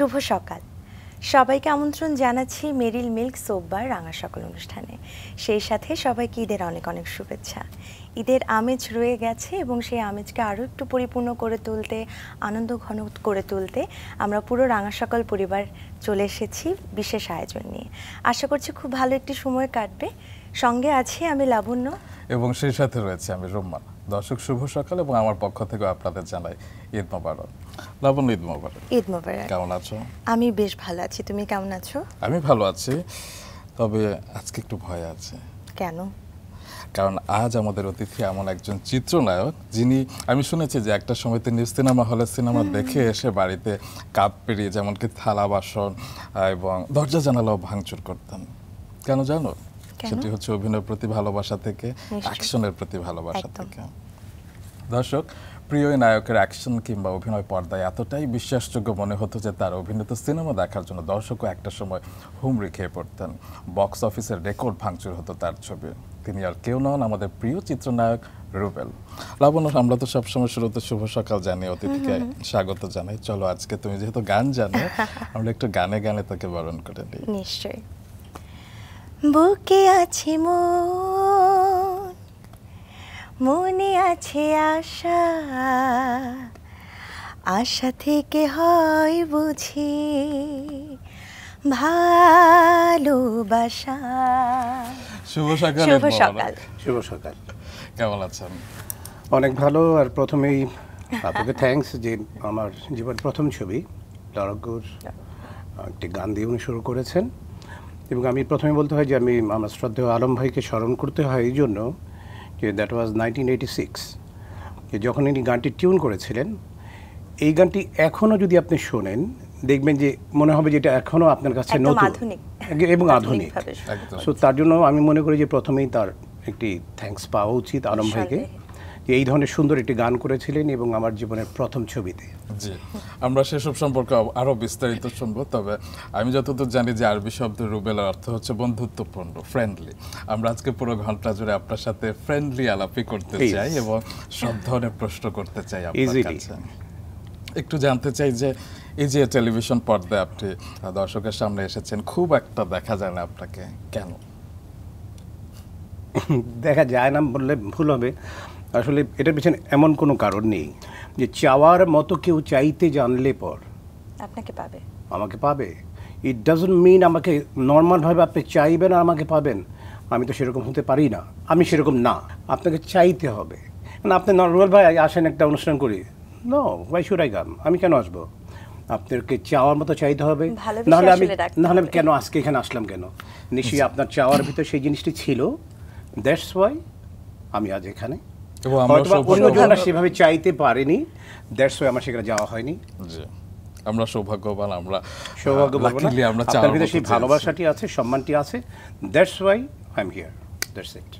শুভ সকাল সবাইকে আমন্ত্রণ জানাচ্ছি মেরিল মিল্ক সোববার রাঙা সকল অনুষ্ঠানে সেই সাথে সবাইকে ঈদের অনেক অনেক শুভেচ্ছা ঈদের আমেজ রয়ে গেছে এবং সেই আমেজকে আরও একটু পরিপূর্ণ করে তুলতে আনন্দ ঘন করে তুলতে আমরা পুরো রাঙা সকল পরিবার চলে এসেছি বিশেষ আয়োজন নিয়ে আশা করছি খুব ভালো একটি সময় কাটবে সঙ্গে আছি আমি লাবণ্য এবং সেই সাথে রয়েছে আমি রোম্মানা দর্শক শুভ সকাল এবং আমার পক্ষ থেকে আপনাদের জানাই ঈদ মোবারক লাবণ ঈদ মোবারক ঈদ মোবারক কেমন আছো আমি বেশ ভালো আছি তুমি কেমন আছো আমি ভালো আছি তবে আজকে একটু ভয় আছে কেন কারণ আজ আমাদের অতিথি এমন একজন চিত্রনায়ক যিনি আমি শুনেছি যে একটা সময় তিনি সিনেমা হলে সিনেমা দেখে এসে বাড়িতে কাপ পেরিয়ে যেমনকি থালা বাসন এবং দরজা জানালাও ভাঙচুর করতেন কেন জানো সেটি হচ্ছে অভিনয়ের প্রতি ভালোবাসা থেকে অ্যাকশনের প্রতি ভালোবাসা থেকে দর্শক প্রিয় নায়কের অ্যাকশন কিংবা অভিনয় পর্দায় এতটাই বিশ্বাসযোগ্য মনে হতো যে তার অভিনীত সিনেমা দেখার জন্য দর্শকও একটা সময় হুমড়ি খেয়ে পড়তেন বক্স অফিসের রেকর্ড ভাঙচুর হতো তার ছবি তিনি আর কেউ নন আমাদের প্রিয় চিত্রনায়ক রুবেল লাবণ্য আমরা তো সবসময় শুরুতে শুভ সকাল জানি অতিথিকে স্বাগত জানাই চলো আজকে তুমি যেহেতু গান জানো আমরা একটু গানে গানে তাকে বরণ করে নিই নিশ্চয়ই বুকে আছে মন মনে আছে আশা আশা থেকে হয় বুঝি ভালোবাসা শুভ সকাল শুভ সকাল শুভ সকাল কেমন আছেন অনেক ভালো আর প্রথমেই আপনাকে থ্যাংকস যে আমার জীবনের প্রথম ছবি লড়কুর একটি গান দিয়ে উনি শুরু করেছেন এবং আমি প্রথমে বলতে হয় যে আমি আমার শ্রদ্ধেয় আলম ভাইকে স্মরণ করতে হয় এই জন্য যে that was nineteen eighty six যে যখন ইনি গানটি টিউন করেছিলেন এই গানটি এখনও যদি আপনি শোনেন দেখবেন যে মনে হবে যে এটা এখনও আপনার কাছে নতুন এবং আধুনিক সো তার জন্য আমি মনে করি যে প্রথমেই তার একটি থ্যাঙ্কস পাওয়া উচিত আলম ভাইকে এই ধরনের সুন্দর একটি গান করেছিলেন এবং আমার জীবনের প্রথম ছবিতে জি আমরা সেসব সম্পর্কে আরও বিস্তারিত শুনব তবে আমি যতদূর জানি যে আরবি শব্দ রুবেলার অর্থ হচ্ছে বন্ধুত্বপূর্ণ ফ্রেন্ডলি আমরা আজকে পুরো ঘন্টা জুড়ে আপনার সাথে ফ্রেন্ডলি আলাপি করতে চাই এবং সব ধরনের প্রশ্ন করতে চাই ইজিলি একটু জানতে চাই যে এই যে টেলিভিশন পর্দায় আপনি দর্শকের সামনে এসেছেন খুব একটা দেখা যায় না আপনাকে কেন দেখা যায় না বললে ভুল হবে আসলে এটার পিছনে এমন কোনো কারণ নেই যে চাওয়ার মতো কেউ চাইতে জানলে পর আপনাকে পাবে আমাকে পাবে ইট ডাজন্ট মিন আমাকে নর্মালভাবে আপনি চাইবেন আর আমাকে পাবেন আমি তো সেরকম হতে পারি না আমি সেরকম না আপনাকে চাইতে হবে না মানে আপনি নর্মাল ভাই আসেন একটা অনুষ্ঠান করি নো ভাই সুরাই গান আমি কেন আসবো আপনাকে চাওয়ার মতো চাইতে হবে নাহলে আমি নাহলে আমি কেন আজকে এখানে আসলাম কেন নিশ্চয়ই আচ্ছা। আপনার চাওয়ার ভিতর সেই জিনিসটি ছিল দ্যাটস ওয়াই আমি আজ এখানে সেভাবে চাইতে পারেনি আমার সেখানে যাওয়া হয়নি আমরা সৌভাগ্যবান আমরা আমরা সেই ভালোবাসাটি আছে সম্মানটি আছে that's why I am here that's it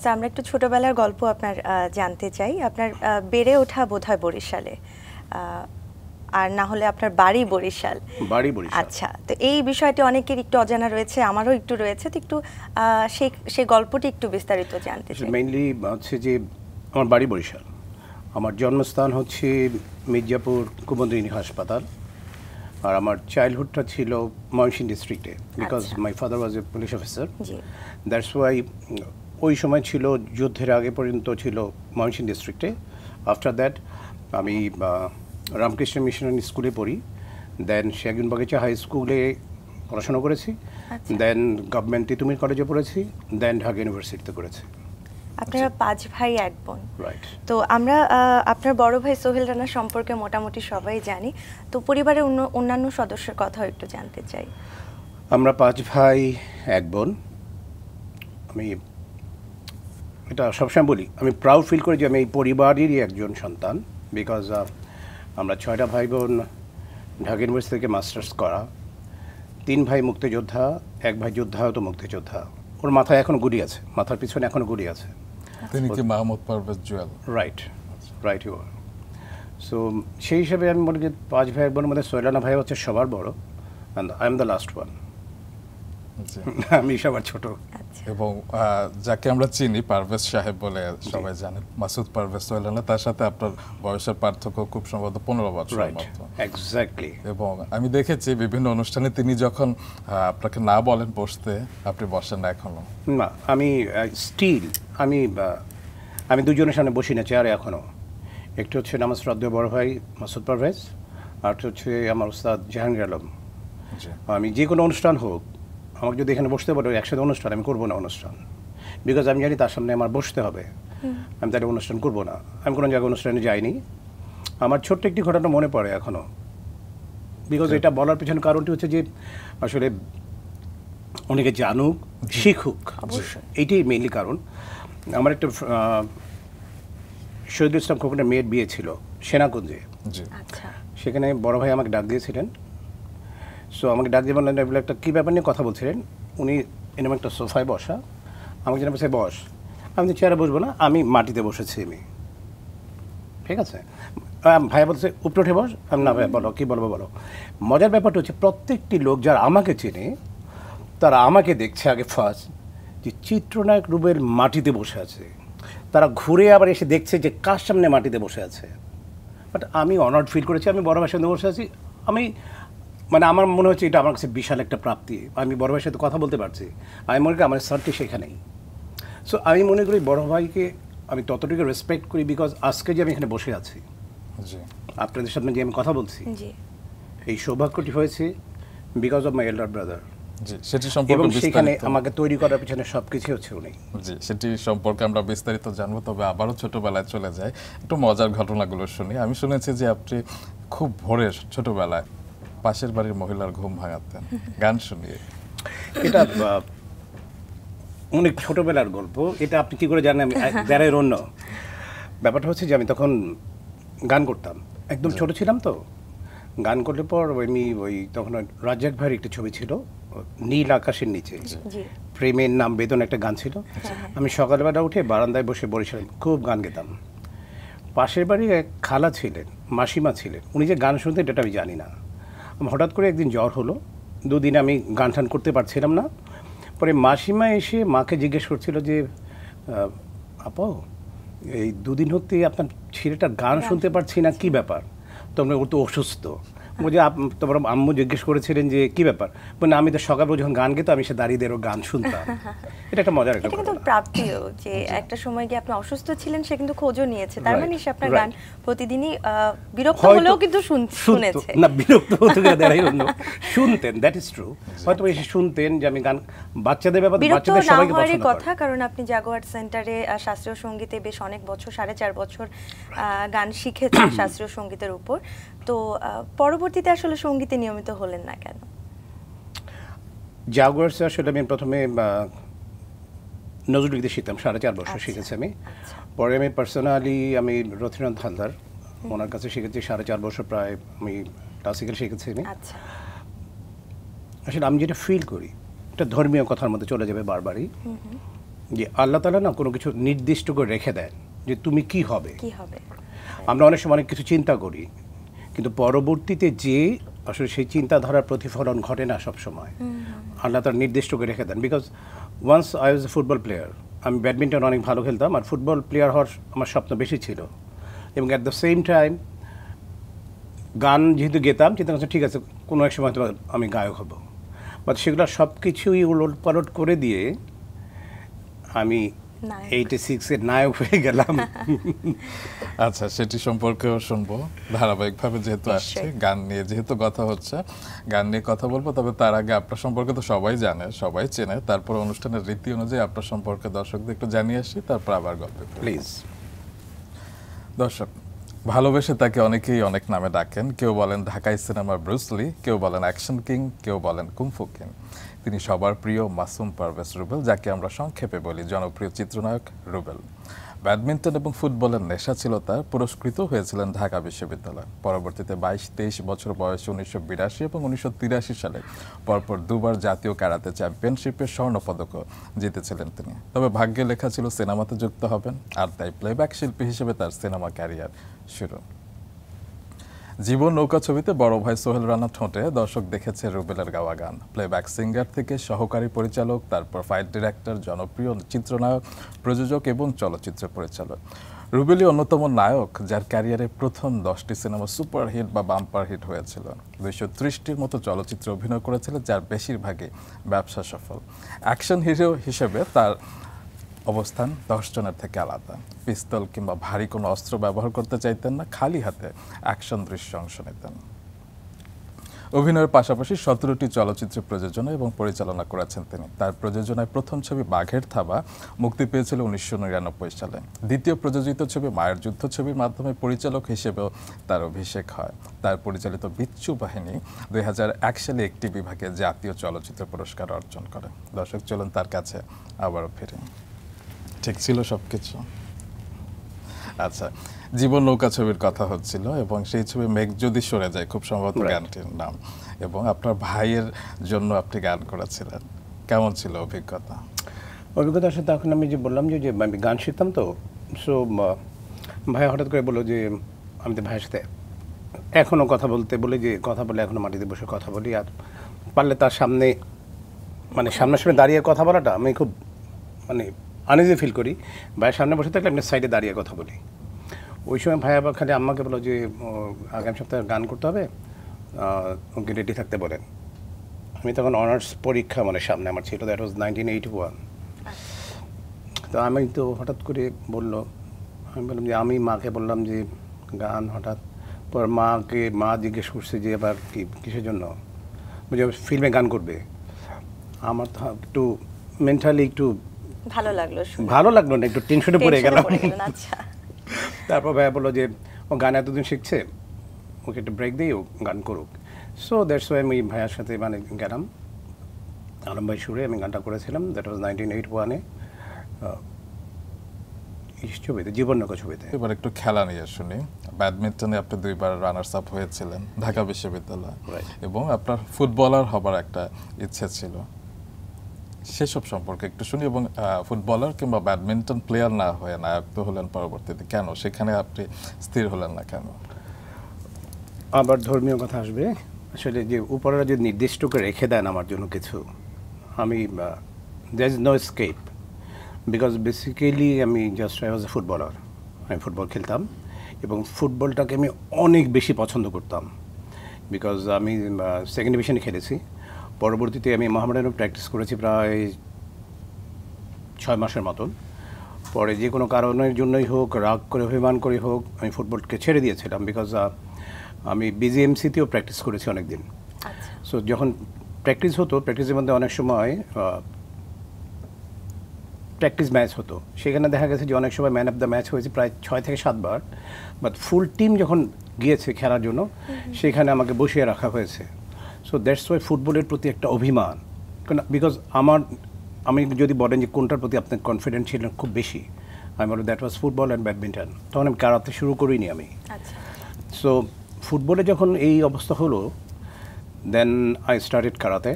sir আমরা একটু ছোটবেলার গল্প আপনার জানতে চাই আপনার বেড়ে ওঠা বোধহয় বরিশালে আর না হলে আপনার বাড়ি বরিশাল বাড়ি বরিশাল আচ্ছা তো এই বিষয়টি অনেকের একটু অজানা রয়েছে আমারও একটু রয়েছে তো একটু সেই সেই গল্পটি একটু বিস্তারিত জানতে চাই মেইনলি হচ্ছে যে আমার বাড়ি বরিশাল আমার জন্মস্থান হচ্ছে মির্জাপুর কুমন্দিনী হাসপাতাল আর আমার চাইল্ডহুডটা ছিল ময়মনসিং ডিস্ট্রিক্টে because my father was a police officer that's why ওই সময় ছিল যুদ্ধের আগে পর্যন্ত ছিল ময়মনসিং ডিস্ট্রিক্টে আফটার দ্যাট আমি রামকৃষ্ণ মিশন স্কুলে পড়ি দেন শেগুন বাগিচা হাই স্কুলে পড়াশোনা করেছি দেন গভর্নমেন্ট তিতুমির কলেজে পড়েছি দেন ঢাকা ইউনিভার্সিটিতে করেছি আপনারা পাঁচ ভাই এক বোন তো আমরা আপনার বড় ভাই সোহেল রানা সম্পর্কে মোটামুটি সবাই জানি তো পরিবারের অন্যান্য সদস্যের কথা একটু জানতে চাই আমরা পাঁচ ভাই এক বোন আমি এটা সবসময় বলি আমি প্রাউড ফিল করি যে আমি এই পরিবারেরই একজন সন্তান বিকজ আমরা ছয়টা ভাই বোন ঢাকা ইউনিভার্সিটি থেকে মাস্টার্স করা তিন ভাই মুক্তিযোদ্ধা এক ভাই যোদ্ধা হয়তো মুক্তিযোদ্ধা ওর মাথায় এখন গুড়ি আছে মাথার পিছনে এখনও গুড়ি আছে তিনি কি Mahmud Parvez Jewel right right you so সেই হিসাবে আমি মনে করি পাঁচ ভাই বোনের মধ্যে সৈলানা ভাই হচ্ছে সবার বড় and I am the last one আমি সবার ছোট আচ্ছা। এবং যাকে আমরা চিনি পারভেজ সাহেব বলে সবাই জানে মাসুদ পারভেজ সোহেলানা তার সাথে আপনার বয়সের পার্থক্য খুব সম্ভবত পনেরো বছর এক্স্যাক্টলি এবং আমি দেখেছি বিভিন্ন অনুষ্ঠানে তিনি যখন আপনাকে না বলেন বসতে আপনি বসেন না এখনো না আমি স্টিল আমি আমি দুজনের সামনে বসি না চেয়ারে এখনো একটি হচ্ছে আমার শ্রদ্ধেয় বড় ভাই মাসুদ পারভেজ আর হচ্ছে আমার উস্তাদ জাহাঙ্গীর আলম আমি যে কোনো অনুষ্ঠান হোক আমাকে যদি এখানে বসতে পারো একসাথে অনুষ্ঠান আমি করবো না অনুষ্ঠান বিকজ আমি জানি তার সামনে আমার বসতে হবে আমি তার অনুষ্ঠান করব না আমি কোনো জায়গায় অনুষ্ঠানে যাইনি আমার ছোট্ট একটি ঘটনা মনে পড়ে এখনও বিকজ আচ্ছা। এটা বলার পিছনে কারণটি হচ্ছে যে আসলে অনেকে জানুক শিখুক এইটাই মেইনলি কারণ আমার একটা শহীদুল ইসলাম খোকনের মেয়ের বিয়ে ছিল সেনাকুঞ্জে আচ্ছা। সেখানে বড় ভাই আমাকে ডাক দিয়েছিলেন সো আমাকে ডাক দিয়ে বললেন এগুলো একটা কী ব্যাপার নিয়ে কথা বলছিলেন উনি এরকম একটা সোফায় বসা আমাকে যেন বসে বস আমি তো চেয়ারে বসবো না আমি মাটিতে বসেছি আমি ঠিক আছে ভাইয়া বলছে উপরে উঠে বস আমি না ভাইয়া বলো কী বলবো বলো মজার ব্যাপারটা হচ্ছে প্রত্যেকটি লোক যারা আমাকে চেনে তারা আমাকে দেখছে আগে ফার্স্ট যে চিত্রনায়ক রূপের মাটিতে বসে আছে তারা ঘুরে আবার এসে দেখছে যে কার সামনে মাটিতে বসে আছে বাট আমি অনার্ড ফিল করেছি আমি বড় ভাষা বসে আছি আমি মানে আমার মনে হচ্ছে এটা আমার কাছে বিশাল একটা প্রাপ্তি আমি বড় ভাইয়ের সাথে কথা বলতে পারছি আমি মনে করি আমার সারটি সেখানেই সো আমি মনে করি বড় ভাইকে আমি ততটুকু রেসপেক্ট করি বিকজ আজকে যে আমি এখানে বসে আছি আপনাদের সাথে যে আমি কথা বলছি এই সৌভাগ্যটি হয়েছে because of my elder brother ছোটবেলায় চলে যায় একটু মজার ঘটনাগুলো শুনি আমি শুনেছি যে আপনি খুব ভোরে ছোটবেলায় পাশের বাড়ির মহিলার ঘুম ভাঙাতেন গান শুনিয়ে এটা অনেক ছোটবেলার গল্প এটা আপনি কি করে জানেন আমি বেড়াইয়ের অন্য ব্যাপারটা হচ্ছে যে আমি তখন গান করতাম একদম ছোট ছিলাম তো গান করলে পর আমি ওই তখন রাজ্জাক ভাইয়ের একটি ছবি ছিল নীল আকাশের নিচে প্রেমের নাম বেদন একটা গান ছিল হ্যাঁ, হ্যাঁ। আমি সকালবেলা উঠে বারান্দায় বসে বলেছিলাম খুব গান গেতাম পাশের বাড়ির এক খালা ছিলেন মাসিমা ছিলেন উনি যে গান শুনতেন এটা আমি জানি না হঠাৎ করে একদিন জ্বর হলো দুদিন আমি গান টান করতে পারছিলাম না পরে মাসিমা এসে মাকে জিজ্ঞেস করছিল যে আপাও এই দুদিন হতে আপনার ছেলেটার গান হ্যাঁ। শুনতে পারছি না কি ব্যাপার তোমরা ওর তো অসুস্থ বলছি তোমার আম্মু জিজ্ঞেস করেছিলেন যে কি ব্যাপার মানে আমি তো সকালবেলা যখন গান গেতো আমি সে দাঁড়িয়েদেরও গান শুনতাম এটা একটা মজার একটা কিন্তু প্রাপ্তিও যে একটা সময় গিয়ে আপনি অসুস্থ ছিলেন সে কিন্তু খোঁজও নিয়েছে তার মানে সে আপনার গান প্রতিদিনই বিরক্ত হলেও কিন্তু শুনেছে না বিরক্ত হতে গেলে অন্য শুনতেন দ্যাট ইজ ট্রু হয়তো এসে শুনতেন যে আমি গান বাচ্চাদের ব্যাপারে বাচ্চাদের সবাইকে পছন্দ কথা কারণ আপনি জাগোয়ার সেন্টারে শাস্ত্রীয় সঙ্গীতে বেশ অনেক বছর সাড়ে চার বছর গান শিখেছেন শাস্ত্রীয় সঙ্গীতের উপর তো পরবর্তীতে আসলে সঙ্গীতে নিয়মিত হলেন না কেন জাগোয়ার্স আসলে আমি প্রথমে নজরুল গীতি শিখতাম সাড়ে চার বছর আচ্ছা, শিখেছি আমি আচ্ছা। পরে আমি পার্সোনালি আমি রথীনাথ হালদার ওনার কাছে শিখেছি সাড়ে চার বছর প্রায় আমি ক্লাসিক্যাল শিখেছি আমি আচ্ছা। আসলে আমি যেটা ফিল করি এটা ধর্মীয় কথার মধ্যে চলে যাবে বারবারই যে আল্লাহ তালা না কোনো কিছু নির্দিষ্ট করে রেখে দেন যে তুমি কি হবে আমরা অনেক সময় অনেক কিছু চিন্তা করি কিন্তু পরবর্তীতে যে আসলে সেই চিন্তাধারার প্রতিফলন ঘটে না সবসময় আল্লাহ তার নির্দিষ্ট করে রেখে দেন because once I was a football player আমি ব্যাডমিন্টন অনেক ভালো খেলতাম আর ফুটবল প্লেয়ার হওয়ার আমার স্বপ্ন বেশি ছিল এবং অ্যাট দ্য সেম টাইম গান যেহেতু গেতাম চিন্তা করছি ঠিক আছে কোনো এক সময় হয়তো আমি গায়ক হব বাট সেগুলো সব কিছুই উলট পালট করে দিয়ে আমি নায়ক হয়ে গেলাম আচ্ছা সেটি সম্পর্কেও শুনবো ধারাবাহিকভাবে যেহেতু আসছে গান নিয়ে যেহেতু কথা হচ্ছে গান নিয়ে কথা বলবো তবে তার আগে আপনার সম্পর্কে তো সবাই জানে সবাই চেনে তারপর অনুষ্ঠানের রীতি অনুযায়ী আপনার সম্পর্কে দর্শকদের একটু জানিয়ে আসি তারপর আবার গল্প প্লিজ দর্শক ভালোবেসে তাকে অনেকেই অনেক নামে ডাকেন কেউ বলেন ঢাকাই সিনেমার ব্রুসলি কেউ বলেন অ্যাকশন কিং কেউ বলেন কুমফু কিং তিনি সবার প্রিয় মাসুম পারভেজ রুবেল যাকে আমরা সংক্ষেপে বলি জনপ্রিয় চিত্রনায়ক রুবেল ব্যাডমিন্টন এবং ফুটবলের নেশা ছিল তার পুরস্কৃত হয়েছিলেন ঢাকা বিশ্ববিদ্যালয় পরবর্তীতে বাইশ তেইশ বছর বয়সে উনিশশো বিরাশি এবং উনিশশো তিরাশি সালে পরপর দুবার জাতীয় কারাতে চ্যাম্পিয়নশিপের স্বর্ণপদকও জিতেছিলেন তিনি তবে ভাগ্যে লেখা ছিল সিনেমাতে যুক্ত হবেন আর তাই প্লেব্যাক শিল্পী হিসেবে তার সিনেমা ক্যারিয়ার শুরু জীবন নৌকা ছবিতে বড় ভাই সোহেল রানা ঠোঁটে দর্শক দেখেছে রুবেলের গাওয়া গান প্লেব্যাক সিঙ্গার থেকে সহকারী পরিচালক তারপর ফাইট ডিরেক্টর জনপ্রিয় চিত্রনায়ক প্রযোজক এবং চলচ্চিত্র পরিচালক রুবেলি অন্যতম নায়ক যার ক্যারিয়ারে প্রথম দশটি সিনেমা সুপারহিট বা বাম্পার হিট হয়েছিল দুইশো ত্রিশটির মতো চলচ্চিত্রে অভিনয় করেছিলেন যার বেশিরভাগই ব্যবসা সফল অ্যাকশন হিরো হিসেবে তার অবস্থান দশজনের থেকে আলাদা পিস্তল কিংবা ভারী কোনো অস্ত্র ব্যবহার করতে চাইতেন না খালি হাতে অ্যাকশন দৃশ্যে অংশ নিতেন অভিনয়ের পাশাপাশি সতেরোটি চলচ্চিত্রে প্রযোজনা এবং পরিচালনা করেছেন তিনি তার প্রযোজনায় প্রথম ছবি বাঘের থাবা মুক্তি পেয়েছিল উনিশশো নিরানব্বই সালে দ্বিতীয় প্রযোজিত ছবি মায়ের যুদ্ধ ছবির মাধ্যমে পরিচালক হিসেবেও তার অভিষেক হয় তার পরিচালিত বিচ্ছু বাহিনী দুই এক সালে একটি বিভাগে জাতীয় চলচ্চিত্র পুরস্কার অর্জন করে দর্শক চলুন তার কাছে আবারও ফিরে ঠিক ছিল সব কিছু আচ্ছা জীবন নৌকা ছবির কথা হচ্ছিল এবং সেই ছবি মেঘ যদি সরে যায় খুব সম্ভবত গানটির নাম এবং আপনার ভাইয়ের জন্য আপনি গান করেছিলেন কেমন ছিল অভিজ্ঞতা অভিজ্ঞতা আসলে তখন আমি যে বললাম যে আমি গান শিখতাম তো সো ভাই হঠাৎ করে বললো যে আমি তো ভাইয়ের সাথে এখনও কথা বলতে বলে যে কথা বলে এখনও মাটিতে বসে কথা বলি আর পারলে তার সামনে মানে সামনাসামনি দাঁড়িয়ে কথা বলাটা আমি খুব মানে আনইজি ফিল করি ভাইয়ের সামনে বসে থাকলে আপনি সাইডে দাঁড়িয়ে কথা বলি ওই সময় ভাই আবার খালি আম্মাকে বলো যে আগামী সপ্তাহে গান করতে হবে ওকে রেডি থাকতে বলেন আমি তখন অনার্স পরীক্ষা মানে সামনে আমার ছিল that was nineteen eighty one তো আমি তো হঠাৎ করে বলল আমি বললাম যে আমি মাকে বললাম যে গান হঠাৎ পর মাকে মা জিজ্ঞেস করছে যে এবার কি কিসের জন্য যে ফিল্মে গান করবে আমার তো একটু মেন্টালি একটু ভালো লাগলো ভালো লাগলো না একটু টেনশনে পড়ে গেলাম আচ্ছা তারপর ভাইয়া বললো যে ও গান এতদিন শিখছে ওকে একটু ব্রেক দিয়ে ও গান করুক সো দ্যাটস ওয়াই আমি ভাইয়ার সাথে মানে গেলাম আলম ভাই সুরে আমি গানটা করেছিলাম দ্যাট ওয়াজ নাইনটিন এইট ওয়ানে ছবিতে জীবননগর ছবিতে এবার একটু খেলা নিয়ে শুনি ব্যাডমিন্টনে আপনি দুইবার রানার্স আপ হয়েছিলেন ঢাকা বিশ্ববিদ্যালয় এবং আপনার ফুটবলার হবার একটা ইচ্ছে ছিল সেসব সম্পর্কে একটু শুনি এবং ফুটবলার কিংবা ব্যাডমিন্টন প্লেয়ার না হয়ে তো হলেন পরবর্তীতে কেন সেখানে আপনি স্থির হলেন না কেন আবার ধর্মীয় কথা আসবে আসলে যে উপরেরা যে নির্দিষ্ট করে রেখে দেন আমার জন্য কিছু আমি they is no escape because basically আমি just I was a footballer আমি ফুটবল খেলতাম এবং ফুটবলটাকে আমি অনেক বেশি পছন্দ করতাম বিকজ আমি সেকেন্ড ডিভিশনে খেলেছি পরবর্তীতে আমি মহামেডানও প্র্যাকটিস করেছি প্রায় ছয় মাসের মতন পরে যে কোনো কারণের জন্যই হোক রাগ করে অভিমান করে হোক আমি ফুটবলকে ছেড়ে দিয়েছিলাম বিকজ আমি বিজিএমসিতেও প্র্যাকটিস করেছি অনেক দিন সো আচ্ছা। যখন প্র্যাকটিস হতো প্র্যাকটিসের মধ্যে অনেক সময় প্র্যাকটিস ম্যাচ হতো সেখানে দেখা গেছে যে অনেক সময় ম্যান অফ দ্য ম্যাচ হয়েছে প্রায় ছয় থেকে সাতবার বাট ফুল টিম যখন গিয়েছে খেলার জন্য সেখানে আমাকে বসিয়ে রাখা হয়েছে সো দ্যাটস ওয়াই ফুটবলের প্রতি একটা অভিমান বিকজ আমার আমি যদি বলেন যে কোনটার প্রতি আপনার কনফিডেন্স ছিল খুব বেশি আমি বলবো that was football and badminton তখন আমি কারাতে শুরু করিনি আমি সো আচ্ছা। ফুটবলে যখন এই অবস্থা হলো then I started karate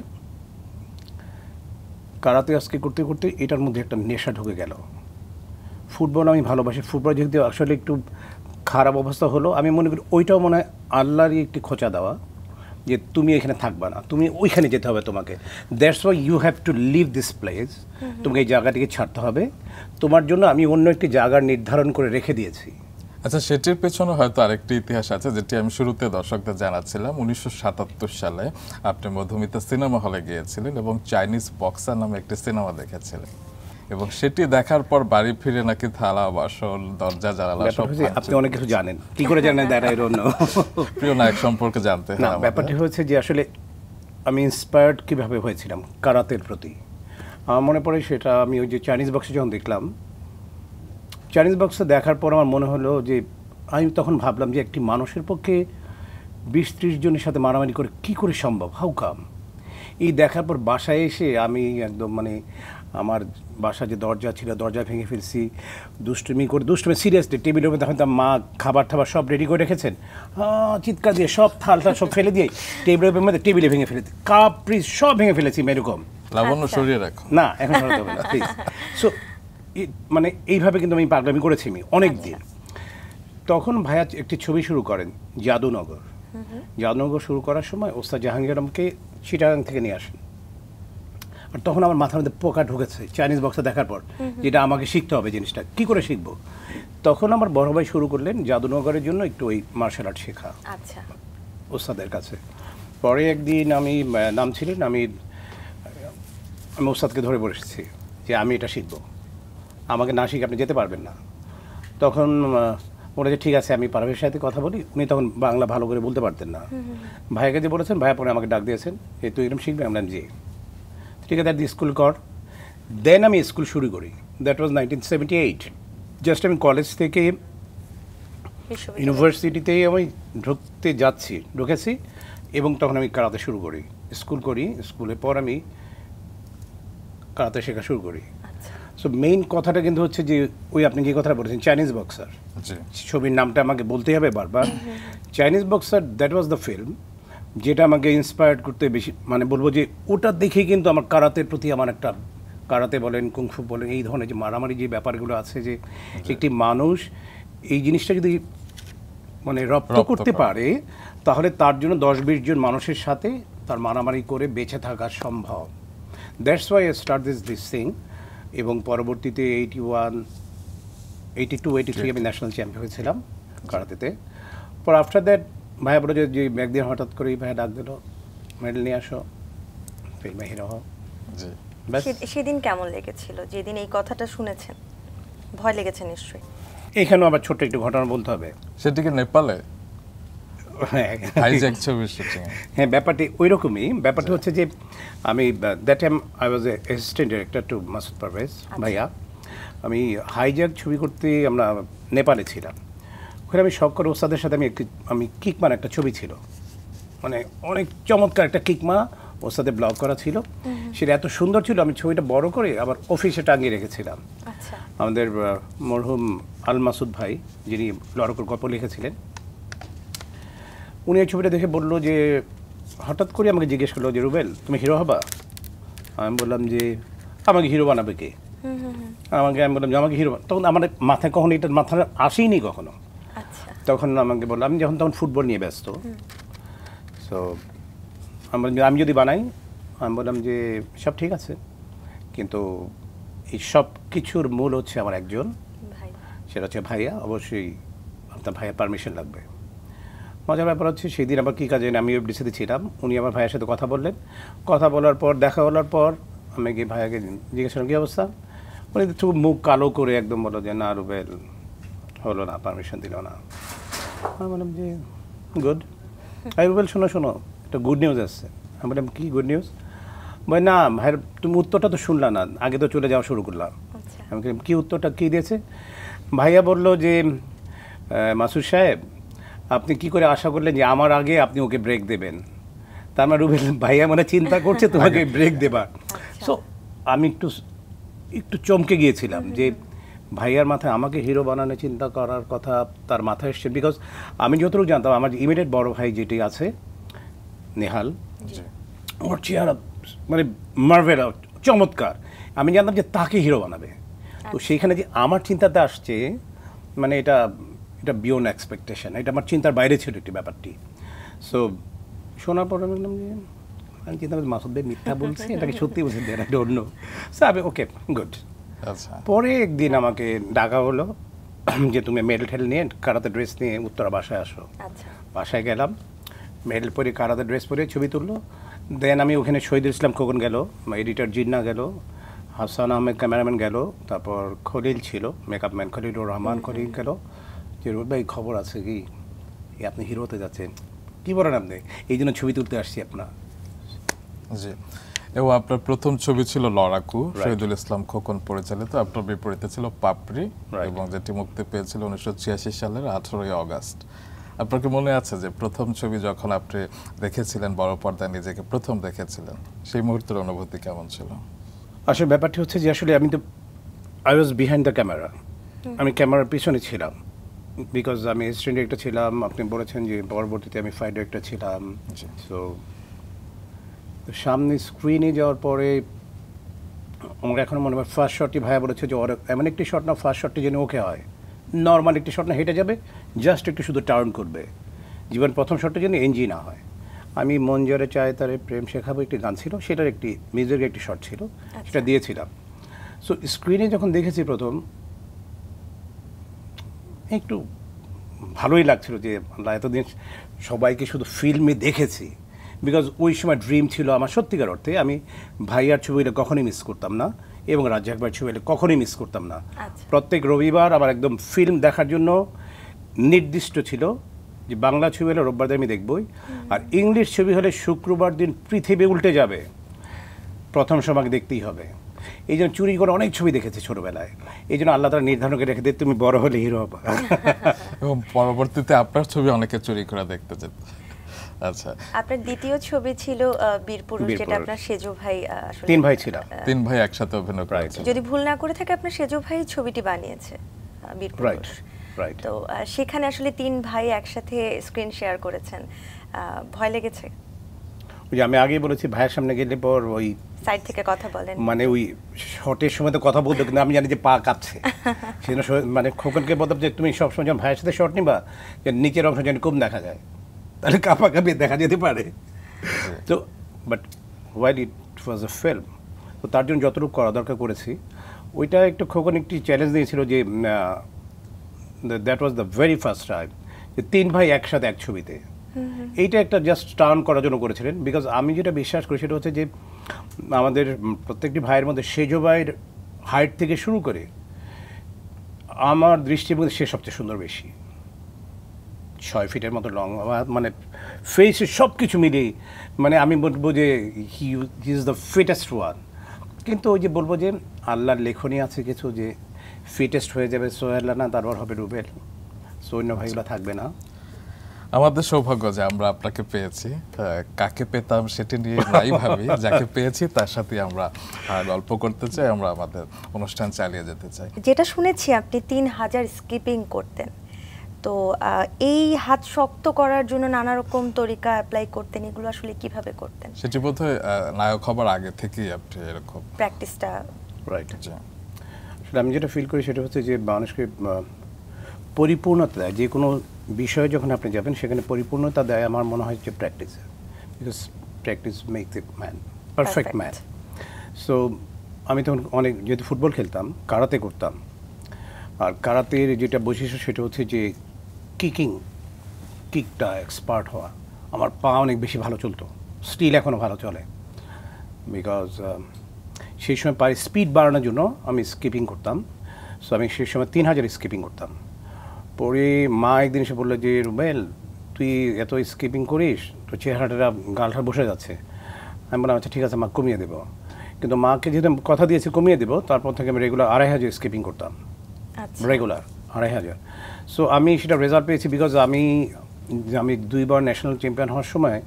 karate আজকে করতে করতে এটার মধ্যে একটা নেশা ঢুকে গেল ফুটবল আমি ভালোবাসি ফুটবল যেহেতু আসলে একটু খারাপ অবস্থা হলো আমি মনে করি ওইটাও মনে হয় আল্লাহরই একটি খোঁচা দেওয়া যে তুমি এখানে থাকবা না তুমি ওইখানে যেতে হবে তোমাকে that's why you have to leave this place তোমাকে এই জায়গাটিকে ছাড়তে হবে তোমার জন্য আমি অন্য একটি জায়গা নির্ধারণ করে রেখে দিয়েছি আচ্ছা সেটির পেছনে হয়তো আরেকটি ইতিহাস আছে যেটি আমি শুরুতে দর্শকদের জানাচ্ছিলাম উনিশশো সালে আপনি মধুমিতা সিনেমা হলে গিয়েছিলেন এবং চাইনিজ বক্সার নামে একটি সিনেমা দেখেছিলেন এবং সেটি দেখার পর বাড়ি ফিরে নাকি থালা বাসন দরজা জানালা সব আপনি অনেক কিছু জানেন কি করে জানেন দ্যাট আই ডোন্ট নো প্রিয় নায়ক সম্পর্কে জানতে না ব্যাপারটি হয়েছে যে আসলে আমি ইন্সপায়ার্ড কিভাবে হয়েছিলাম কারাতের প্রতি আমার মনে পড়ে সেটা আমি ওই যে চাইনিজ বক্সে যখন দেখলাম চাইনিজ বক্সে দেখার পর আমার মনে হলো যে আমি তখন ভাবলাম যে একটি মানুষের পক্ষে বিশ ত্রিশ জনের সাথে মারামারি করে কি করে সম্ভব হাউ কাম এই দেখার পর বাসায় এসে আমি একদম মানে আমার বাসা যে দরজা ছিল দরজা ভেঙে ফেলছি দুষ্টুমি করে দুষ্টুমি সিরিয়াসলি টেবিলের উপর তখন মা খাবার টাবার সব রেডি করে রেখেছেন চিৎকার দিয়ে সব থাল থাল সব ফেলে দিয়ে টেবিলের উপর মধ্যে টেবিলে ভেঙে ফেলেছি কাপ প্রিজ সব ভেঙে ফেলেছি এরকম লাবণ্য আচ্ছা। সরিয়ে রাখো না এখন সরাতে হবে না প্লিজ সো মানে এইভাবে কিন্তু আমি পাগলামি করেছি আমি অনেক দিন আচ্ছা। তখন ভাইয়া একটি ছবি শুরু করেন জাদুনগর জাদুনগর শুরু করার সময় ওস্তাদ জাহাঙ্গীর আমাকে চিটাগাং থেকে নিয়ে আসেন তখন আমার মাথার মধ্যে পোকা ঢুকেছে চাইনিজ বক্সে দেখার পর যেটা আমাকে শিখতে হবে জিনিসটা কি করে শিখবো তখন আমার বড় ভাই শুরু করলেন জাদুনগরের জন্য একটু ওই মার্শাল আর্ট শেখা আচ্ছা ওস্তাদের কাছে পরে একদিন আমি নাম ছিলেন আমি আমি ওস্তাদকে ধরে বসেছি যে আমি এটা শিখব আমাকে না শিখে আপনি যেতে পারবেন না তখন ওরা যে ঠিক আছে আমি পারভের সাথে কথা বলি উনি তখন বাংলা ভালো করে বলতে পারতেন না ভাইকে যে বলেছেন ভাইয়া পরে আমাকে ডাক দিয়েছেন যে তুই এরকম শিখবি আমরা যে together the স্কুল কর দেন আমি স্কুল শুরু করি that was nineteen seventy eight just আমি কলেজ থেকে ইউনিভার্সিটিতে আমি ঢুকতে যাচ্ছি ঢুকেছি এবং তখন আমি কারাতে শুরু করি স্কুল করি স্কুলে পর আমি কারাতে শেখা শুরু করি সো আচ্ছা। মেইন কথাটা কিন্তু হচ্ছে যে ওই আপনি কি কথাটা বলেছেন চাইনিজ বক্সার ছবির নামটা আমাকে বলতেই হবে বারবার Chinese boxer that was the film যেটা আমাকে ইন্সপায়ার্ড করতে বেশি মানে বলবো যে ওটা দেখে কিন্তু আমার কারাতের প্রতি আমার একটা কারাতে বলেন কুংফু বলেন এই ধরনের যে মারামারি যে ব্যাপারগুলো আছে যে আচ্ছা। একটি মানুষ এই জিনিসটা যদি মানে রপ্ত করতে পারে তাহলে তার জন্য দশ বিশ জন মানুষের সাথে তার মারামারি করে বেঁচে থাকা সম্ভব that's why start this this thing এবং পরবর্তীতে eighty one eighty two eighty three আমি ন্যাশনাল চ্যাম্পিয়ন হয়েছিলাম আচ্ছা। কারাতেতে পর আফটার দ্যাট ভাইয়া আবার যে একদিন হঠাৎ করেই ভাইয়া ডাক দিল মেডেল নিয়ে আসো ফিল্মে হিরো হও সেদিন কেমন লেগেছিল যেদিন এই কথাটা শুনেছেন ভয় লেগেছে নিশ্চয়ই এখানেও আবার ছোট্ট একটু ঘটনা বলতে হবে সেটিকে নেপালে হ্যাঁ, হ্যাঁ ব্যাপারটি ওই রকমই ব্যাপারটা হচ্ছে যে আমি that time I was a director to Masud Parvez ভাইয়া আমি হাইজ্যাক ছবি করতে আমরা নেপালে ছিলাম ওখানে আমি শঙ্কর ওস্তাদের সাথে আমি আমি কিকমার একটা ছবি ছিল মানে অনেক চমৎকার একটা কিকমা ওর সাথে ব্লগ করা ছিল সেটা এত সুন্দর ছিল আমি ছবিটা বড় করে আবার অফিসে টাঙিয়ে রেখেছিলাম আচ্ছা। আমাদের মরহুম আল মাসুদ ভাই যিনি লড়কর গল্প লিখেছিলেন উনি এই ছবিটা দেখে বলল যে হঠাৎ করে আমাকে জিজ্ঞেস করলো যে রুবেল তুমি হিরো হবা আমি বললাম যে আমাকে হিরো বানাবে কে আমাকে আমি বললাম যে আমাকে হিরো তখন আমার মাথায় কখনো এটা মাথায় আসেইনি কখনো তখন আমাকে বললো আমি যখন তখন ফুটবল নিয়ে ব্যস্ত সো বললাম আমি যদি বানাই আমি বললাম যে সব ঠিক আছে কিন্তু এই সব কিছুর মূল হচ্ছে আমার একজন সেটা হচ্ছে ভাইয়া অবশ্যই আপনার ভাইয়ার পারমিশন লাগবে মজার ব্যাপার হচ্ছে সেই দিন আবার কী কাজে আমি ডিসিতে ছিলাম উনি আমার ভাইয়ের সাথে কথা বললেন কথা বলার পর দেখা বলার পর আমি গিয়ে ভাইয়াকে জিজ্ঞেস করলাম কী অবস্থা উনি চোখ মুখ কালো করে একদম বলো যে না রুবেল হলো না পারমিশন দিল না বললাম যে গুড আমি বল শোনো শোনো একটা গুড নিউজ আসছে আমি বললাম কি গুড নিউজ বলে না ভাইয়ের তুমি উত্তরটা তো শুনলা না আগে তো চলে যাওয়া শুরু করলাম আচ্ছা। আমি বললাম কী উত্তরটা কী দিয়েছে ভাইয়া বললো যে মাসুর সাহেব আপনি কি করে আশা করলেন যে আমার আগে আপনি ওকে ব্রেক দেবেন তার মানে রুবেল ভাইয়া মানে চিন্তা করছে তোমাকে ব্রেক দেবার সো আমি একটু একটু চমকে গিয়েছিলাম যে ভাইয়ার মাথায় আমাকে হিরো বানানোর চিন্তা করার কথা তার মাথায় এসছে বিকজ আমি যতটুকু জানতাম আমার ইমিডিয়েট বড় ভাই যেটি আছে নেহাল ওর চেহারা মানে মার্ভেল চমৎকার আমি জানতাম যে তাকে হিরো বানাবে তো আচ্ছা। সেইখানে যে আমার চিন্তাতে আসছে মানে এটা এটা বিয়ন এক্সপেকটেশন এটা আমার চিন্তার বাইরে ছিল একটি ব্যাপারটি সো শোনার পর আমি বললাম যে আমি চিন্তা মাসুদ ভাই মিথ্যা বলছি এটাকে সত্যি বলছি একটা অন্য সো আমি ওকে গুড আচ্ছা। পরে একদিন আমাকে ডাকা হলো যে তুমি মেডেল ঠেল নিয়ে কারাতে ড্রেস নিয়ে উত্তরা বাসায় আসো আচ্ছা। বাসায় গেলাম মেডেল পরে কারাতে ড্রেস পরে ছবি তুললো দেন আমি ওখানে শহীদুল ইসলাম খোকন গেল এডিটর জিন্না গেল হাসান আহমেদ ক্যামেরাম্যান গেল তারপর খলিল ছিল মেকআপ ম্যান খলিল রহমান খলিল গেল যে রোদ ভাই খবর আছে কি আপনি হিরো হতে যাচ্ছেন কী বলেন আপনি এই জন্য ছবি তুলতে আসছি আপনার জি এবং আপনার প্রথম ছবি ছিল লড়াকু শহীদুল ইসলাম খোকন পরিচালিত আপনার বিপরীতে ছিল পাপড়ি এবং যেটি মুক্তি পেয়েছিল উনিশশো সালের আঠেরোই আগস্ট আপনাকে মনে আছে যে প্রথম ছবি যখন আপনি দেখেছিলেন বড় পর্দায় নিজেকে প্রথম দেখেছিলেন সেই মুহূর্তের অনুভূতি কেমন ছিল আসলে ব্যাপারটি হচ্ছে যে আসলে আমি তো I was behind the camera আমি ক্যামেরার পিছনে ছিলাম বিকজ আমি অ্যাসিস্ট্যান্ট ডিরেক্টর ছিলাম আপনি বলেছেন যে পরবর্তীতে আমি ফাইট ডিরেক্টর ছিলাম সো তো সামনে স্ক্রিনে যাওয়ার পরে আমাকে এখন মনে হয় ফার্স্ট শটটি ভাইয়া বলেছে যে ওর এমন একটি শট না ফার্স্ট শটটি যেন ওকে হয় নর্মাল একটি শট না হেঁটে যাবে জাস্ট একটু শুধু টার্ন করবে জীবন প্রথম শটটা যেন এনজি না হয় আমি মন জরে চায় তারে প্রেম শেখাবো একটি গান ছিল সেটার একটি মিউজিক একটি শট ছিল আচ্ছা। সেটা দিয়েছিলাম সো স্ক্রিনে যখন দেখেছি প্রথম একটু ভালোই লাগছিল যে আমরা এতদিন সবাইকে শুধু ফিল্মে দেখেছি বিকজ ওই সময় ড্রিম ছিল আমার সত্যিকার অর্থে আমি ভাইয়ার ছবি কখনই কখনোই মিস করতাম না এবং রাজ্জাক ভাইয়ের ছবি হলে কখনোই মিস করতাম না আচ্ছা। প্রত্যেক রবিবার আমার একদম ফিল্ম দেখার জন্য নির্দিষ্ট ছিল যে বাংলা ছবি হলে রোববার আমি দেখবই আর ইংলিশ ছবি হলে শুক্রবার দিন পৃথিবী উল্টে যাবে প্রথম সময় দেখতেই হবে এই জন্য চুরি করে অনেক ছবি দেখেছে ছোটবেলায় এই জন্য আল্লাহ তারা নির্ধারণ করে রেখে দিয়ে তুমি বড় হলে হিরো হবা এবং পরবর্তীতে আপনার ছবি অনেকে চুরি করে দেখতে যেত আচ্ছা আপনার দ্বিতীয় ছবি ছিল বীরপুর যেটা আপনার সেজো ভাই তিন ভাই ছিল তিন ভাই একসাথে অভিনয় করেছে যদি ভুল না করে থাকে আপনার সেজো ভাই ছবিটি বানিয়েছে বীরপুরুষ তো সেখানে আসলে তিন ভাই একসাথে স্ক্রিন শেয়ার করেছেন ভয় লেগেছে ওই আমি আগেই বলেছি ভাইয়ের সামনে গেলে পর ওই সাইড থেকে কথা বলেন মানে ওই শর্টের সময় তো কথা বলতো কিন্তু আমি জানি যে পা কাঁপছে সেজন্য মানে খোকনকে বলতাম যে তুমি সবসময় যখন ভাইয়ের সাথে শর্ট নিবা যে নিচের অংশ যেন কম দেখা যায় তাহলে কাঁপিয়ে দেখা যেতে পারে হ্যাঁ। তো but while it was a film তো তার জন্য যতটুকু করা দরকার করেছি ওইটা একটু খোকন একটি চ্যালেঞ্জ দিয়েছিল যে that was the very first time যে তিন ভাই একসাথে এক ছবিতে এইটা একটা জাস্ট টার্ন করার জন্য করেছিলেন বিকজ আমি যেটা বিশ্বাস করি সেটা হচ্ছে যে আমাদের প্রত্যেকটি ভাইয়ের মধ্যে সেজ ভাইয়ের হাইট থেকে শুরু করে আমার দৃষ্টিভঙ্গি সে সবচেয়ে সুন্দর বেশি ছয় ফিটের মতো লং মানে ফেসে সব কিছু মিলে মানে আমি বলবো যে he is the fittest one কিন্তু ওই যে বলবো যে আল্লাহর লেখনী আছে কিছু যে ফিটেস্ট হয়ে যাবে সোহেল্লা না তারপর হবে রুবেল সৈন্য ভাইগুলো আচ্ছা। থাকবে না আমাদের সৌভাগ্য যে আমরা আপনাকে পেয়েছি কাকে পেতাম সেটি নিয়ে নাই ভাবি যাকে পেয়েছি তার সাথে আমরা গল্প করতে চাই আমরা আমাদের অনুষ্ঠান চালিয়ে যেতে চাই যেটা শুনেছি আপনি তিন হাজার স্কিপিং করতেন তো এই হাত শক্ত করার জন্য নানা রকম তরিকা অ্যাপ্লাই করতেন এগুলো আসলে কিভাবে করতেন সেটি বোধহয় নায়ক হবার আগে থেকেই আপনি এরকম প্র্যাকটিসটা রাইট আসলে আমি যেটা ফিল করি সেটা হচ্ছে যে মানুষকে পরিপূর্ণতা দেয় যে কোনো বিষয়ে যখন আপনি যাবেন সেখানে পরিপূর্ণতা দেয় আমার মনে হয় যে practice because practice make the man perfect man so আমি তখন অনেক যেহেতু ফুটবল খেলতাম কারাতে করতাম আর কারাতের যেটা বৈশিষ্ট্য সেটা হচ্ছে যে কিকিং কিকটা এক্সপার্ট হওয়া আমার পা অনেক বেশি ভালো চলতো স্টিল এখনও ভালো চলে বিকজ um, সেই সময় পায়ে স্পিড বাড়ানোর জন্য আমি স্কিপিং করতাম সো আমি সেই সময় তিন হাজার স্কিপিং করতাম পরে মা একদিন এসে বললো যে রুবেল তুই এত স্কিপিং করিস তো চেহারাটা গালটা বসে যাচ্ছে আমি বললাম আচ্ছা ঠিক আছে মা কমিয়ে দেবো কিন্তু মাকে যেহেতু কথা দিয়েছি কমিয়ে দেবো তারপর থেকে আমি রেগুলার আড়াই হাজার স্কিপিং করতাম রেগুলার আচ্ছা। আড়াই হাজার সো আমি সেটা রেজাল্ট পেয়েছি বিকজ আমি আমি দুইবার ন্যাশনাল চ্যাম্পিয়ন হওয়ার সময়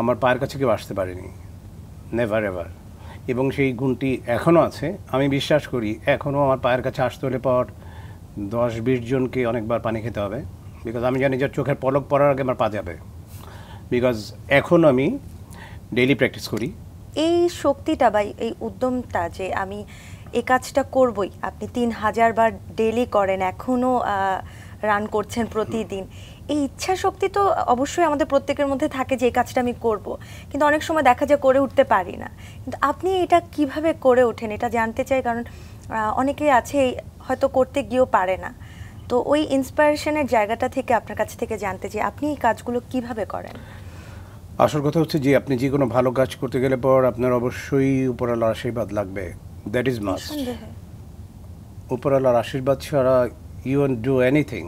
আমার পায়ের কাছে কেউ আসতে পারেনি নেভার এভার এবং সেই গুণটি এখনও আছে আমি বিশ্বাস করি এখনও আমার পায়ের কাছে আসতে হলে পর দশ বিশ জনকে অনেকবার পানি খেতে হবে বিকজ আমি জানি যে চোখের পলক পড়ার আগে আমার পা যাবে বিকজ এখন আমি ডেইলি প্র্যাকটিস করি এই শক্তিটা বা এই উদ্যমটা যে আমি এ কাজটা করবই আপনি তিন হাজার বার ডেলি করেন এখনও রান করছেন প্রতিদিন এই ইচ্ছা শক্তি তো অবশ্যই আমাদের প্রত্যেকের মধ্যে থাকে যে এই কাজটা আমি করব কিন্তু অনেক সময় দেখা যায় করে উঠতে পারি না কিন্তু আপনি এটা কিভাবে করে ওঠেন এটা জানতে চাই কারণ অনেকেই আছে হয়তো করতে গিয়েও পারে না তো ওই ইন্সপায়ারেশনের জায়গাটা থেকে আপনার কাছ থেকে জানতে চাই আপনি এই কাজগুলো কিভাবে করেন আসল কথা হচ্ছে যে আপনি যে কোনো ভালো কাজ করতে গেলে পর আপনার অবশ্যই উপরালার আশীর্বাদ লাগবে দ্যাট ইজ মাস্ট উপরালার আশীর্বাদ ছাড়া ইউন ডু এনিথিং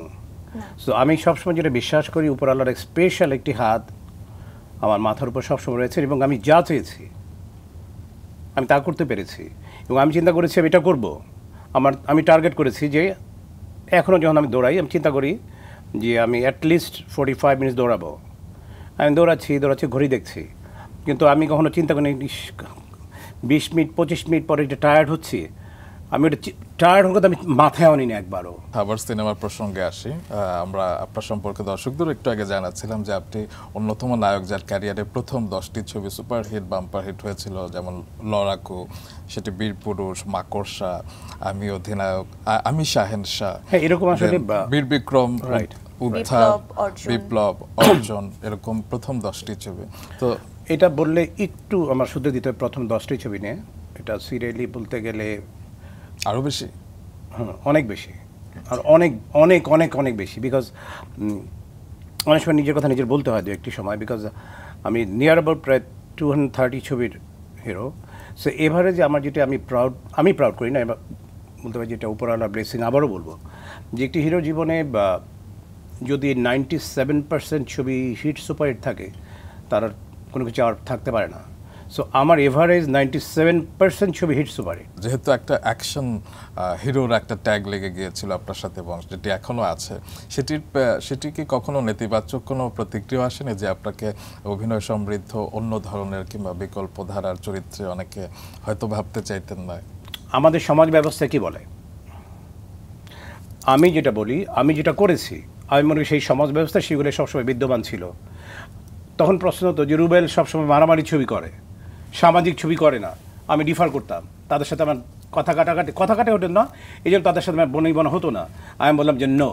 সো আমি সবসময় যেটা বিশ্বাস করি উপর আল্লাহর স্পেশাল একটি হাত আমার মাথার উপর সবসময় রয়েছে এবং আমি যা চেয়েছি আমি তা করতে পেরেছি এবং আমি চিন্তা করেছি আমি এটা করব আমার আমি টার্গেট করেছি যে এখনও যখন আমি দৌড়াই আমি চিন্তা করি যে আমি অ্যাটলিস্ট ফোর্টি ফাইভ মিনিটস দৌড়াবো আমি দৌড়াচ্ছি দৌড়াচ্ছি ঘড়ি দেখছি কিন্তু আমি কখনো চিন্তা করি বিশ মিনিট পঁচিশ মিনিট পরে এটা টায়ার্ড হচ্ছি আমি ওটা টায়ার্ড হওয়ার আমি মাথায় আনি না একবারও আবার সিনেমার প্রসঙ্গে আসি আমরা আপনার সম্পর্কে দর্শকদের একটু আগে জানাচ্ছিলাম যে আপনি অন্যতম নায়ক যার ক্যারিয়ারে প্রথম দশটি ছবি সুপারহিট বাম্পার হিট হয়েছিল যেমন লড়াকু সেটি বীরপুরুষ মাকড়সা আমি অধিনায়ক আমি শাহেন শাহ হ্যাঁ এরকম আসলে বীর বিক্রম রাইট উদ্ধার বিপ্লব অর্জন এরকম প্রথম দশটি ছবি তো এটা বললে একটু আমার শুধু দিতে প্রথম দশটি ছবি নিয়ে এটা সিরিয়ালি বলতে গেলে আরও বেশি হ্যাঁ অনেক বেশি আর অনেক অনেক অনেক অনেক বেশি বিকজ অনেক সময় নিজের কথা নিজের বলতে হয় দু একটি সময় বিকজ আমি নিয়ার অ্যাবাউট প্রায় টু হান্ড্রেড থার্টি ছবির হিরো সো এভারে যে আমার যেটা আমি প্রাউড আমি প্রাউড করি না এবার বলতে পারি যেটা উপরওয়ালা ব্লেসিং আবারও বলবো যে একটি হিরো জীবনে বা যদি নাইনটি সেভেন পার্সেন্ট ছবি হিট সুপার হিট থাকে তার কোনো কিছু আর থাকতে পারে না সো আমার এভারেজ নাইনটি সেভেন পার্সেন্ট ছবি সুপার হিট যেহেতু একটা অ্যাকশন হিরোর একটা ট্যাগ লেগে গিয়েছিল আপনার সাথে এবং যেটি এখনও আছে সেটির সেটি কি কখনো নেতিবাচক কোনো প্রতিক্রিয়া আসেনি যে আপনাকে অভিনয় সমৃদ্ধ অন্য ধরনের কিংবা বিকল্প ধারার চরিত্রে অনেকে হয়তো ভাবতে চাইতেন না আমাদের সমাজ ব্যবস্থা কি বলে আমি যেটা বলি আমি যেটা করেছি আমি মনে করি সেই সমাজ ব্যবস্থা সেগুলো সবসময় বিদ্যমান ছিল তখন প্রশ্ন হতো যে রুবেল সবসময় মারামারি ছবি করে সামাজিক ছবি করে না আমি ডিফার করতাম তাদের সাথে আমার কথা কাটাকাটি কথা কাটা হতো না এই জন্য তাদের সাথে আমার বনিবনা হতো না আমি বললাম যে no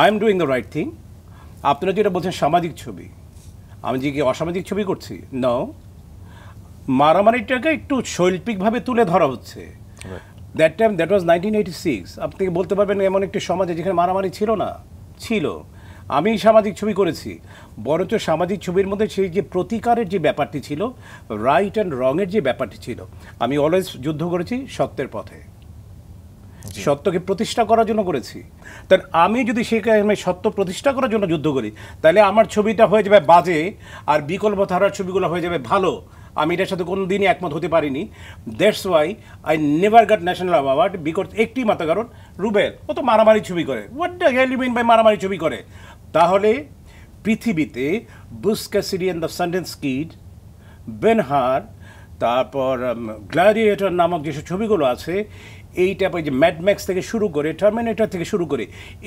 I am doing the right thing আপনারা যেটা বলছেন সামাজিক ছবি আমি যে কি অসামাজিক ছবি করছি ন মারামারিটাকে একটু শৈল্পিকভাবে তুলে ধরা হচ্ছে that time that was nineteen eighty six আপনি বলতে পারবেন এমন একটি সমাজে যেখানে মারামারি ছিল না ছিল আমি সামাজিক ছবি করেছি বরঞ্চ সামাজিক ছবির মধ্যে সেই যে প্রতিকারের যে ব্যাপারটি ছিল রাইট অ্যান্ড রঙের যে ব্যাপারটি ছিল আমি অলওয়েজ যুদ্ধ করেছি সত্যের পথে সত্যকে প্রতিষ্ঠা করার জন্য করেছি তার আমি যদি সেখানে সত্য প্রতিষ্ঠা করার জন্য যুদ্ধ করি তাহলে আমার ছবিটা হয়ে যাবে বাজে আর বিকল্প ধারার ছবিগুলো হয়ে যাবে ভালো আমি এটার সাথে কোনো দিনই একমত হতে পারিনি that's why I never got national award because একটি মাত্র কারণ রুবেল ও তো মারামারি ছবি করে what the hell you mean by মারামারি ছবি করে তাহলে পৃথিবীতে Butch Cassidy and the Sundance Kid Ben Hur তারপর গ্লাডিয়েটর নামক যেসব ছবিগুলো আছে এই টাইপের যে ম্যাডম্যাক্স থেকে শুরু করে টার্মিনেটর থেকে শুরু করে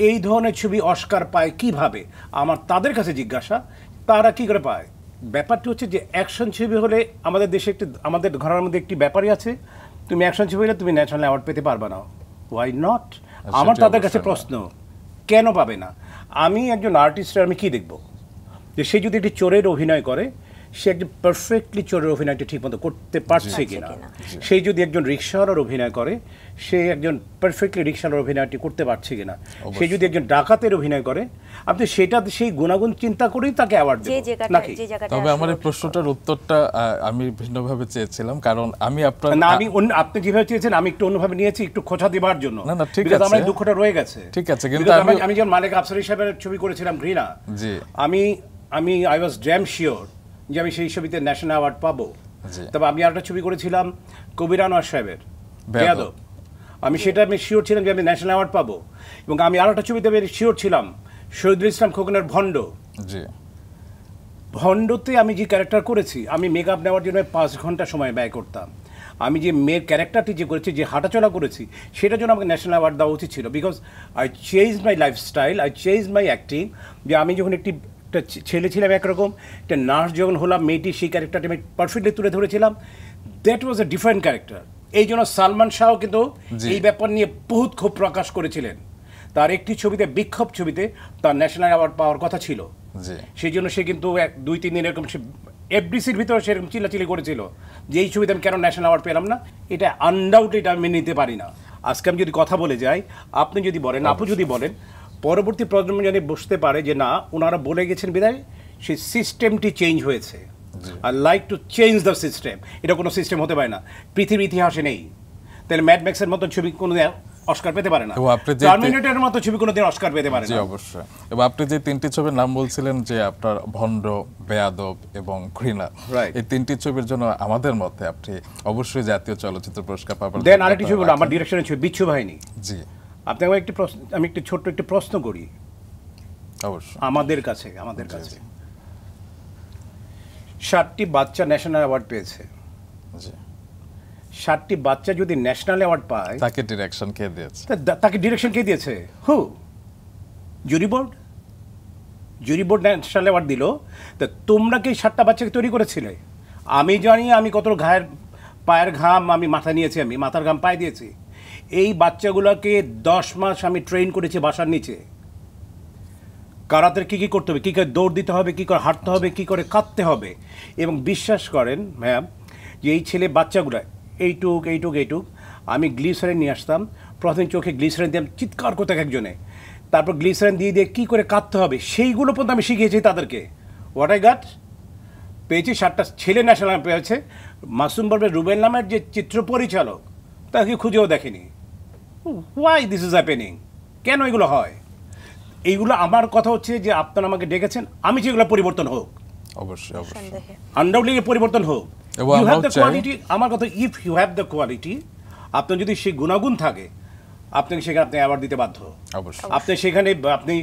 এই ধরনের ছবি অস্কার পায় কিভাবে আমার তাদের কাছে জিজ্ঞাসা তারা কী করে পায় ব্যাপারটি হচ্ছে যে অ্যাকশন ছবি হলে আমাদের দেশে একটি আমাদের ঘরের মধ্যে একটি ব্যাপারই আছে তুমি অ্যাকশন ছবি হলে তুমি ন্যাশনাল অ্যাওয়ার্ড পেতে পারবে না হোয়াই নট আমার তাদের কাছে প্রশ্ন কেন পাবে না আমি একজন আর্টিস্টের আমি কি দেখব যে সে যদি একটি চোরের অভিনয় করে সে একজন পারফেক্টলি চোরের অভিনয়টি ঠিকমতো করতে পারছে কিনা সেই যদি একজন রিক্সাওয়ালার অভিনয় করে সে একজন পারফেক্টলি রিক্সাওয়ালার অভিনয়টি করতে পারছে কিনা সে যদি একজন ডাকাতের অভিনয় করে আপনি সেটা সেই গুণাগুণ চিন্তা করেই তাকে অ্যাওয়ার্ড নাকি তবে আমার এই প্রশ্নটার উত্তরটা আমি ভিন্নভাবে চেয়েছিলাম কারণ আমি আপনার না আমি আপনি যেভাবে চেয়েছেন আমি একটু অন্যভাবে নিয়েছি একটু খোঁচা দেবার জন্য না না ঠিক আছে আমার দুঃখটা রয়ে গেছে ঠিক আছে কিন্তু আমি আমি যখন মালিক আফসার সাহেবের ছবি করেছিলাম ঘৃণা জি আমি আমি আই ওয়াজ ড্যাম শিওর যে আমি সেই ছবিতে ন্যাশনাল অ্যাওয়ার্ড পাবো তবে আমি আরেকটা ছবি করেছিলাম কবির আনোয়ার সাহেবের আমি সেটা আমি শিওর ছিলাম যে আমি ন্যাশনাল অ্যাওয়ার্ড পাবো এবং আমি একটা ছবিতে আমি শিওর ছিলাম শহীদুল ইসলাম খোকনের ভণ্ড ভণ্ডতে আমি যে ক্যারেক্টার করেছি আমি মেকআপ নেওয়ার জন্য পাঁচ ঘন্টা সময় ব্যয় করতাম আমি যে মেয়ের ক্যারেক্টারটি যে করেছি যে হাঁটাচলা করেছি সেটার জন্য আমাকে ন্যাশনাল অ্যাওয়ার্ড দেওয়া উচিত ছিল because I change my lifestyle I change my acting যে আমি যখন একটি একটা ছেলে ছিলাম একরকম একটা নার্স যখন হলাম মেয়েটি সেই ক্যারেক্টারটা আমি পারফেক্টলি তুলে ধরেছিলাম that was a different character এই জন্য সালমান শাহও কিন্তু এই ব্যাপার নিয়ে বহুত ক্ষোভ প্রকাশ করেছিলেন তার একটি ছবিতে বিক্ষোভ ছবিতে তার ন্যাশনাল অ্যাওয়ার্ড পাওয়ার কথা ছিল সেই জন্য সে কিন্তু এক দুই তিন দিন এরকম সে এফডিসির ভিতরে সেরকম চিল্লাচিলি করেছিল যে এই ছবিতে আমি কেন ন্যাশনাল অ্যাওয়ার্ড পেলাম না এটা আনডাউটেড আমি নিতে পারি না আজকে আমি যদি কথা বলে যাই আপনি যদি বলেন আপু যদি বলেন পরবর্তী প্রজন্ম যেন বুঝতে পারে যে না ওনারা বলে গেছেন বিদায় সেই সিস্টেমটি চেঞ্জ হয়েছে I like to change the system এটা কোনো সিস্টেম হতে পারে না পৃথিবীর ইতিহাসে নেই তাহলে ম্যাড ম্যাক্সের ছবি কোনো অস্কার পেতে পারে না মতো ছবি অস্কার পেতে পারে না অবশ্যই এবং আপনি যে তিনটি ছবির নাম বলছিলেন যে আপনার ভণ্ড বেয়াদব এবং ঘৃণা এই তিনটি ছবির জন্য আমাদের মতে আপনি অবশ্যই জাতীয় চলচ্চিত্র পুরস্কার পাবেন দেন আরেকটি ছবি আমার ডিরেকশনের ছবি বিচ্ছু বাহিনী জি আপনাকে একটি প্রশ্ন আমি একটি ছোট্ট একটি প্রশ্ন করি অবশ্যই আমাদের কাছে আমাদের কাছে ষাটটি বাচ্চা ন্যাশনাল অ্যাওয়ার্ড পেয়েছে ষাটটি বাচ্চা যদি ন্যাশনাল অ্যাওয়ার্ড পায় তাকে ডিরেকশন কে দিয়েছে তাকে ডিরেকশন কে দিয়েছে who jury board jury board national award দিল তা তোমরা কি ষাটটা বাচ্চাকে তৈরি করেছিলে আমি জানি আমি কত ঘায়ের পায়ের ঘাম আমি মাথা নিয়েছি আমি মাথার ঘাম পায়ে দিয়েছি এই বাচ্চাগুলোকে দশ মাস আমি ট্রেন করেছি বাসার নিচে কারাতের কী কী করতে হবে কী করে দৌড় দিতে হবে কী করে হাঁটতে হবে কী করে কাঁদতে হবে এবং বিশ্বাস করেন ম্যাম যে এই ছেলে বাচ্চাগুলো এইটুক এইটুক এইটুক আমি গ্লিসারেন নিয়ে আসতাম প্রথমে চোখে গ্লিসারেন আমি চিৎকার করতে একজনে তারপর গ্লিসারেন দিয়ে দিয়ে কী করে কাঁদতে হবে সেইগুলো পর্যন্ত আমি শিখিয়েছি তাদেরকে হোয়াট আই গাট পেয়েছি সাতটা ছেলে ন্যাশনাল পেয়েছে মাসুম বলবে রুবেল নামের যে চিত্র পরিচালক তাকে খুঁজেও দেখেনি হোয়াই দিস ইজ হ্যাপেনিং কেন এগুলো হয় এইগুলো আমার কথা হচ্ছে যে আপনারা আমাকে ডেকেছেন আমি এগুলো পরিবর্তন হোক অবশ্যই অবশ্যই আন্ডারলিং পরিবর্তন হোক ইউ হ্যাভ দ্য কোয়ালিটি আমার কথা if you have the quality আপনার যদি সেই গুণাগুণ থাকে আপনাকে সেখানে আপনি অ্যাওয়ার্ড দিতে বাধ্য অবশ্যই আপনি সেখানে আপনি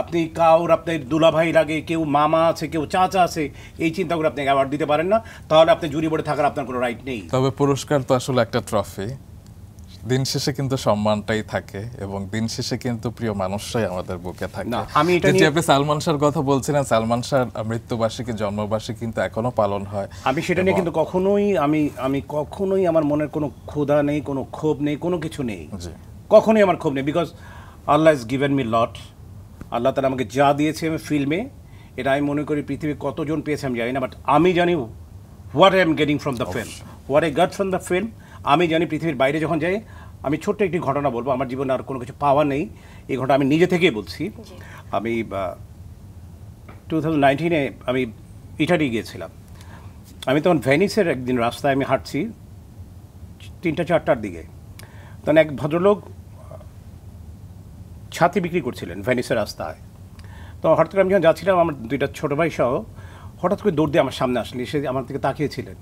আপনি কাউর আপনার দুলাভাই লাগে কেউ মামা আছে কেউ চাচা আছে এই চিন্তা করে আপনি অ্যাওয়ার্ড দিতে পারেন না তাহলে আপনি জুরি বোর্ডে থাকার আপনার কোনো রাইট নেই তবে পুরস্কার তো আসলে একটা ট্রফি দিন শেষে কিন্তু সম্মানটাই থাকে এবং দিন শেষে কিন্তু প্রিয় মানুষরাই আমাদের বুকে থাকে না আমি এটা যে আপনি সালমান শাহর কথা বলছিলেন সালমান শাহর মৃত্যুবার্ষিকী জন্মবার্ষিকী কিন্তু এখনো পালন হয় আমি সেটা নিয়ে কিন্তু কখনোই আমি আমি কখনোই আমার মনের কোনো ক্ষুধা নেই কোনো ক্ষোভ নেই কোনো কিছু নেই কখনোই আমার ক্ষোভ নেই because Allah is given me lot Allah তারা আমাকে যা দিয়েছে আমি ফিল্মে এটা আমি মনে করি পৃথিবী কতজন পেয়েছে আমি জানি না বাট আমি জানি what I am getting from the film what I got from the film আমি জানি পৃথিবীর বাইরে যখন যাই আমি ছোট্ট একটি ঘটনা বলবো আমার জীবনে আর কোনো কিছু পাওয়া নেই এই ঘটনা আমি নিজে থেকেই বলছি আমি টু থাউজেন্ড নাইনটিনে আমি ইটালি গিয়েছিলাম আমি তখন ভেনিসের একদিন রাস্তায় আমি হাঁটছি তিনটা চারটার দিকে তখন এক ভদ্রলোক ছাতি বিক্রি করছিলেন ভেনিসের রাস্তায় তো হঠাৎ করে আমি যখন যাচ্ছিলাম আমার দুইটা ছোটো ভাই সহ হঠাৎ করে দৌড় দিয়ে আমার সামনে আসলি সে আমার দিকে তাকিয়েছিলেন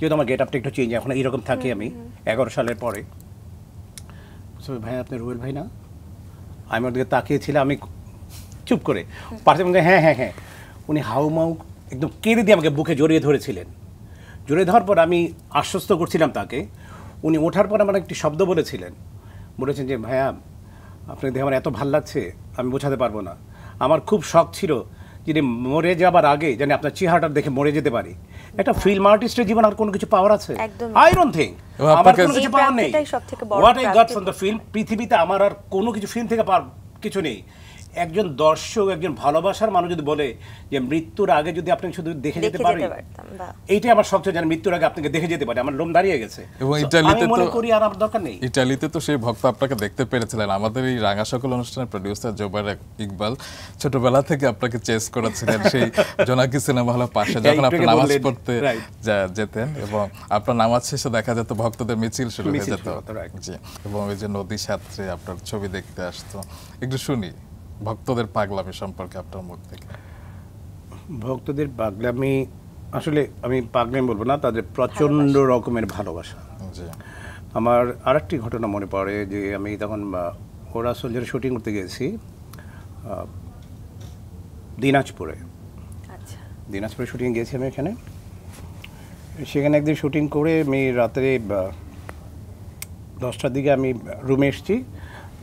যেহেতু আমার গেট আপটা একটু চেঞ্জ এখন এইরকম থাকি আমি এগারো সালের পরে ভাই আপনি রুবেল ভাই না আমি দিকে তাকিয়েছিলাম আমি চুপ করে পাশে হ্যাঁ হ্যাঁ হ্যাঁ উনি হাউ মাউ একদম কেড়ে দিয়ে আমাকে বুকে জড়িয়ে ধরেছিলেন জড়িয়ে ধরার পর আমি আশ্বস্ত করছিলাম তাকে উনি ওঠার পর আমার একটি শব্দ বলেছিলেন বলেছেন যে ভাইয়া আপনার দেহ আমার এত ভাল লাগছে আমি বোঝাতে পারবো না আমার খুব শখ ছিল যিনি মরে যাবার আগে যেন আপনার চেহারাটা দেখে মরে যেতে পারি একটা ফিল্ম আর্টিস্টের জীবন আর কোনো কিছু পাওয়ার আছে আই ডোন্ট থিং আমার কোনো কিছু পাওয়ার নেই what I got from the film পৃথিবীতে আমার আর কোনো কিছু ফিল্ম থেকে পাওয়ার কিছু নেই একজন দর্শক একজন ভালোবাসার মানুষ যদি বলে যে মৃত্যুর আগে যদি আপনি শুধু দেখে যেতে পারি এইটাই আমার সবচেয়ে জানি মৃত্যুর আগে আপনাকে দেখে যেতে পারে আমার লোম দাঁড়িয়ে গেছে এবং ইটালিতে তো করি আর আমার দরকার নেই ইটালিতে তো সেই ভক্ত আপনাকে দেখতে পেরেছিলেন আমাদের এই রাঙা সকল অনুষ্ঠানের প্রডিউসার জোবার ইকবাল ছোটবেলা থেকে আপনাকে চেস করেছিলেন সেই জোনাকি সিনেমা হলের পাশে যখন আপনি নামাজ পড়তে যেতেন এবং আপনার নামাজ শেষে দেখা যেত ভক্তদের মিছিল শুরু হয়ে যেত এবং ওই যে নদী সাঁতরে আপনার ছবি দেখতে আসতো একটু শুনি ভক্তদের পাগলামি সম্পর্কে আপনার মুখ থেকে ভক্তদের পাগলামি আসলে আমি পাগলামি বলবো না তাদের প্রচণ্ড রকমের ভালোবাসা আমার আরেকটি ঘটনা মনে পড়ে যে আমি তখন ওরা সোলজার শুটিং করতে গেছি দিনাজপুরে আচ্ছা। দিনাজপুরে শুটিং গেছি আমি এখানে সেখানে একদিন শুটিং করে আমি রাত্রে দশটার দিকে আমি রুমে এসেছি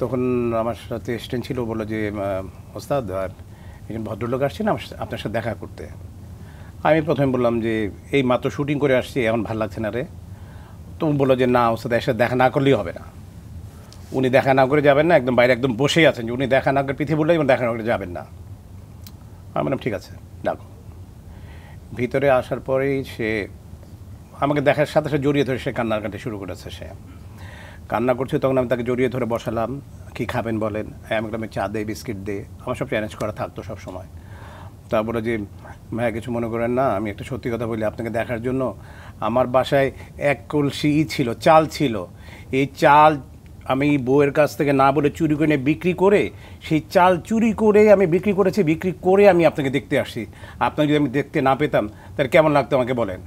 তখন আমার সাথে স্টুডেন্ট ছিল বললো যে ওস্তাদ একজন ভদ্রলোক আসছেন আপনার সাথে দেখা করতে আমি প্রথমে বললাম যে এই মাত্র শুটিং করে আসছি এখন ভালো লাগছে না রে তো বললো যে না এর সাথে দেখা না করলেই হবে না উনি দেখা না করে যাবেন না একদম বাইরে একদম বসেই আছেন যে উনি দেখা না করে পৃথিবী বললেই দেখা না করে যাবেন না আমি বললাম ঠিক আছে ডাকো ভিতরে আসার পরেই সে আমাকে দেখার সাথে সাথে জড়িয়ে ধরে সে কান্নার কাটে শুরু করেছে সে কান্না করছে তখন আমি তাকে জড়িয়ে ধরে বসালাম কি খাবেন বলেন হ্যাঁ, আমি বললাম চা দে বিস্কিট দে আমার সব চ্যালেঞ্জ করা থাকতো সব সময় তারপরে যে ভাইয়া কিছু মনে করেন না আমি একটা সত্যি কথা বলি আপনাকে দেখার জন্য আমার বাসায় এক কলসি ছিল চাল ছিল এই চাল আমি বউয়ের কাছ থেকে না বলে চুরি করে বিক্রি করে সেই চাল চুরি করে আমি বিক্রি করেছি বিক্রি করে আমি আপনাকে দেখতে আসি আপনাকে যদি আমি দেখতে না পেতাম তাহলে কেমন লাগতো আমাকে বলেন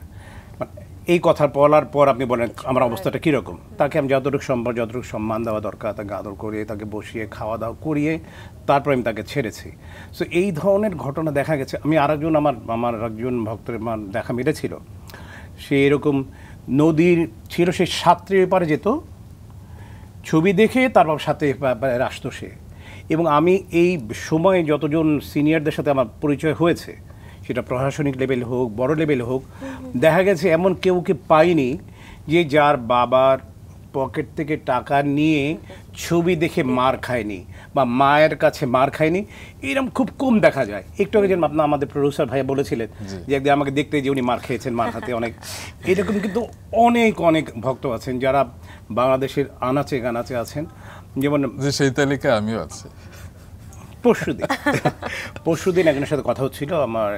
এই কথা বলার পর আপনি বলেন আমার অবস্থাটা কীরকম তাকে আমি যতটুকু সম্ভব যতটুকু সম্মান দেওয়া দরকার তাকে আদর করিয়ে তাকে বসিয়ে খাওয়া দাওয়া করিয়ে তারপর আমি তাকে ছেড়েছি সো এই ধরনের ঘটনা দেখা গেছে আমি আরেকজন আমার আমার একজন ভক্তের দেখা মিলেছিল সে এরকম নদীর ছিল সে সাত্রীর পারে যেত ছবি দেখে তারপর সাথে আসতো সে এবং আমি এই সময়ে যতজন সিনিয়রদের সাথে আমার পরিচয় হয়েছে সেটা প্রশাসনিক লেভেল হোক বড় লেভেল হোক দেখা গেছে এমন কেউ কি পাইনি যে যার বাবার পকেট থেকে টাকা নিয়ে ছবি দেখে মার খায়নি বা মায়ের কাছে মার খায়নি এরকম খুব কম দেখা যায় একটু আগে যেমন আপনার আমাদের প্রডিউসার ভাইয়া বলেছিলেন যে একদিন আমাকে দেখতে যে উনি মার খেয়েছেন মার খাতে অনেক এরকম কিন্তু অনেক অনেক ভক্ত আছেন যারা বাংলাদেশের আনাচে গানাচে আছেন যেমন সেই তালিকা আমিও আছি পরশুদিন পরশুদিন একজনের সাথে কথা হচ্ছিল আমার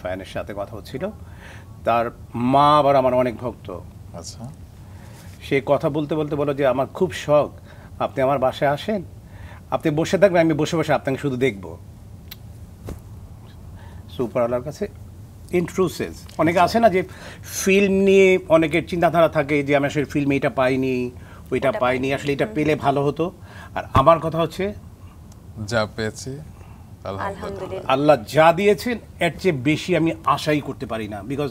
ফ্যানের সাথে কথা হচ্ছিল তার মা আবার আমার অনেক ভক্ত আচ্ছা সে কথা বলতে বলতে বলো যে আমার খুব শখ আপনি আমার বাসায় আসেন আপনি বসে থাকবেন আমি বসে বসে আপনাকে শুধু দেখব সুপারওয়ালার কাছে ইন্ট্রুসেস অনেকে আচ্ছা। আছে না যে ফিল্ম নিয়ে অনেকের চিন্তাধারা থাকে যে আমি আসলে ফিল্ম এটা পাইনি ওইটা পাইনি আসলে এটা পেলে ভালো হতো আর আমার কথা হচ্ছে যা পেয়েছি আল্লাহ যা দিয়েছেন এর চেয়ে বেশি আমি আশাই করতে পারি না বিকজ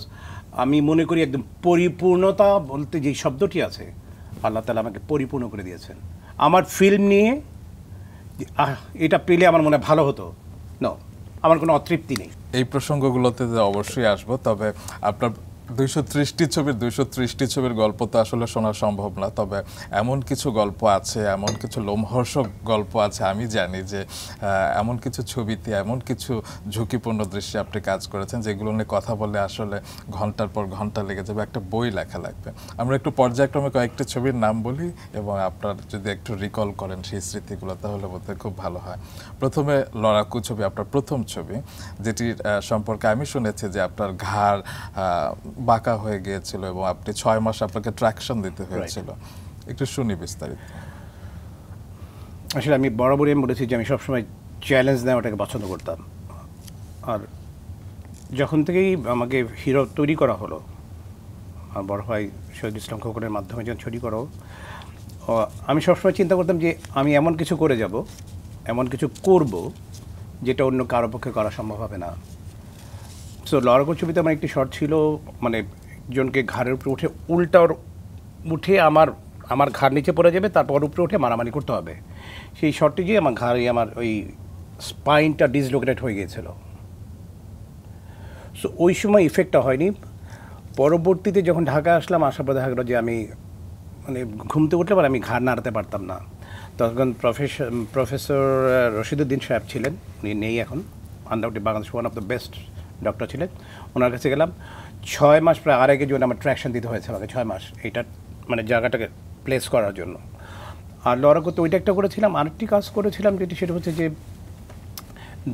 আমি মনে করি একদম পরিপূর্ণতা বলতে যেই শব্দটি আছে আল্লাহ তালা আমাকে পরিপূর্ণ করে দিয়েছেন আমার ফিল্ম নিয়ে এটা পেলে আমার মনে ভালো হতো ন আমার কোনো অতৃপ্তি নেই এই প্রসঙ্গগুলোতে অবশ্যই আসবো তবে আপনার 230টি ছবির 230টি ত্রিশটি ছবির গল্প তো আসলে শোনা সম্ভব না তবে এমন কিছু গল্প আছে এমন কিছু লোমহর্ষক গল্প আছে আমি জানি যে এমন কিছু ছবিতে এমন কিছু ঝুঁকিপূর্ণ দৃশ্যে আপনি কাজ করেছেন যেগুলো নিয়ে কথা বলে আসলে ঘন্টার পর ঘন্টা লেগে যাবে একটা বই লেখা লাগবে আমরা একটু পর্যায়ক্রমে কয়েকটি ছবির নাম বলি এবং আপনার যদি একটু রিকল করেন সেই স্মৃতিগুলো তাহলে বোধহয় খুব ভালো হয় প্রথমে লড়াকু ছবি আপনার প্রথম ছবি যেটির সম্পর্কে আমি শুনেছি যে আপনার ঘাড় বাঁকা হয়ে গিয়েছিল এবং আপনি ছয় মাস আপনাকে ট্র্যাকশন দিতে হয়েছিল একটু শুনি বিস্তারিত আসলে আমি বরাবরই আমি বলেছি যে আমি সবসময় চ্যালেঞ্জ নেওয়াটাকে পছন্দ করতাম আর যখন থেকেই আমাকে হিরো তৈরি করা হলো আর বড় ভাই শহীদ ইসলাম খোকনের মাধ্যমে যখন তৈরি করো আমি সবসময় চিন্তা করতাম যে আমি এমন কিছু করে যাব এমন কিছু করব যেটা অন্য কারো পক্ষে করা সম্ভব হবে না সো লড়াকো ছবিতে আমার একটি শট ছিল মানে একজনকে ঘাড়ের উপরে উঠে উল্টা উঠে আমার আমার ঘাড় নিচে পড়ে যাবে তারপর উপরে উঠে মারামারি করতে হবে সেই শটটি গিয়ে আমার ঘাড়ে আমার ওই স্পাইনটা ডিসলোকেটেড হয়ে গিয়েছিল সো ওই সময় ইফেক্টটা হয়নি পরবর্তীতে যখন ঢাকা আসলাম আসার পর দেখা গেলো যে আমি মানে ঘুমতে উঠলে পর আমি ঘাড় নাড়াতে পারতাম না তখন প্রফেসর প্রফেসর রশিদুদ্দিন সাহেব ছিলেন উনি নেই এখন undoubtedly Bangladesh one of the best doctor ছিলেন ওনার কাছে গেলাম ছয় মাস প্রায় আর আগে জন্য আমার ট্র্যাকশন দিতে হয়েছে আমাকে ছয় মাস এইটা মানে জায়গাটাকে প্লেস করার জন্য আর লড়া করতে ওইটা একটা করেছিলাম আরেকটি কাজ করেছিলাম যেটি সেটা হচ্ছে যে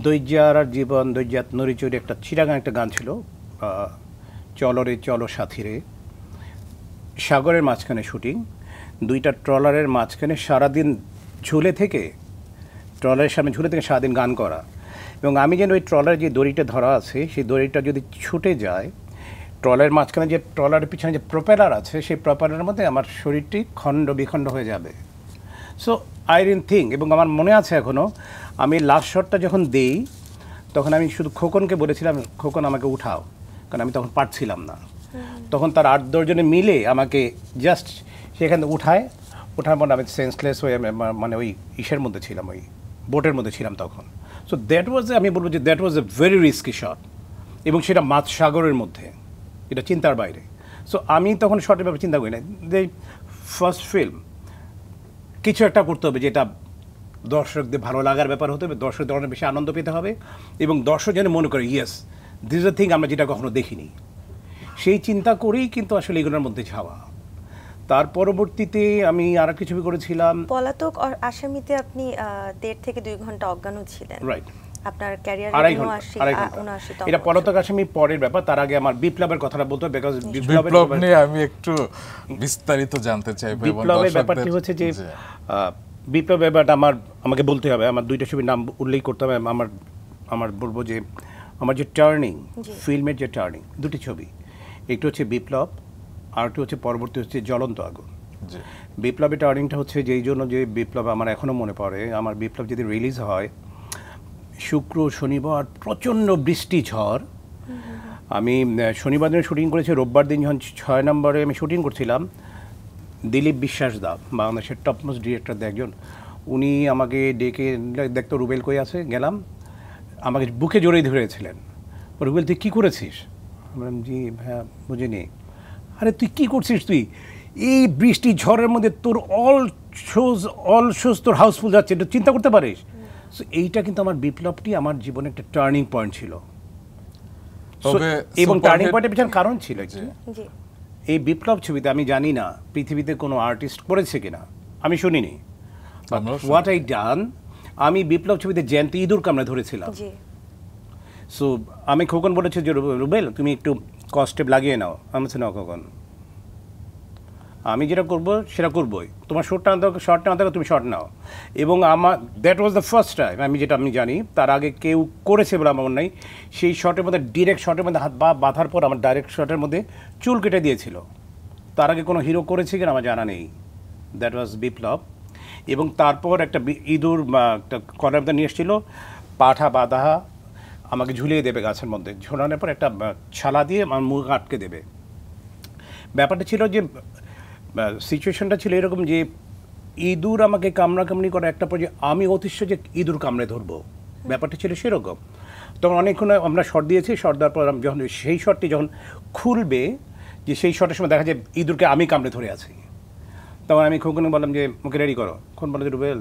দৈর্যার জীবন দৈর্যাত নরিচুরি একটা চিরাগান একটা গান ছিল চলরে চলো সাথীরে সাগরের মাঝখানে শুটিং দুইটা ট্রলারের মাঝখানে সারাদিন ঝুলে থেকে ট্রলারের সামনে ঝুলে থেকে সারাদিন গান করা এবং আমি যেন ওই ট্রলার যে দড়িটা ধরা আছে সেই দড়িটা যদি ছুটে যায় ট্রলের মাঝখানে যে ট্রলারের পিছনে যে প্রপেলার আছে সেই প্রপেলারের মধ্যে আমার শরীরটি খণ্ড বিখণ্ড হয়ে যাবে সো আই রিন থিং এবং আমার মনে আছে এখনও আমি লাস্ট শটটা যখন দেই তখন আমি শুধু খোকনকে বলেছিলাম খোকন আমাকে উঠাও কারণ আমি তখন পারছিলাম না তখন তার আট দশজনে মিলে আমাকে জাস্ট সেখান থেকে উঠায় ওঠার পর আমি সেন্সলেস হয়ে মানে ওই ইসের মধ্যে ছিলাম ওই বোটের মধ্যে ছিলাম তখন সো দ্যাট ওয়াজ আমি বলবো যে that was a very risky shot এবং সেটা মাছ সাগরের মধ্যে এটা চিন্তার বাইরে সো আমি তখন শটের ব্যাপারে চিন্তা করি না যে ফার্স্ট ফিল্ম কিছু একটা করতে হবে যেটা দর্শকদের ভালো লাগার ব্যাপার হতে হবে দর্শকদের অনেক বেশি আনন্দ পেতে হবে এবং দর্শক যেন মনে করে ইয়েস দিস আ থিং আমরা যেটা কখনো দেখিনি সেই চিন্তা করেই কিন্তু আসলে এগুলোর মধ্যে যাওয়া তার পরবর্তীতে আমি আর কিছু করেছিলাম পলাতক আসামিতে আপনি দেড় থেকে দুই ঘন্টা অজ্ঞান ছিলেন রাইট আপনার এটা পলাতক আসামি পরের ব্যাপার তার আগে আমার বিপ্লবের কথাটা বলতে বিপ্লব নিয়ে আমি একটু বিস্তারিত জানতে চাই বিপ্লবের ব্যাপারটি হচ্ছে যে বিপ্লব ব্যাপারটা আমার আমাকে বলতে হবে আমার দুইটা ছবির নাম উল্লেখ করতে হবে আমার আমার বলবো যে আমার যে টার্নিং ফিল্মের যে টার্নিং দুটি ছবি একটু হচ্ছে বিপ্লব একটি হচ্ছে পরবর্তী হচ্ছে জ্বলন্ত আগুন বিপ্লবী টার্নিংটা হচ্ছে যেই জন্য যে বিপ্লব আমার এখনও মনে পড়ে আমার বিপ্লব যদি রিলিজ হয় শুক্র শনিবার প্রচণ্ড বৃষ্টি ঝড় আমি শনিবার দিনে শুটিং করেছি রোববার দিন যখন ছয় নম্বরে আমি শুটিং করছিলাম দিলীপ বিশ্বাস দা বাংলাদেশের টপমোস্ট ডিরেক্টর একজন উনি আমাকে ডেকে দেখতো রুবেল কই আছে গেলাম আমাকে বুকে জোরেই ধরেছিলেন রুবেল তুই কী করেছিস বললাম জি হ্যাঁ বুঝিনি আরে তুই কি করছিস তুই এই বৃষ্টি ঝড়ের মধ্যে তোর অল শোজ অল শোজ তোর হাউসফুল যাচ্ছে এটা চিন্তা করতে পারিস সো এইটা কিন্তু আমার বিপ্লবটি আমার জীবনে একটা টার্নিং পয়েন্ট ছিল এবং টার্নিং পয়েন্টের পিছনে কারণ ছিল এই বিপ্লব ছবিতে আমি জানি না পৃথিবীতে কোনো আর্টিস্ট করেছে কিনা আমি শুনিনি হোয়াট আই ডান আমি বিপ্লব ছবিতে জয়ন্তী ইঁদুর কামড়ে ধরেছিলাম সো আমি খোকন বলেছি যে রুবেল তুমি একটু কস্টেপ লাগিয়ে নাও আমি বলছি না কখন আমি যেটা করবো সেটা করবোই তোমার শর্ট না থাকে শর্ট না থাকে তুমি শর্ট নাও এবং আমার that was the first time আমি যেটা আমি জানি তার আগে কেউ করেছে বলে আমার নাই সেই শর্টের মধ্যে ডিরেক্ট শর্টের মধ্যে হাত বা বাঁধার পর আমার ডাইরেক্ট শর্টের মধ্যে চুল কেটে দিয়েছিল তার আগে কোনো হিরো করেছে কিনা আমার জানা নেই দ্যাট ওয়াজ বিপ্লব এবং তারপর একটা ইঁদুর একটা কর্নার নিয়ে এসেছিলো পাঠা বাঁধা আমাকে ঝুলিয়ে দেবে গাছের মধ্যে ঝোলানোর পর একটা ছালা দিয়ে আমার মুখ আটকে দেবে ব্যাপারটা ছিল যে সিচুয়েশনটা ছিল এরকম যে ইঁদুর আমাকে কামড়াকামড়ি করে একটা পর্যায়ে আমি অতিষ্য যে ইঁদুর কামড়ে ধরবো ব্যাপারটা ছিল সেরকম তখন অনেকক্ষণ আমরা শট দিয়েছি শট দেওয়ার পর যখন সেই শটটি যখন খুলবে যে সেই শটের সময় দেখা যায় ইঁদুরকে আমি কামড়ে ধরে আছি তখন আমি খোকনকে বললাম যে ওকে রেডি করো খুন বললাম যে রুবেল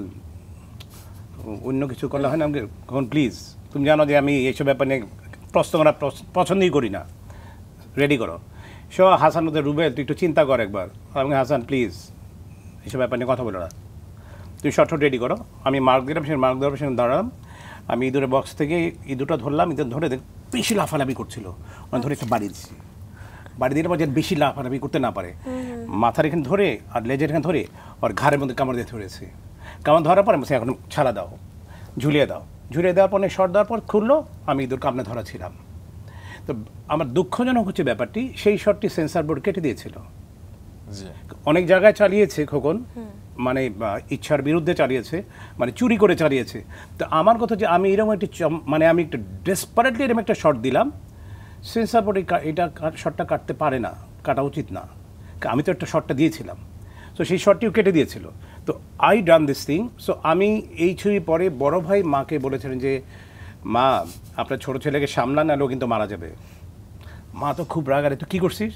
অন্য কিছু করলে হয় না আমাকে খোকন প্লিজ তুমি জানো যে আমি এইসব ব্যাপার নিয়ে প্রশ্ন করা পছন্দই করি না রেডি করো সো হাসান ওদের রুবেল তুই একটু চিন্তা কর একবার আমি হাসান প্লিজ এইসব ব্যাপার নিয়ে কথা বলো না তুই শর্ট রেডি করো আমি মার্ক দিলাম সে মার্ক দেওয়ার সেখানে দাঁড়ালাম আমি ইঁদুরের বক্স থেকে ইঁদুরটা ধরলাম ইঁদুর ধরে বেশি লাফালাফি করছিল মানে ধরে একটা বাড়ি দিচ্ছি বাড়ি দিলে যেন বেশি লাফালাফি করতে না পারে মাথার এখানে ধরে আর লেজের এখানে ধরে আর ঘাড়ের মধ্যে কামড় দিয়ে ধরেছে কামড় ধরার পরে সে এখন ছাড়া দাও ঝুলিয়ে দাও ঝুড়ে দেওয়ার পরে শর্ট দেওয়ার পর খুললো আমি ইঁদুর কামনে ধরা ছিলাম তো আমার দুঃখজনক হচ্ছে ব্যাপারটি সেই শটটি সেন্সার বোর্ড কেটে দিয়েছিল অনেক জায়গায় চালিয়েছে খোকন মানে ইচ্ছার বিরুদ্ধে চালিয়েছে মানে চুরি করে চালিয়েছে তো আমার কথা যে আমি এরকম একটি মানে আমি একটু ডেসপারেটলি এরকম একটা শট দিলাম সেন্সার বোর্ড এটা শটটা কাটতে পারে না কাটা উচিত না আমি তো একটা শটটা দিয়েছিলাম তো সেই শটটিও কেটে দিয়েছিল তো I done this thing so আমি এই ছবি পরে বড় ভাই মাকে বলেছিলেন যে মা আপনার ছোট ছেলেকে সামলা নালেও কিন্তু মারা যাবে মা তো খুব রাগ আরে তুই কী করছিস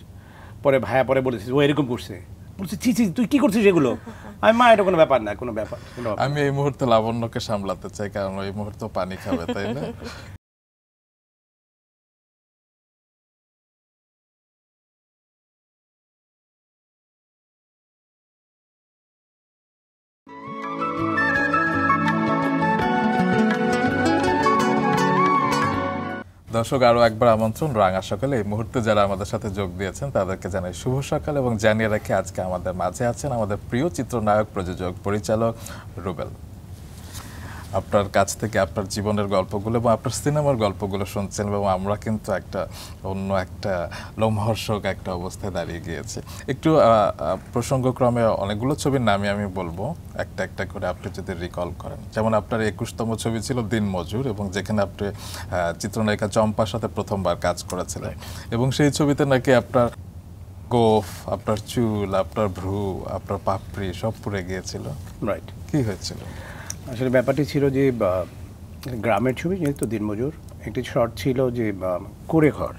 পরে ভাইয়া পরে বলেছিস ও এরকম করছে বলছি ছি ছি তুই কি করছিস এগুলো আমি মা এটা কোনো ব্যাপার না কোনো ব্যাপার আমি এই মুহূর্তে লাবণ্যকে সামলাতে চাই কারণ ওই মুহূর্তে পানি খাবে তাই না দর্শক আরও একবার আমন্ত্রণ রাঙা সকালে এই মুহূর্তে যারা আমাদের সাথে যোগ দিয়েছেন তাদেরকে জানাই শুভ সকাল এবং জানিয়ে রাখি আজকে আমাদের মাঝে আছেন আমাদের প্রিয় চিত্রনায়ক প্রযোজক পরিচালক রুবেল আপনার কাছ থেকে আপনার জীবনের গল্পগুলো এবং আপনার সিনেমার গল্পগুলো শুনছেন এবং আমরা কিন্তু একটা অন্য একটা লোমহর্ষক একটা অবস্থায় দাঁড়িয়ে গিয়েছে একটু প্রসঙ্গক্রমে অনেকগুলো ছবির নামে আমি বলবো একটা একটা করে আপনি যদি রিকল করেন যেমন আপনার একুশতম ছবি ছিল দিনমজুর এবং যেখানে আপনি চিত্রনায়িকা চম্পার সাথে প্রথমবার কাজ করেছিলেন এবং সেই ছবিতে নাকি আপনার গোফ আপনার চুল আপনার ভ্রু আপনার পাপড়ি সব পুড়ে গিয়েছিল রাইট কি হয়েছিল আসলে ব্যাপারটি ছিল যে গ্রামের ছবি যেহেতু দিনমজুর একটি শর্ট ছিল যে কুড়ে ঘর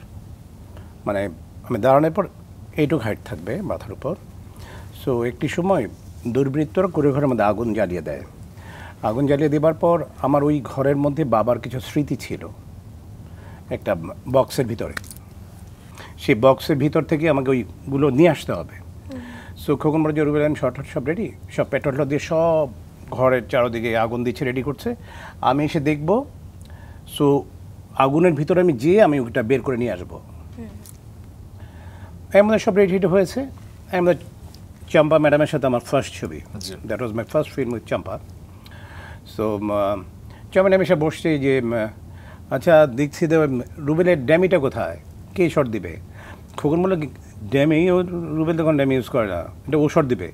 মানে আমি দাঁড়ানোর পর এইটু হাইট থাকবে মাথার উপর সো একটি সময় দুর্বৃত্তরা কুড়ে ঘরের মধ্যে আগুন জ্বালিয়ে দেয় আগুন জ্বালিয়ে দেবার পর আমার ওই ঘরের মধ্যে বাবার কিছু স্মৃতি ছিল একটা বক্সের ভিতরে সেই বক্সের ভিতর থেকে আমাকে ওইগুলো নিয়ে আসতে হবে সো খোকন বড় জোর বললেন শর্ট হট সব রেডি সব পেট্রোল দিয়ে সব ঘরের চারোদিকে আগুন দিচ্ছে রেডি করছে আমি এসে দেখব সো আগুনের ভিতরে আমি যেয়ে আমি ওটা বের করে নিয়ে আসবো আমাদের সব রেডি হয়েছে আমাদের চাম্পা ম্যাডামের সাথে আমার ফার্স্ট ছবি that was my first film with Champa so Champa madam এসে বসছে যে আচ্ছা দেখছি রুবেলের ড্যামিটা কোথায় কে শট দিবে খোকন বললো ড্যামি ও রুবেল তখন ড্যামি ইউজ করে না এটা ও শট দিবে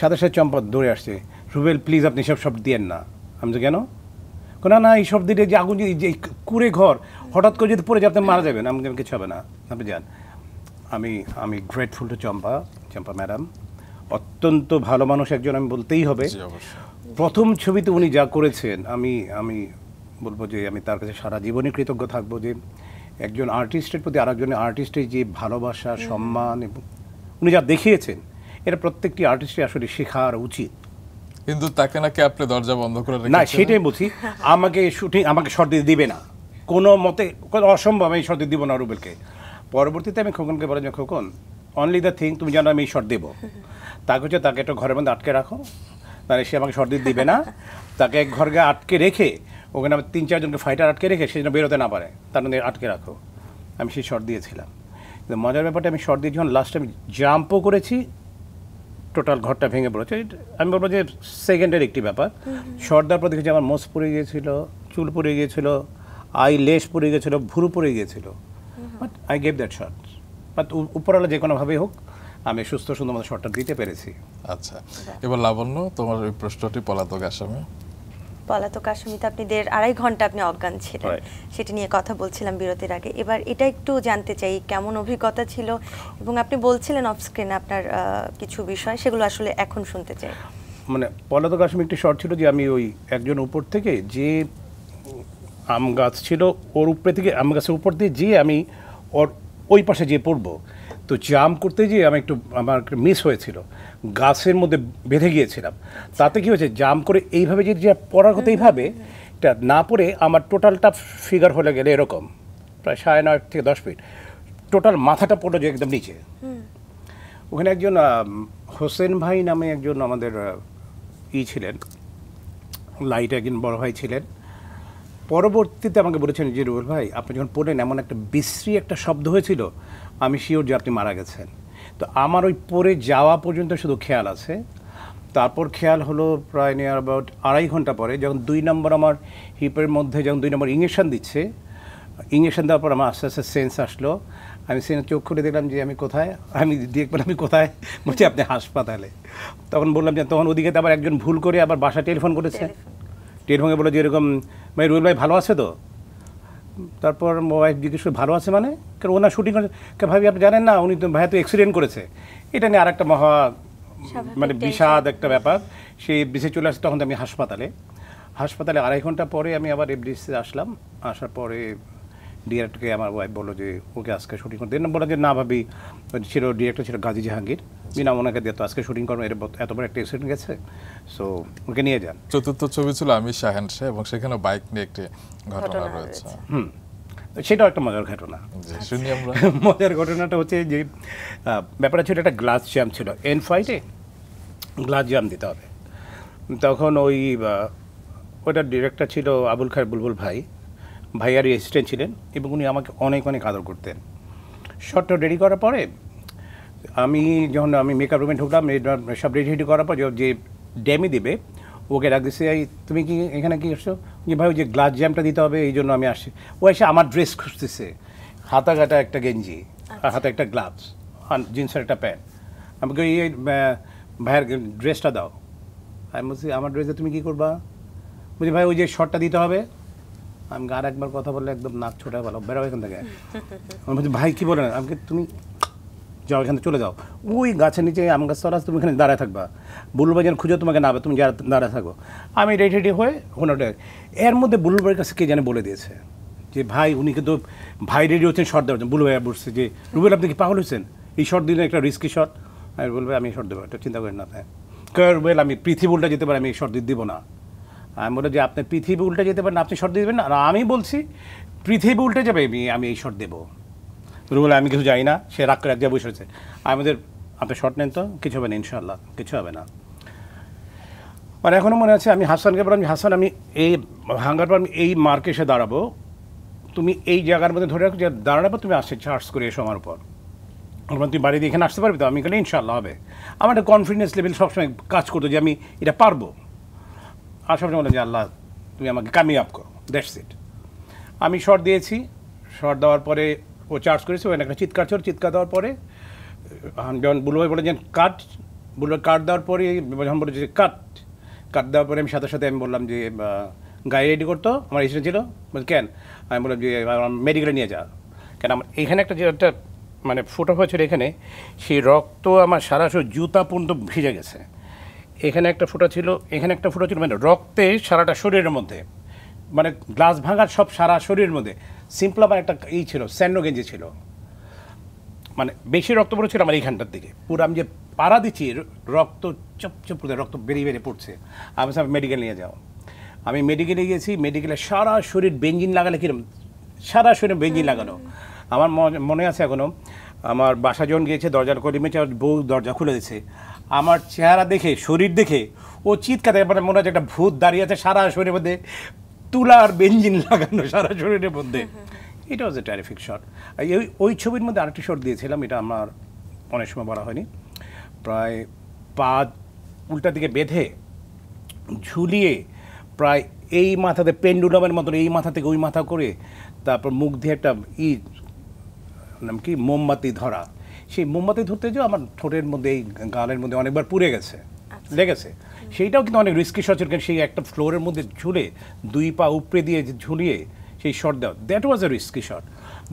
সাথে সাথে চম্পা দৌড়ে আসছে রুবেল প্লিজ আপনি সব শব্দ দিয়েন না আমি তো কেন না না এই শব্দটি যে আগুন যদি যে কুড়ে ঘর হঠাৎ করে যদি পড়ে যায় আপনি মারা যাবেন আমি কিছু হবে না আপনি যান আমি আমি grateful to Champa Champa madam অত্যন্ত ভালো মানুষ একজন আমি বলতেই হবে প্রথম ছবিতে উনি যা করেছেন আমি আমি বলবো যে আমি তার কাছে সারা জীবনই কৃতজ্ঞ থাকবো যে একজন আর্টিস্টের প্রতি আরেকজনের আর্টিস্টের যে ভালোবাসা সম্মান এবং উনি যা দেখিয়েছেন এটা প্রত্যেকটি আর্টিস্টের আসলে শেখার উচিত কিন্তু তাকে নাকি আপনি দরজা বন্ধ করে না সেটাই বলছি আমাকে শুটিং আমাকে শর্ট দিবে না কোনো মতে অসম্ভব আমি শর্ট দিব না রুবেলকে পরবর্তীতে আমি খোকনকে বলে যে খোকন অনলি দ্য থিং তুমি জানো আমি এই শর্ট দেবো তাকে হচ্ছে তাকে একটা ঘরের মধ্যে আটকে রাখো তাহলে সে আমাকে শর্ট দিবে না তাকে এক ঘরকে আটকে রেখে ওখানে আমার তিন চারজনকে ফাইটার আটকে রেখে সে যেন বেরোতে না পারে তার মধ্যে আটকে রাখো আমি সেই শর্ট দিয়েছিলাম কিন্তু মজার ব্যাপারটা আমি শর্ট দিয়ে যখন লাস্ট আমি জাম্পও করেছি টোটাল ঘরটা ভেঙে পড়েছে আমি বলবো যে সেকেন্ডের একটি ব্যাপার সর্দার পর দেখেছি আমার মোস পড়ে গিয়েছিল চুল পড়ে গিয়েছিল আই লেস পড়ে গিয়েছিল ভুরু পড়ে গিয়েছিল but I gave that shot but উপরওয়ালা যে কোনোভাবেই হোক আমি সুস্থ সুন্দর মতো শটটা দিতে পেরেছি আচ্ছা এবার লাবণ্য তোমার ওই প্রশ্নটি পলাতক আসামে পলাতক আসামিতে আপনাদের আড়াই ঘন্টা আপনি অজ্ঞান ছিলেন সেটা নিয়ে কথা বলছিলাম বিরতির আগে এবার এটা একটু জানতে চাই কেমন অভিজ্ঞতা ছিল এবং আপনি বলছিলেন অফ স্ক্রিনে আপনার কিছু বিষয় সেগুলো আসলে এখন শুনতে চাই মানে পলাতক আসামি একটি শর্ট ছিল যে আমি ওই একজন উপর থেকে যে আম গাছ ছিল ওর উপরে থেকে আম গাছের উপর দিয়ে যেয়ে আমি ওর ওই পাশে যেয়ে পড়বো তো জাম করতে গিয়ে আমি একটু আমার একটু মিস হয়েছিল গাছের মধ্যে বেঁধে গিয়েছিলাম তাতে কি হয়েছে জাম করে এইভাবে যদি পড়ার কথা এইভাবে এটা না পড়ে আমার টোটালটা ফিগার হলে গেলে এরকম প্রায় সাড়ে নয় থেকে দশ ফিট টোটাল মাথাটা পড়ে যে একদম নিচে ওখানে একজন হোসেন ভাই নামে একজন আমাদের ই ছিলেন লাইট একজন বড় ভাই ছিলেন পরবর্তীতে আমাকে বলেছেন যে রুবুল ভাই আপনি যখন পড়লেন এমন একটা বিশ্রী একটা শব্দ হয়েছিল আমি শিওর যে আপনি মারা গেছেন তো আমার ওই পরে যাওয়া পর্যন্ত শুধু খেয়াল আছে তারপর খেয়াল হলো প্রায় নিয়ার অ্যাবাউট আড়াই ঘন্টা পরে যখন দুই নম্বর আমার হিপের মধ্যে যখন দুই নম্বর ইঞ্জেকশন দিচ্ছে ইঞ্জেকশন দেওয়ার পর আমার আস্তে আস্তে সেন্স আসলো আমি সেন্স চোখ খুলে দেখলাম যে আমি কোথায় আমি দেখবেন আমি কোথায় বলছি আপনি হাসপাতালে তখন বললাম যে তখন ওদিকে আবার একজন ভুল করে আবার বাসা টেলিফোন করেছে টেলিফোনে বলে যে এরকম ভাই রুল ভাই ভালো আছে তো তারপর ওয়াইফ জিজ্ঞেস করে ভালো আছে মানে কারণ ওনার শুটিং ভাবি আপনি জানেন না উনি তো ভাই তো অ্যাক্সিডেন্ট করেছে এটা নিয়ে আর একটা মহা মানে বিষাদ একটা ব্যাপার সেই বিষে চলে আসে তখন আমি হাসপাতালে হাসপাতালে আড়াই ঘন্টা পরে আমি আবার এফডিসিতে আসলাম আসার পরে ডিরেক্টরকে আমার ওয়াইফ বললো যে ওকে আজকে শুটিং করতে বললাম যে না ভাবি ছিল ডিরেক্টর ছিল গাজী জাহাঙ্গীর বিনা ওনাকে দিয়ে তো আজকে শুটিং করবো এর এত বড় একটা এক্সিডেন্ট গেছে সো ওকে নিয়ে যান চতুর্থ ছবি ছিল আমি শাহেন শাহ এবং সেখানে বাইক নিয়ে একটি ঘটনা রয়েছে হুম সেটাও একটা মজার ঘটনা শুনি আচ্ছা। আমরা মজার ঘটনাটা হচ্ছে যে ব্যাপারটা ছিল একটা গ্লাস জ্যাম ছিল এন ফাইটে গ্লাস জ্যাম দিতে হবে তখন ওই ওটার ডিরেক্টর ছিল আবুল খায় বুলবুল ভাই ভাইয়ার অ্যাসিস্ট্যান্ট ছিলেন এবং উনি আমাকে অনেক অনেক আদর করতেন শর্টটা রেডি করার পরে আমি যখন আমি মেকআপ রুমে ঢুকলাম সব রেডি রেডি করার পর যে ড্যামি দেবে ওকে ডাক দিচ্ছে তুমি কি এখানে কি আসছো যে ভাই যে গ্লাস জ্যামটা দিতে হবে এই জন্য আমি আসছি ও এসে আমার ড্রেস খুঁজতেছে হাতা কাটা একটা গেঞ্জি আর আচ্ছা। হাতে একটা গ্লাভস জিন্সের একটা প্যান্ট আমাকে এই ভাইয়ের ড্রেসটা দাও আমি বলছি আমার ড্রেসে তুমি কী করবা বলছি ভাই ওই যে শর্টটা দিতে হবে আমি আর একবার কথা বললে একদম নাক ছোটা ভালো বেরো এখান থেকে আমি বলছি ভাই কী বলে না আমাকে তুমি যাও এখানে চলে যাও ওই গাছের নিচে আম গাছ তলাস তুমি এখানে দাঁড়ায় থাকবা যেন খুঁজে তোমাকে নাবে তুমি যারা দাঁড়ায় থাকো আমি রেডি রেডি হয়ে ওটা এর মধ্যে বুলবাইয়ের কাছে কে জানে বলে দিয়েছে যে ভাই উনি কিন্তু ভাই রেডি হচ্ছেন শর্ট দেওয়ার জন্য বুলবাইয়া বসছে যে রুবেল আপনি কি পাগল হয়েছেন এই শর্ট দিলে একটা রিস্কি শর্ট আমি বলবে আমি শর্ট দেবো একটা চিন্তা করেন না আপনি রুবেল আমি পৃথিবী উল্টা যেতে পারি আমি এই শর্ট দিতে দেবো না আমি বলে যে আপনি পৃথিবী উল্টে যেতে পারেন আপনি শর্ট দিবেন না আমি বলছি পৃথিবী উল্টে যাবে আমি এই শর্ট দেবো হলে আমি কিছু জানি না সে রাগ করে এক জায়গায় বসেছে আমাদের আপনি শর্ট নেন তো কিছু হবে না ইনশাল্লাহ কিছু হবে না মানে এখনও মনে আছে আমি হাসানকে বললাম হাসান আমি এই হাঙ্গার পর আমি এই মার্কে এসে দাঁড়াবো তুমি এই জায়গার মধ্যে ধরে রাখো যে দাঁড়ানোর পর তুমি আসছে চার্জ করে এসো আমার উপর আমার তুমি বাড়ি দিয়ে এখানে আসতে পারবে তো আমি এখানে ইনশাল্লাহ হবে আমার একটা কনফিডেন্স লেভেল সবসময় কাজ করতো যে আমি এটা পারবো আর সবসময় বললাম যে আল্লাহ তুমি আমাকে কামিয়াব করো দ্যাটস ইট আমি শর্ট দিয়েছি শর্ট দেওয়ার পরে ও চার্জ করেছে ওখানে একটা চিৎকার ছিল চিৎকার দেওয়ার পরে যখন বুলভাই বলে যে কাট বুলভাই কাট দেওয়ার পরে যখন বলে যে কাট কাট দেওয়ার পরে আমি সাথে সাথে আমি বললাম যে গায়ে রেডি করতো আমার এসে ছিল বল কেন আমি বললাম যে মেডিকেলে নিয়ে যা কেন আমার এখানে একটা যে একটা মানে ফুটো হয়েছিল এখানে সেই রক্ত আমার সারা জুতা পর্যন্ত ভিজে গেছে এখানে একটা ফুটো ছিল এখানে একটা ফুটো ছিল মানে রক্তে সারাটা শরীরের মধ্যে মানে গ্লাস ভাঙার সব সারা শরীরের মধ্যে সিম্পল আমার একটা ই ছিল স্যান্ডো গেঞ্জি ছিল মানে বেশি রক্ত পড়েছিল আমার এইখানটার দিকে পুরো আমি যে পাড়া দিচ্ছি রক্ত চপচপ করে রক্ত বেরিয়ে বেরিয়ে পড়ছে আমি সব মেডিকেল নিয়ে যাও আমি মেডিকেলে গিয়েছি মেডিকেলে সারা শরীর বেঞ্জিন লাগালে কিরম সারা শরীরে বেঞ্জিন লাগানো আমার মনে আছে এখনও আমার বাসা যখন গিয়েছে দরজার কলিমে বউ দরজা খুলে দিয়েছে আমার চেহারা দেখে শরীর দেখে ও চিৎকার মানে মনে হচ্ছে একটা ভূত দাঁড়িয়ে আছে সারা শরীরের মধ্যে তুলার বেঞ্জিন লাগানো সারা শরীরের মধ্যে এটা ওয়াজ এ টেরিফিক শট ওই ছবির মধ্যে আরেকটি শট দিয়েছিলাম এটা আমার অনেক সময় বলা হয়নি প্রায় পা উল্টা দিকে বেঁধে ঝুলিয়ে প্রায় এই মাথাতে পেন্ডুলামের মতন এই মাথা থেকে ওই মাথা করে তারপর মুখ দিয়ে একটা ই নাম কি মোমবাতি ধরা সেই মোমবাতি ধরতে যে আমার ঠোঁটের মধ্যে এই গালের মধ্যে অনেকবার পুড়ে গেছে আচ্ছা। লেগেছে সেইটাও কিন্তু অনেক রিস্কি সচেতন সেই একটা ফ্লোরের মধ্যে ঝুলে দুই পা উপরে দিয়ে ঝুলিয়ে সেই শট দেওয়া that was a risky shot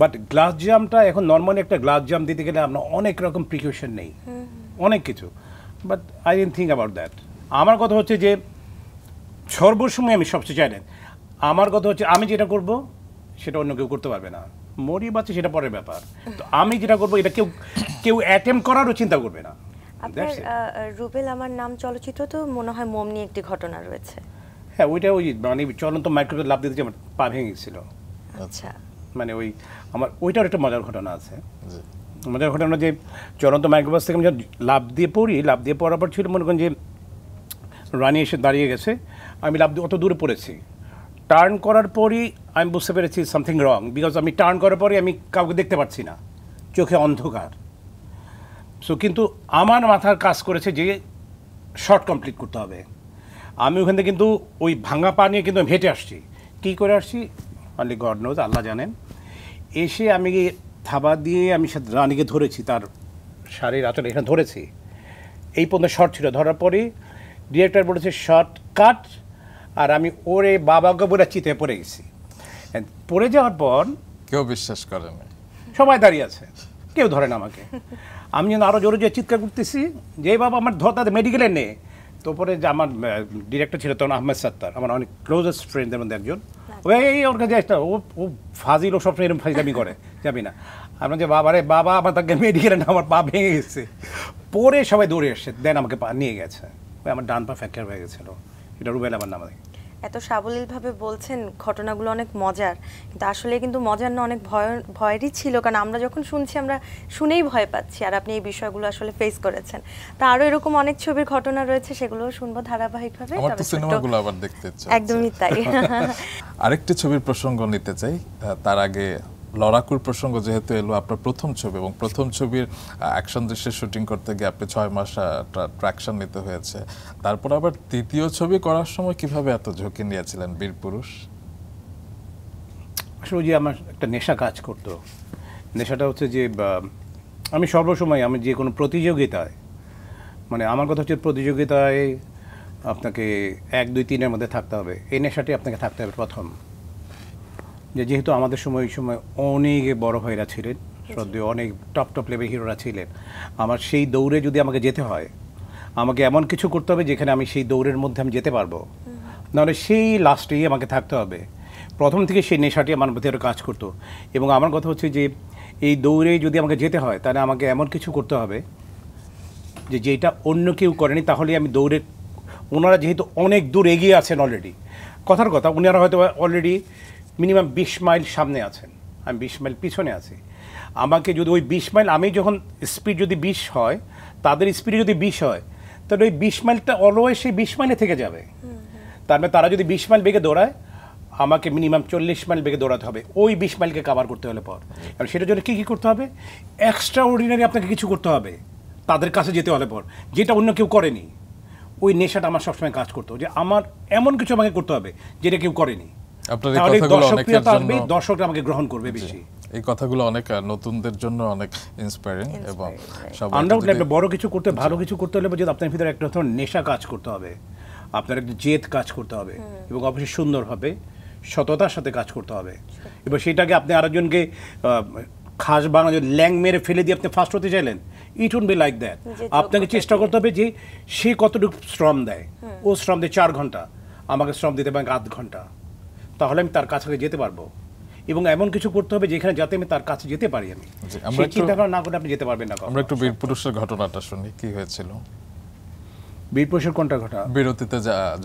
but glass জামটা এখন নর্মালি একটা গ্লাস জাম দিতে গেলে আপনার অনেক রকম প্রিকিউশন নেই অনেক কিছু but I didn't think about that আমার কথা হচ্ছে যে সর্বসময় আমি সবচেয়ে চাই আমার কথা হচ্ছে আমি যেটা করব সেটা অন্য কেউ করতে পারবে না মরি বাচ্চা সেটা পরের ব্যাপার তো আমি যেটা করবো এটা কেউ কেউ অ্যাটেম্প করারও চিন্তা করবে না আপনার রুবেল আমার নাম চলচ্চিত্র তো মনে হয় মোম নিয়ে একটি ঘটনা রয়েছে হ্যাঁ ওইটা ওই মানে চলন্ত মাইক্রোকে লাভ দিতে আমার পা ভেঙে গেছিল আচ্ছা মানে ওই আমার ওইটার একটা মজার ঘটনা আছে মজার ঘটনা যে চলন্ত মাইক্রোবাস থেকে আমি লাভ দিয়ে পড়ি লাভ দিয়ে পড়ার পর ছিল মনে করেন যে রানি এসে দাঁড়িয়ে গেছে আমি লাভ দিয়ে অত দূরে পড়েছি টার্ন করার পরই আমি বুঝতে পেরেছি সামথিং রং বিকজ আমি টার্ন করার পরে আমি কাউকে দেখতে পাচ্ছি না চোখে অন্ধকার সো কিন্তু আমার মাথার কাজ করেছে যে শর্ট কমপ্লিট করতে হবে আমি ওখান থেকে কিন্তু ওই ভাঙা পা নিয়ে কিন্তু হেঁটে আসছি কী করে আসছি অনলি গড নোজ আল্লাহ জানেন এসে আমি থাবা দিয়ে আমি রানীকে ধরেছি তার শাড়ির আচরণ এখানে ধরেছি এই পর্যন্ত শর্ট ছিল ধরার পরে ডিরেক্টর বলেছে শর্ট কাট আর আমি ওরে বাবাকে বলে চিতে পড়ে গেছি পড়ে যাওয়ার পর কেউ বিশ্বাস করেন সবাই দাঁড়িয়ে আছে কেউ ধরেন আমাকে আমি যেন আরও জোরে জোরে চিৎকার করতেছি যে বাবা আমার ধর তাদের মেডিকেলে নেই তো পরে যে আমার ডিরেক্টর ছিল তখন আহমেদ সত্তার আমার অনেক ক্লোজেস্ট ফ্রেন্ডের মধ্যে একজন আচ্ছা। এই ওর কাছে একটা ও ও ফাজিল ও সব এরকম ফাজিলামি করে যাবি না আমরা যে বাবা রে বাবা আমার তাকে মেডিকেলে না আমার পা ভেঙে গেছে পরে সবাই দৌড়ে এসছে দেন আমাকে পা নিয়ে গেছে আমার ডান পা ফ্র্যাকচার হয়ে গেছিলো এটা রুবেল আমার নাম এত সাবলীলভাবে বলছেন ঘটনাগুলো অনেক মজার কিন্তু আসলে কিন্তু মজার না অনেক ভয় ভয়েরই ছিল কারণ আমরা যখন শুনছি আমরা শুনেই ভয় পাচ্ছি আর আপনি এই বিষয়গুলো আসলে ফেস করেছেন তা আরও এরকম অনেক ছবির ঘটনা রয়েছে সেগুলো শুনবো ধারাবাহিকভাবে একদমই তাই আরেকটি ছবির প্রসঙ্গ নিতে চাই তার আগে লড়াকুর প্রসঙ্গ যেহেতু এলো আপনার প্রথম ছবি এবং প্রথম ছবির অ্যাকশন দৃশ্যে শুটিং করতে গিয়ে আপনি ছয় মাস ট্রাকশন নিতে হয়েছে তারপর আবার তৃতীয় ছবি করার সময় কিভাবে এত ঝুঁকি নিয়েছিলেন বীর পুরুষ আসলে যে আমার একটা নেশা কাজ করতো নেশাটা হচ্ছে যে আমি সর্বসময় আমি যে কোনো প্রতিযোগিতায় মানে আমার কথা হচ্ছে প্রতিযোগিতায় আপনাকে এক দুই তিনের মধ্যে থাকতে হবে এই নেশাটি আপনাকে থাকতে হবে প্রথম যে যেহেতু আমাদের সময় ওই সময় অনেক বড় ভাইরা ছিলেন আচ্ছা। শ্রদ্ধেয় অনেক টপ টপ লেভেল হিরোরা ছিলেন আমার সেই দৌড়ে যদি আমাকে যেতে হয় আমাকে এমন কিছু করতে হবে যেখানে আমি সেই দৌড়ের মধ্যে আমি যেতে পারবো নাহলে সেই লাস্টেই আমাকে থাকতে হবে প্রথম থেকে সেই নেশাটি আমার মধ্যে আরও কাজ করতো এবং আমার কথা হচ্ছে যে এই দৌড়ে যদি আমাকে যেতে হয় তাহলে আমাকে এমন কিছু করতে হবে যে যেটা অন্য কেউ করেনি তাহলে আমি দৌড়ে ওনারা যেহেতু অনেক দূর এগিয়ে আছেন অলরেডি কথার কথা উনারা হয়তো অলরেডি মিনিমাম বিশ মাইল সামনে আছেন আমি বিশ মাইল পিছনে আছি আমাকে যদি ওই বিশ মাইল আমি যখন স্পিড যদি বিশ হয় তাদের স্পিডে যদি বিশ হয় তাহলে ওই বিশ মাইলটা অলওয়েজ সেই বিশ মাইলে থেকে যাবে তার মানে তারা যদি বিশ মাইল বেগে দৌড়ায় আমাকে মিনিমাম চল্লিশ মাইল বেগে দৌড়াতে হবে ওই বিশ মাইলকে কাভার করতে হলে পর কারণ সেটার জন্য কী কী করতে হবে এক্সট্রা অর্ডিনারি আপনাকে কিছু করতে হবে তাদের কাছে যেতে হলে পর যেটা অন্য কেউ করেনি ওই নেশাটা আমার সবসময় কাজ করতো যে আমার এমন কিছু আমাকে করতে হবে যেটা কেউ করেনি আপনার এই কথাগুলো অনেকের জন্য দর্শকরা আমাকে গ্রহণ করবে বেশি এই কথাগুলো অনেক নতুনদের জন্য অনেক ইন্সপায়ারিং এবং আন্ডারউড একটা বড় কিছু করতে ভালো কিছু করতে হলে যদি আপনার ভিতরে একটা ধরনের নেশা কাজ করতে হবে আপনার একটা জেদ কাজ করতে হবে এবং অবশ্যই সততার সাথে কাজ করতে হবে এবার সেটাকে আপনি আরেকজনকে খাস বানানো ল্যাং মেরে ফেলে দিয়ে আপনি ফার্স্ট হতে চাইলেন it would be like that আপনাকে চেষ্টা করতে হবে যে সে কতটুকু শ্রম দেয় ও শ্রম দেয় চার ঘন্টা আমাকে শ্রম দিতে পারে আধ ঘন্টা তাহলে আমি তার কাছে যেতে পারবো এবং এমন কিছু করতে হবে যেখানে যাতে আমি তার কাছে যেতে পারি আমি সেই চিন্তা করা না করে আপনি যেতে পারবেন না আমরা একটু বীরপুরুষের ঘটনাটা শুনি কি হয়েছিল বীরপুরুষের কোনটা ঘটনা বিরতিতে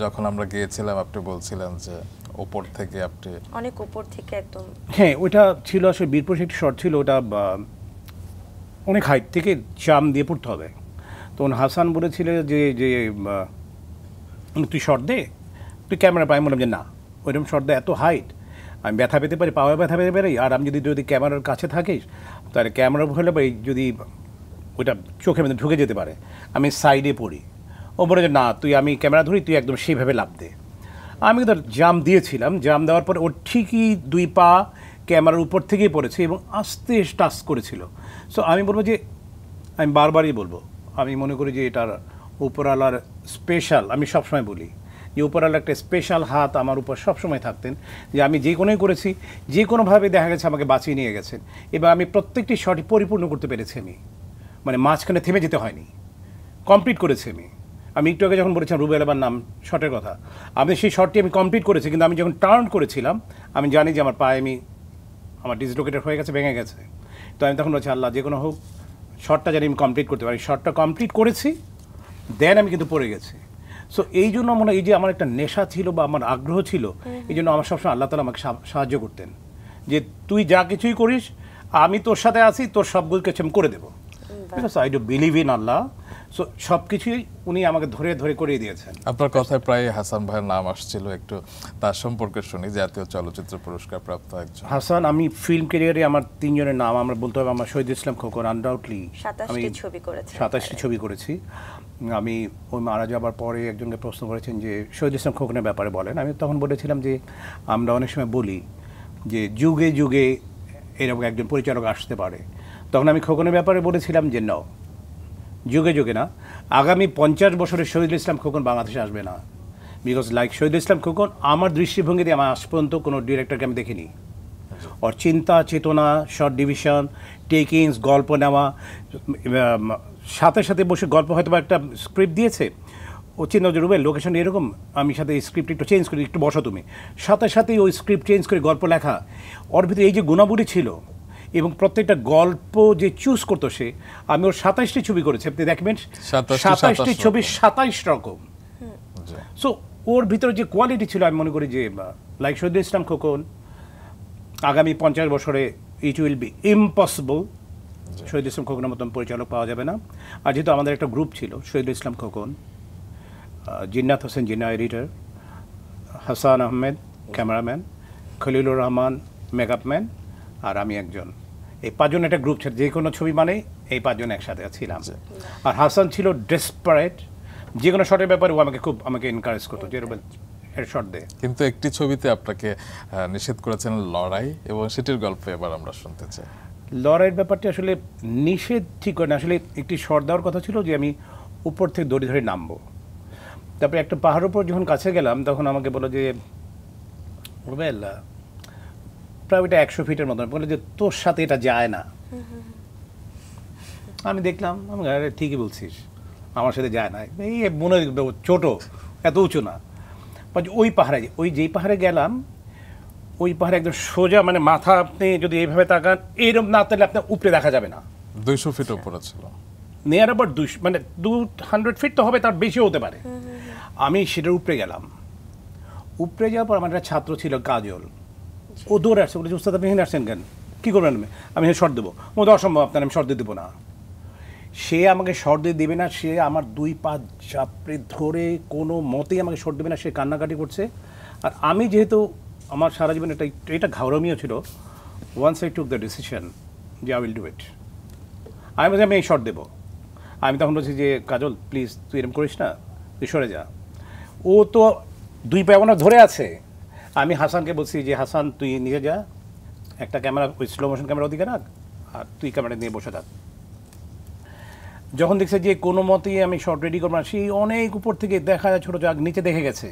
যখন আমরা গিয়েছিলাম আপনি বলছিলেন যে ওপর থেকে আপনি অনেক ওপর থেকে একদম হ্যাঁ ওইটা ছিল আসলে বীরপুরুষ একটি শর্ট ছিল ওটা অনেক হাইট থেকে চাম দিয়ে পড়তে হবে তখন হাসান বলেছিল যে যে তুই শর্ট দে তুই ক্যামেরা পাই বললাম যে না ওইরকম শর্দা এত হাইট আমি ব্যথা পেতে পারি পাওয়া ব্যথা পেতে পারি আর আমি যদি যদি ক্যামেরার কাছে থাকিস তাহলে ক্যামেরা হলে বা যদি ওইটা চোখের মধ্যে ঢুকে যেতে পারে আমি সাইডে পড়ি ও বলে যে না তুই আমি ক্যামেরা ধরি তুই একদম সেইভাবে লাভ দে আমি ধর জাম দিয়েছিলাম জাম দেওয়ার পর ও ঠিকই দুই পা ক্যামেরার উপর থেকেই পড়েছে এবং আস্তে টাচ করেছিল সো আমি বলবো যে আমি বারবারই বলবো আমি মনে করি যে এটার উপরালার স্পেশাল আমি সবসময় বলি যে উপরাল একটা স্পেশাল হাত আমার উপর সবসময় থাকতেন যে আমি যে কোনোই করেছি যে কোনোভাবে দেখা গেছে আমাকে বাঁচিয়ে নিয়ে গেছেন এবং আমি প্রত্যেকটি শটই পরিপূর্ণ করতে পেরেছি আমি মানে মাঝখানে থেমে যেতে হয়নি কমপ্লিট করেছি আমি আমি একটু আগে যখন বলেছিলাম রুবেল আবার নাম শটের কথা আমি সেই শটটি আমি কমপ্লিট করেছি কিন্তু আমি যখন টার্ন করেছিলাম আমি জানি যে আমার পায়ে আমি আমার ডিসলোকেটেড হয়ে গেছে ভেঙে গেছে তো আমি তখন বলছি আল্লাহ যে কোনো হোক শটটা জানি আমি কমপ্লিট করতে পারি শটটা কমপ্লিট করেছি দেন আমি কিন্তু পড়ে গেছি সো এই জন্য মনে এই যে আমার একটা নেশা ছিল বা আমার আগ্রহ ছিল এই জন্য আমার সবসময় আল্লাহ তালা আমাকে সাহায্য করতেন যে তুই যা কিছুই করিস আমি তোর সাথে আছি তোর সবগুলো কিছু আমি করে দেবো ঠিক আছে I do believe in Allah so সব কিছুই উনি আমাকে ধরে ধরে করে দিয়েছেন আপনার কথায় প্রায় হাসান ভাইয়ের নাম আসছিল একটু তার সম্পর্কে শুনি জাতীয় চলচ্চিত্র পুরস্কার প্রাপ্ত একজন হাসান আমি ফিল্ম ক্যারিয়ারে আমার তিনজনের নাম আমরা বলতে হবে আমার শহীদ ইসলাম খোকন আনডাউটলি আমি ছবি করেছি সাতাশটি ছবি করেছি আমি ওই মারা যাবার পরে একজনকে প্রশ্ন করেছেন যে শহীদ ইসলাম খোকনের ব্যাপারে বলেন আমি তখন বলেছিলাম যে আমরা অনেক সময় বলি যে যুগে যুগে এরকম একজন পরিচালক আসতে পারে তখন আমি খোকনের ব্যাপারে বলেছিলাম যে ন যুগে যুগে না আগামী পঞ্চাশ বছরে শহীদুল ইসলাম খোকন বাংলাদেশে আসবে না বিকজ লাইক শহীদুল ইসলাম খোকন আমার দৃষ্টিভঙ্গিতে আমার আজ পর্যন্ত কোনো ডিরেক্টরকে আমি দেখিনি ওর চিন্তা চেতনা শর্ট ডিভিশন টেকিংস গল্প নেওয়া সাথে সাথে বসে গল্প হয়তো একটা স্ক্রিপ্ট দিয়েছে ও চিন্তা যে রুবেল লোকেশন এরকম আমি সাথে এই স্ক্রিপ্ট একটু চেঞ্জ করি একটু বসো তুমি সাথে সাথেই ওই স্ক্রিপ্ট চেঞ্জ করে গল্প লেখা ওর ভিতরে এই যে গুণাবলী ছিল এবং প্রত্যেকটা গল্প যে চুজ করতো সে আমি ওর সাতাইশটি ছবি করেছি আপনি দেখবেন সাতাইশটি ছবি সাতাইশ রকম সো আচ্ছা। ওর ভিতরে যে কোয়ালিটি ছিল আমি মনে করি যে লাইক শহীদুল ইসলাম খোকন আগামী পঞ্চাশ বছরে it will be impossible Shahid Islam খোকনের মতন পরিচালক পাওয়া যাবে না আর যেহেতু আমাদের একটা গ্রুপ ছিল Shahid Islam Khokon Jinnat Hossain Jinna editor Hasan Ahmed cameraman Khalilur Rahman makeup man আর আমি একজন এই পাঁচজন একটা গ্রুপ ছিল যে কোনো ছবি মানে এই পাঁচজন একসাথে ছিলাম আর হাসান ছিল ডেসপারেট যে কোনো শটের ব্যাপারে ও আমাকে খুব আমাকে এনকারেজ করতো যেরকম শট দেয় কিন্তু একটি ছবিতে আপনাকে নিষেধ করেছেন লড়াই এবং সেটির গল্প এবার আমরা শুনতে চাই লড়াইয়ের ব্যাপারটা আসলে নিষেধ ঠিক করে না আসলে একটি শর দেওয়ার কথা ছিল যে আমি উপর থেকে দড়ি ধরে নামবো তারপরে একটা পাহাড়ের উপর যখন কাছে গেলাম তখন আমাকে বলো যে প্রায় ওইটা একশো ফিটের মতন বলে যে তোর সাথে এটা যায় না আমি দেখলাম আমি আরে ঠিকই বলছিস আমার সাথে যায় না এই মনে ছোটো এত উঁচু না ওই পাহাড়ে ওই যেই পাহাড়ে গেলাম ওই পাহাড়ে একদম সোজা মানে মাথা আপনি যদি এইভাবে তাকান এইরকম না তাহলে আপনার উপরে দেখা যাবে না দুইশো ফিট উপরে ছিল নিয়ার আবার দুশো মানে দু হান্ড্রেড ফিট তো হবে তার বেশিও হতে পারে আমি সেটার উপরে গেলাম উপরে যাওয়ার পর আমার একটা ছাত্র ছিল কাজল ও দৌড়ে আসছে বলেছে উস্তাদ আপনি আসছেন কেন কী করবেন আমি আমি শর্ট দেবো ও তো অসম্ভব আপনার আমি শর্ট দেবো না সে আমাকে শর্দে দেবে না সে আমার দুই পা চাপড়ে ধরে কোনো মতেই আমাকে শর্ট দেবে না সে কান্নাকাটি করছে আর আমি যেহেতু আমার সারা জীবন এটা এটা ঘাউরমীয় ছিল once I took the decision যে আই উইল ডু ইট আমি বলছি আমি এই শট দেবো আমি তখন বলছি যে কাজল প্লিজ তুই এরকম করিস না তুই সরে যা ও তো দুই পায়ে ধরে আছে আমি হাসানকে বলছি যে হাসান তুই নিয়ে যা একটা ক্যামেরা ওই স্লো মোশন ক্যামেরা ওদিকে রাখ আর তুই ক্যামেরা নিয়ে বসে থাক যখন দেখছে যে কোনো মতেই আমি শর্ট রেডি করবো না সেই অনেক উপর থেকে দেখা যায় ছোটো যাক নিচে দেখে গেছে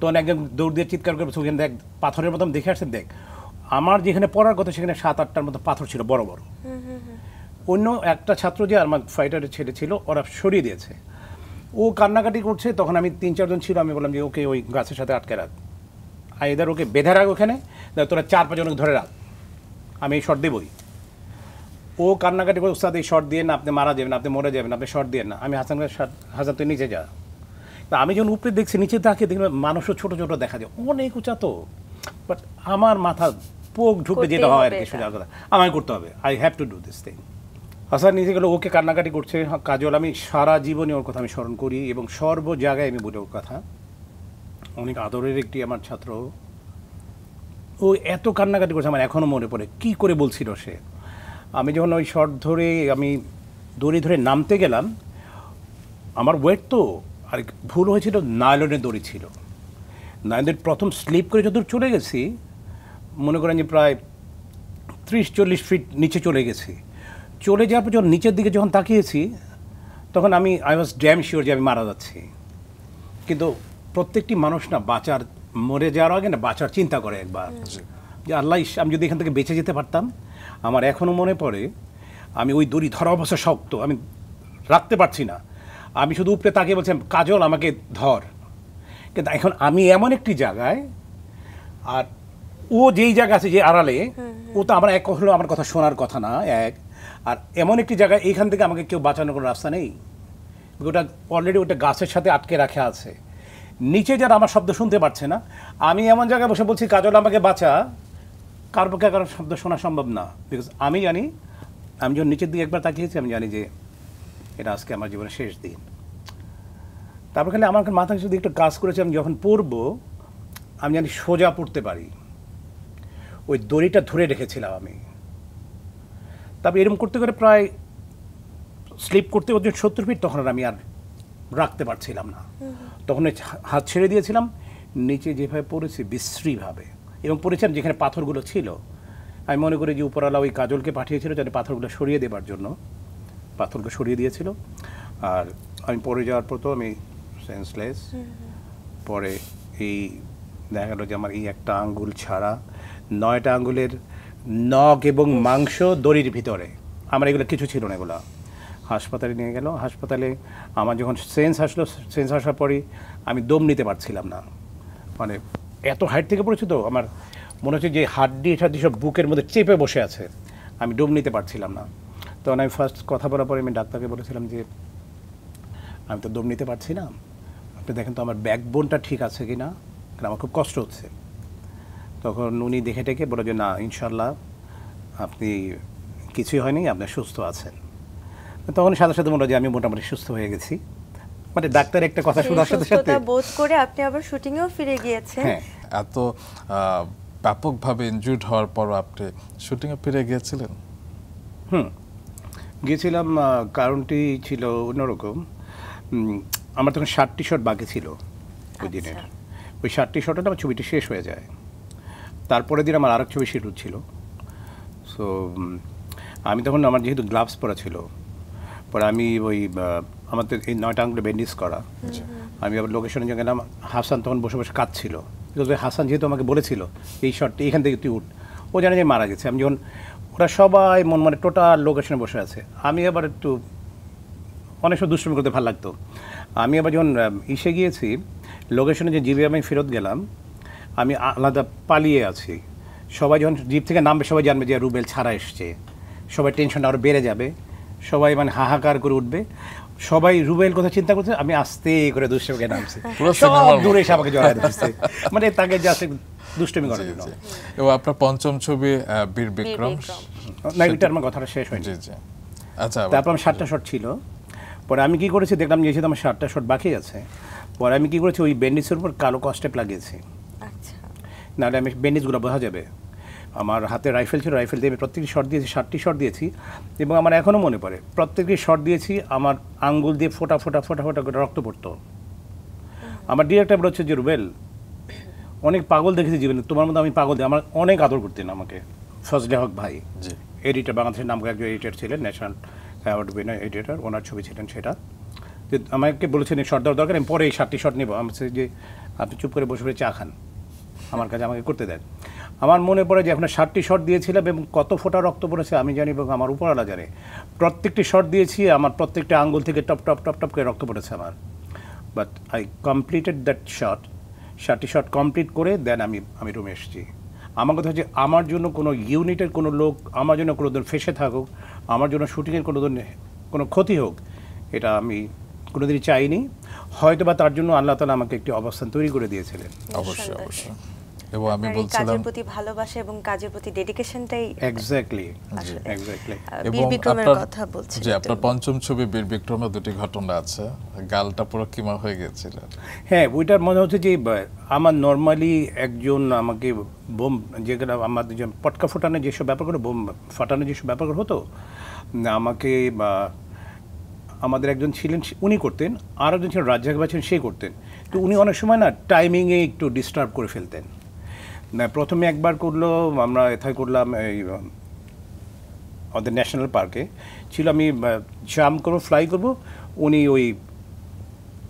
তখন একজন দৌড় দিয়ে চিৎকার করে ওখানে দেখ পাথরের মতন দেখে আসছেন দেখ আমার যেখানে পড়ার কথা সেখানে সাত আটটার মতো পাথর ছিল বড় বড় অন্য একটা ছাত্র যে আমার ফাইটারের ছেলে ছিল ওরা সরিয়ে দিয়েছে ও কান্নাকাটি করছে তখন আমি তিন চারজন ছিল আমি বললাম যে ওকে ওই গাছের সাথে আটকে রাখ আর এদের ওকে বেঁধে রাখ ওখানে তোরা চার পাঁচজন ধরে রাখ আমি এই শর্ট দেবই ও কান্নাকাটি করে উস্তাদ এই শর্ট দিয়ে না আপনি মারা যাবেন আপনি মরে যাবেন আপনি শর্ট দিয়ে না আমি হাসান হাসান তুই নিচে যা তা আমি যখন উপরে দেখছি নিচে তাকে দেখলাম মানুষও ছোট ছোট দেখা যায় অনেক উঁচা তো বাট আমার মাথা পোক ঢুকে যেটা হয় আর কি সোজা কথা আমায় করতে হবে I have to do this thing আসার নিজে গেলে ওকে কান্নাকাটি করছে হ্যাঁ, কাজল আমি সারা জীবনে ওর কথা আমি স্মরণ করি এবং সর্ব জায়গায় আমি বলি ওর কথা অনেক আদরের একটি আমার ছাত্র ও এত কান্নাকাটি করছে আমার এখনও মনে পড়ে কি করে বলছিল সে আমি যখন ওই শর্ট ধরে আমি দড়ি ধরে নামতে গেলাম আমার ওয়েট তো আর ভুল হয়েছিল নাইলনের দড়ি ছিল নাইলনের প্রথম স্লিপ করে যতদূর চলে গেছি মনে করেন যে প্রায় ত্রিশ চল্লিশ ফিট নিচে চলে গেছি চলে যাওয়ার পর যখন নিচের দিকে যখন তাকিয়েছি তখন আমি আই ওয়াজ ড্যাম শিওর যে আমি মারা যাচ্ছি কিন্তু প্রত্যেকটি মানুষ না বাঁচার মরে যাওয়ার আগে না বাঁচার চিন্তা করে একবার যে আল্লাহ আমি যদি এখান থেকে বেঁচে যেতে পারতাম আমার এখনও মনে পড়ে আমি ওই দড়ি ধরা অবস্থা শক্ত আমি রাখতে পারছি না আমি শুধু উপরে তাকে বলছিলাম কাজল আমাকে ধর কিন্তু এখন আমি এমন একটি জায়গায় আর ও যেই জায়গা আছে যে আড়ালে ও তো আমার এক হলো আমার কথা শোনার কথা না এক আর এমন একটি জায়গায় এইখান থেকে আমাকে কেউ বাঁচানোর কোনো রাস্তা নেই ওটা অলরেডি ওটা গাছের সাথে আটকে রাখা আছে নিচে যারা আমার শব্দ শুনতে পারছে না আমি এমন জায়গায় বসে বলছি কাজল আমাকে বাঁচা কার পক্ষে কারোর শব্দ শোনা সম্ভব না বিকজ আমি জানি আমি যখন নিচের দিকে একবার তাকিয়েছি আমি জানি যে এটা আজকে আমার জীবনের শেষ দিন তারপর খালি আমার মাথা শুধু একটু কাজ করেছে আমি যখন পড়ব আমি জানি সোজা পড়তে পারি ওই দড়িটা ধরে রেখেছিলাম আমি তারপর এরকম করতে করে প্রায় স্লিপ করতে করতে সত্তর ফিট তখন আর আমি আর রাখতে পারছিলাম না তখন হাত ছেড়ে দিয়েছিলাম নিচে যেভাবে পড়েছি বিশ্রীভাবে এবং পড়েছিলাম যেখানে পাথরগুলো ছিল আমি মনে করি যে উপরালা ওই কাজলকে পাঠিয়েছিল যাতে পাথরগুলো সরিয়ে দেবার জন্য পাথরকে সরিয়ে দিয়েছিল আর আমি পরে যাওয়ার পর তো আমি সেন্সলেস পরে এই দেখা গেল যে আমার এই একটা আঙ্গুল ছাড়া নয়টা আঙ্গুলের নখ এবং মাংস দড়ির ভিতরে আমার এগুলো কিছু ছিল না এগুলো হাসপাতালে নিয়ে গেল হাসপাতালে আমার যখন সেন্স আসলো সেন্স আসার পরে আমি দম নিতে পারছিলাম না মানে এত হাইট থেকে পড়েছে তো আমার মনে হচ্ছে যে হাড্ডি ঠাড্ডি সব বুকের মধ্যে চেপে বসে আছে আমি ডুব নিতে পারছিলাম না তখন আমি ফার্স্ট কথা বলার পরে আমি ডাক্তারকে বলেছিলাম যে আমি তো দম নিতে পারছি না আপনি দেখেন তো আমার ব্যাকবোনটা ঠিক আছে কি না কারণ আমার খুব কষ্ট হচ্ছে তখন উনি দেখে টেকে বলে যে না ইনশাল্লাহ আপনি কিছুই হয়নি আপনি সুস্থ আছেন তখন সাথে সাথে মনে হয় যে আমি মোটামুটি সুস্থ হয়ে গেছি মানে ডাক্তার একটা কথা শোনার সাথে সাথে বোধ করে আপনি আবার শুটিংয়েও ফিরে গিয়েছেন হ্যাঁ এত ব্যাপকভাবে ইনজুর্ড হওয়ার পর আপনি শুটিংয়ে ফিরে গিয়েছিলেন হুম গিয়েছিলাম কারণটি ছিল অন্যরকম আমার তখন ষাটটি শট বাকি ছিল ওই আচ্ছা। দিনের ওই ষাটটি শটে আমার ছবিটি শেষ হয়ে যায় তারপরে দিন আমার আরেক ছবি শিডিউল ছিল সো আমি তখন আমার যেহেতু গ্লাভস পরা ছিল পরে আমি ওই আমাদের এই নয়টা আঙুলে ব্যান্ডেজ করা আচ্ছা। আমি আবার লোকেশনে যখন গেলাম হাসান তখন বসে বসে কাঁদছিল হাসান যেহেতু আমাকে বলেছিল এই শটটি এখান থেকে তুই উঠ ও জানে যে মারা গেছে আমি যখন ওরা সবাই মন মানে টোটাল লোকেশনে বসে আছে আমি আবার একটু অনেক সময় দুষ্টুমি করতে ভালো লাগতো আমি আবার যখন ইসে গিয়েছি লোকেশনে যে জিপে আমি ফেরত গেলাম আমি আলাদা পালিয়ে আছি সবাই যখন জিপ থেকে নামবে সবাই জানবে যে রুবেল ছাড়া এসছে সবাই টেনশনটা আরও বেড়ে যাবে সবাই মানে হাহাকার করে উঠবে সবাই রুবেল কথা চিন্তা করছে আমি আস্তে করে দুষ্টমিকে নামছি সব দূরে এসে আমাকে জড়ায় দিচ্ছে মানে তাকে জাস্ট দুষ্টমি করার জন্য এবং আপনার পঞ্চম ছবি বীর বিক্রম না এটা আমার কথাটা শেষ হয়নি আচ্ছা তারপর আমার সাতটা শট ছিল পরে আমি কি করেছি দেখলাম যে আমার সাতটা শট বাকি আছে পরে আমি কি করেছি ওই বেন্ডিসের উপর কালো কস্টেপ লাগিয়েছি আচ্ছা নাহলে আমি বেন্ডিসগুলো বোঝা যাবে আমার হাতে রাইফেল ছিল রাইফেল দিয়ে আমি প্রত্যেকটি শট দিয়েছি ষাটটি শট দিয়েছি এবং আমার এখনও মনে পড়ে প্রত্যেকটি শট দিয়েছি আমার আঙ্গুল দিয়ে ফোটা ফোটা ফোটা ফোটা করে রক্ত পড়তো আমার ডিরেক্টর হচ্ছে যে রুবেল অনেক পাগল দেখেছি জীবনে তোমার মধ্যে আমি পাগল দিই আমার অনেক আদর করতেন আমাকে ফজলে হক ভাই এডিটার বাংলাদেশের নাম একজন এডিটর ছিলেন ন্যাশনাল অ্যাওয়ার্ড উইনার এডিটার ওনার ছবি ছিলেন সেটা যে আমাকে বলেছেন শট দেওয়ার দরকার আমি পরে এই ষাটটি শট নেবো আমি যে আপনি চুপ করে বসে পড়ে চা খান আমার কাছে আমাকে করতে দেয় আমার মনে পড়ে যে এখন ষাটটি শট দিয়েছিলাম এবং কত ফোটা রক্ত পড়েছে আমি জানি এবং আমার উপরওয়ালা জানে প্রত্যেকটি শট দিয়েছি আমার প্রত্যেকটা আঙ্গুল থেকে টপ টপ টপ টপ করে রক্ত পড়েছে আমার but I completed that shot ষাটটি শট কমপ্লিট করে দেন আমি আমি রুমে এসেছি আমার কথা হচ্ছে আমার জন্য কোনো ইউনিটের কোনো লোক আমার জন্য কোনো দিন ফেসে থাকুক আমার জন্য শুটিংয়ের কোনো দিন কোনো ক্ষতি হোক এটা আমি কোনোদিনই চাইনি হয়তো বা তার জন্য আল্লাহ তালা আমাকে একটি অবস্থান তৈরি করে দিয়েছিলেন অবশ্যই অবশ্যই এবং আমি বলছিলাম কাজের প্রতি ভালোবাসা এবং কাজের প্রতি ডেডিকেশনটাই এক্স্যাক্টলি এক্স্যাক্টলি এবং কথা বলছি যে আপনার পঞ্চম ছবি বীর দুটি ঘটনা আছে গালটা পুরো কিমা হয়ে গিয়েছিল হ্যাঁ ওইটার মনে হচ্ছে যে আমার নর্মালি একজন আমাকে বোম যেগুলো আমাদের যে পটকা ফোটানো যেসব ব্যাপারগুলো বোম ফাটানো যেসব ব্যাপারগুলো হতো আমাকে বা আমাদের একজন ছিলেন উনি করতেন আর একজন ছিলেন রাজ্জাক বাছেন সে করতেন তো উনি আচ্ছা। অনেক সময় না টাইমিংয়ে একটু ডিস্টার্ব করে ফেলতেন প্রথমে একবার করলো আমরা এথায় করলাম এই আমাদের ন্যাশনাল পার্কে ছিল আমি জাম করবো ফ্লাই করব উনি ওই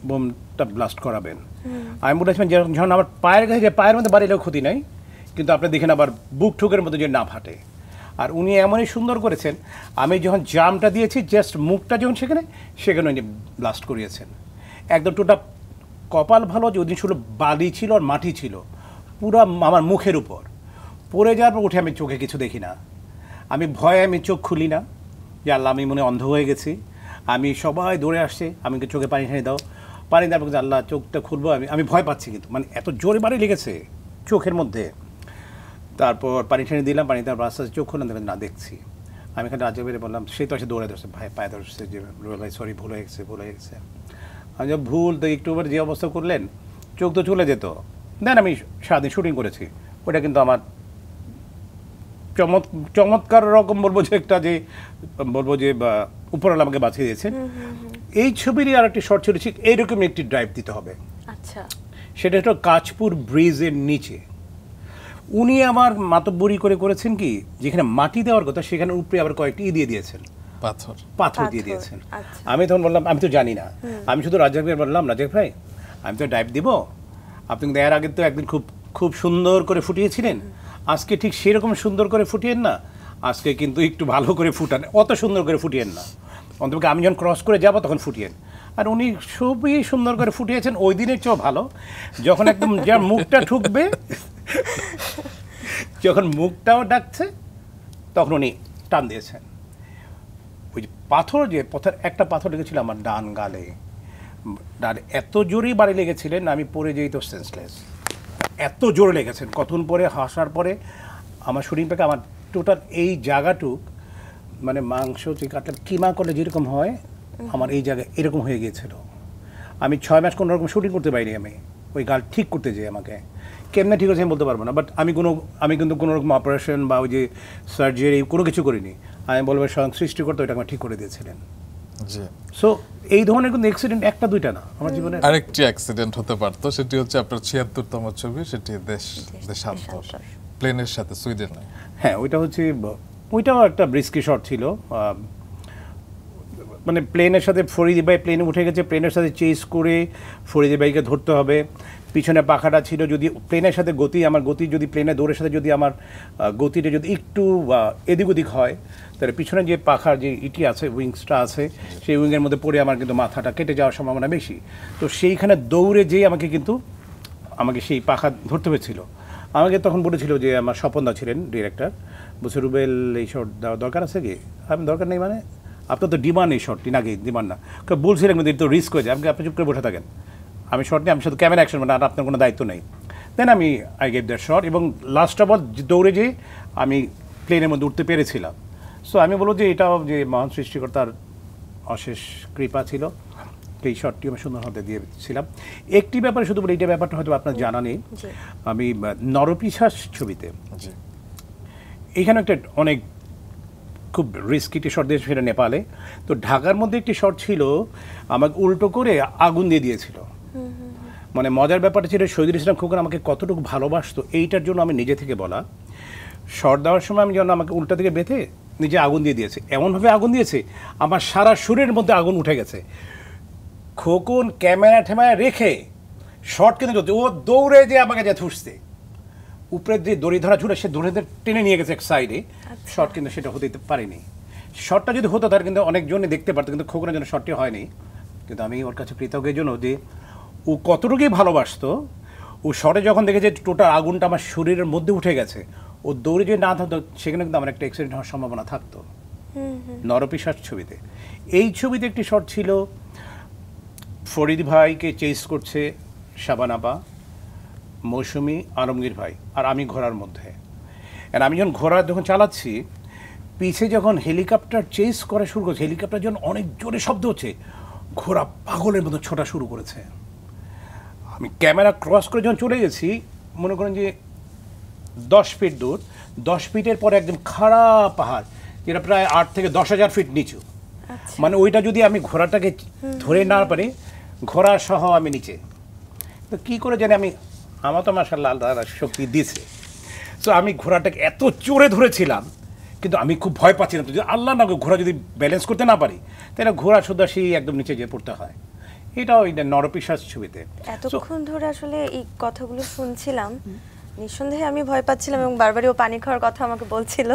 বোমটা ব্লাস্ট করাবেন আমি বলেছিলাম যখন আমার পায়ের কাছে যে পায়ের মধ্যে বাড়িলেও ক্ষতি নাই কিন্তু আপনি দেখেন আবার বুক ঠুকের মতো যে না ফাটে আর উনি এমনই সুন্দর করেছেন আমি যখন জামটা দিয়েছি জাস্ট মুখটা যখন সেখানে সেখানে উনি ব্লাস্ট করিয়েছেন একদম টোটা কপাল ভালো যে ওদিন শুধু বালি ছিল আর মাটি ছিল পুরো আমার মুখের উপর পড়ে যাওয়ার পর উঠে আমি চোখে কিছু দেখি না আমি ভয়ে আমি চোখ খুলি না যে আল্লাহ আমি মনে অন্ধ হয়ে গেছি আমি সবাই দৌড়ে আসছে আমি চোখে পানি ঠানি দাও পানি দেওয়ার পর আল্লাহ চোখটা খুলবো আমি আমি ভয় পাচ্ছি কিন্তু মানে এত জোরে বাড়ি লেগেছে চোখের মধ্যে তারপর পানি ঠানি দিলাম পানি দেওয়ার পর আস্তে আস্তে চোখ খুললাম না দেখছি আমি এখানে রাজ্য বেড়ে বললাম সে তো এসে দৌড়ে ধরছে ভাই পায়ে ধরছে যে ভাই সরি ভুল হয়ে গেছে ভুল হয়ে গেছে আমি ভুল তো একটু যে অবস্থা করলেন চোখ তো চলে যেত দেন আমি সারাদিন শুটিং করেছি ওটা কিন্তু আমার চমৎকার রকম বলবো যে একটা যে বলবো যে উপরওয়ালা আমাকে বাঁচিয়ে দিয়েছে এই ছবিরই আর একটি শর্ট ছিল ঠিক এইরকম একটি ড্রাইভ দিতে হবে আচ্ছা সেটা হচ্ছে কাঁচপুর ব্রিজের নিচে উনি আমার মাতব্বরি করে করেছেন কি যেখানে মাটি দেওয়ার কথা সেখানে উপরে আবার কয়েকটি ই দিয়ে দিয়েছেন পাথর পাথর দিয়ে দিয়েছেন আচ্ছা। আমি তখন বললাম আমি তো জানি না আমি শুধু রাজাক ভাই বললাম রাজাক ভাই আমি তো ড্রাইভ দিব আপনি কিন্তু এর আগে তো একদিন খুব খুব সুন্দর করে ফুটিয়েছিলেন আজকে ঠিক সেরকম সুন্দর করে ফুটিয়েন না আজকে কিন্তু একটু ভালো করে ফুটান অত সুন্দর করে ফুটিয়েন না অন্তপক্ষে আমি যখন ক্রস করে যাবো তখন ফুটিয়েন আর উনি খুবই সুন্দর করে ফুটিয়েছেন ওই দিনের চেয়েও ভালো যখন একদম যার মুখটা ঠুকবে যখন মুখটাও ডাকছে তখন উনি টান দিয়েছেন ওই যে পাথর যে পথের একটা পাথর ডেকেছিল আমার ডান গালে আর এত জোরেই বাড়ি লেগেছিলেন আমি পড়ে যেই তো সেন্সলেস এত জোরে লেগেছেন কতক্ষণ পরে হাসার পরে আমার পেকে আমার টোটাল এই জায়গাটুক মানে মাংস যে কাটলাম কিমা করলে যেরকম হয় আমার এই জায়গা এরকম হয়ে গিয়েছিল আমি ছয় মাস কোনো রকম শুটিং করতে পারিনি আমি ওই গাল ঠিক করতে যাই আমাকে কেমনে ঠিক আছে আমি বলতে পারবো না বাট আমি কোনো আমি কিন্তু কোনো রকম অপারেশন বা ওই যে সার্জারি কোনো কিছু করিনি আমি বলবো স্বয়ং করতে ওইটা আমার ঠিক করে দিয়েছিলেন সো এই ধরনের কিন্তু অ্যাক্সিডেন্ট একটা দুইটা না আমার জীবনে আরেকটি অ্যাক্সিডেন্ট হতে পারত সেটি হচ্ছে আপনার ছিয়াত্তরতম ছবি সেটি দেশ দেশান্তর প্লেনের সাথে সুইডেন হ্যাঁ ওইটা হচ্ছে ওইটাও একটা ব্রিস্কি শট ছিল মানে প্লেনের সাথে ফরিদি ভাই প্লেনে উঠে গেছে প্লেনের সাথে চেস করে ফরিদি ভাইকে ধরতে হবে পিছনে পাখাটা ছিল যদি প্লেনের সাথে গতি আমার গতি যদি প্লেনে দৌড়ের সাথে যদি আমার গতিটা যদি একটু এদিক ওদিক হয় তাহলে পিছনে যে পাখার যে ইটি আছে উইংসটা আছে সেই উইংয়ের মধ্যে পড়ে আমার কিন্তু মাথাটা কেটে যাওয়ার সম্ভাবনা বেশি তো সেইখানে দৌড়ে যেয়ে আমাকে কিন্তু আমাকে সেই পাখা ধরতে হয়েছিল আমাকে তখন বলেছিল যে আমার স্বপনদা ছিলেন ডিরেক্টর বলছে রুবেল এই শর্ট দেওয়া দরকার আছে কি আমি দরকার নেই মানে আপনার তো ডিমান্ড এই শটটি নাকি ডিমান্ড না বলছিলেন কিন্তু তো রিস্ক হয়ে যায় আপনি আপনি চুপ করে বসে থাকেন আমি শট নিই আমি শুধু ক্যামেরা অ্যাকশন মানে আর আপনার কোনো দায়িত্ব নেই দেন আমি আই গেভ দ্যাট শট এবং লাস্ট অফ অল দৌড়ে যে আমি প্লেনের মধ্যে উঠতে পেরেছিলাম সো আমি বলবো যে এটাও যে মহান সৃষ্টিকর্তার অশেষ কৃপা ছিল এই শটটি আমি সুন্দর হতে দিয়েছিলাম একটি ব্যাপারে শুধু বলি এইটা ব্যাপারটা হয়তো আপনার জানা নেই আমি নরপিশাস ছবিতে এখানে একটা অনেক খুব রিস্কি একটি শট দিয়েছে সেটা নেপালে তো ঢাকার মধ্যে একটি শট ছিল আমাকে উল্টো করে আগুন দিয়ে দিয়েছিল মানে মজার ব্যাপারটা ছিল শহীদুল ইসলাম খোকন আমাকে কতটুকু ভালোবাসতো এইটার জন্য আমি নিজে থেকে বলা শর্ট দেওয়ার সময় আমি যেন আমাকে উল্টা থেকে বেঁধে নিজে আগুন দিয়ে দিয়েছে এমনভাবে আগুন দিয়েছে আমার সারা শরীরের মধ্যে আগুন উঠে গেছে খোকন ক্যামেরা ঠ্যামেরা রেখে শর্ট কিন্তু চলছে ও দৌড়ে যে আমাকে যে ঠুসতে উপরের যে দড়ি ধরা ছুটে সে দড়িতে টেনে নিয়ে গেছে এক সাইডে শর্ট কিন্তু সেটা হতে পারেনি শর্টটা যদি হতো তার কিন্তু অনেকজনই দেখতে পারতো কিন্তু খোকনের জন্য শর্টটি হয়নি কিন্তু আমি ওর কাছে কৃতজ্ঞের জন্য যে ও কতটুকুই ভালোবাসতো ও শটে যখন দেখেছে টোটাল আগুনটা আমার শরীরের মধ্যে উঠে গেছে ও দৌড়ে যদি না থাকতো সেখানে কিন্তু আমার একটা অ্যাক্সিডেন্ট হওয়ার সম্ভাবনা থাকতো নরপিশার ছবিতে এই ছবিতে একটি শট ছিল ফরিদ ভাইকে চেস করছে শাবানাবা মৌসুমি আলমগীর ভাই আর আমি ঘোড়ার মধ্যে আর আমি যখন ঘোড়া যখন চালাচ্ছি পিছে যখন হেলিকপ্টার চেস করা শুরু করেছে হেলিকপ্টার যখন অনেক জোরে শব্দ হচ্ছে ঘোড়া পাগলের মতো ছোটা শুরু করেছে আমি ক্যামেরা ক্রস করে যখন চলে গেছি মনে করেন যে দশ ফিট দূর দশ ফিটের পরে একদম খাড়া পাহাড় যেটা প্রায় আট থেকে দশ হাজার ফিট নিচু আচ্ছা। মানে ওইটা যদি আমি ঘোড়াটাকে ধরে না পারি ঘোড়া সহ আমি নিচে তো কী করে জানি আমি আমার তো মাসাল্লাহ আল্লাহ শক্তি দিয়েছে তো আমি ঘোড়াটাকে এত চড়ে ধরেছিলাম কিন্তু আমি খুব ভয় পাচ্ছিলাম যদি আল্লাহ না ঘোড়া যদি ব্যালেন্স করতে না পারি তাহলে ঘোড়া সোদা সেই একদম নিচে যেয়ে পড়তে হয় এটাও এটা নরপিশাস ছবিতে এতক্ষণ ধরে আসলে এই কথাগুলো শুনছিলাম নিঃসন্দেহে আমি ভয় পাচ্ছিলাম এবং বারবারই ও পানি খাওয়ার কথা আমাকে বলছিল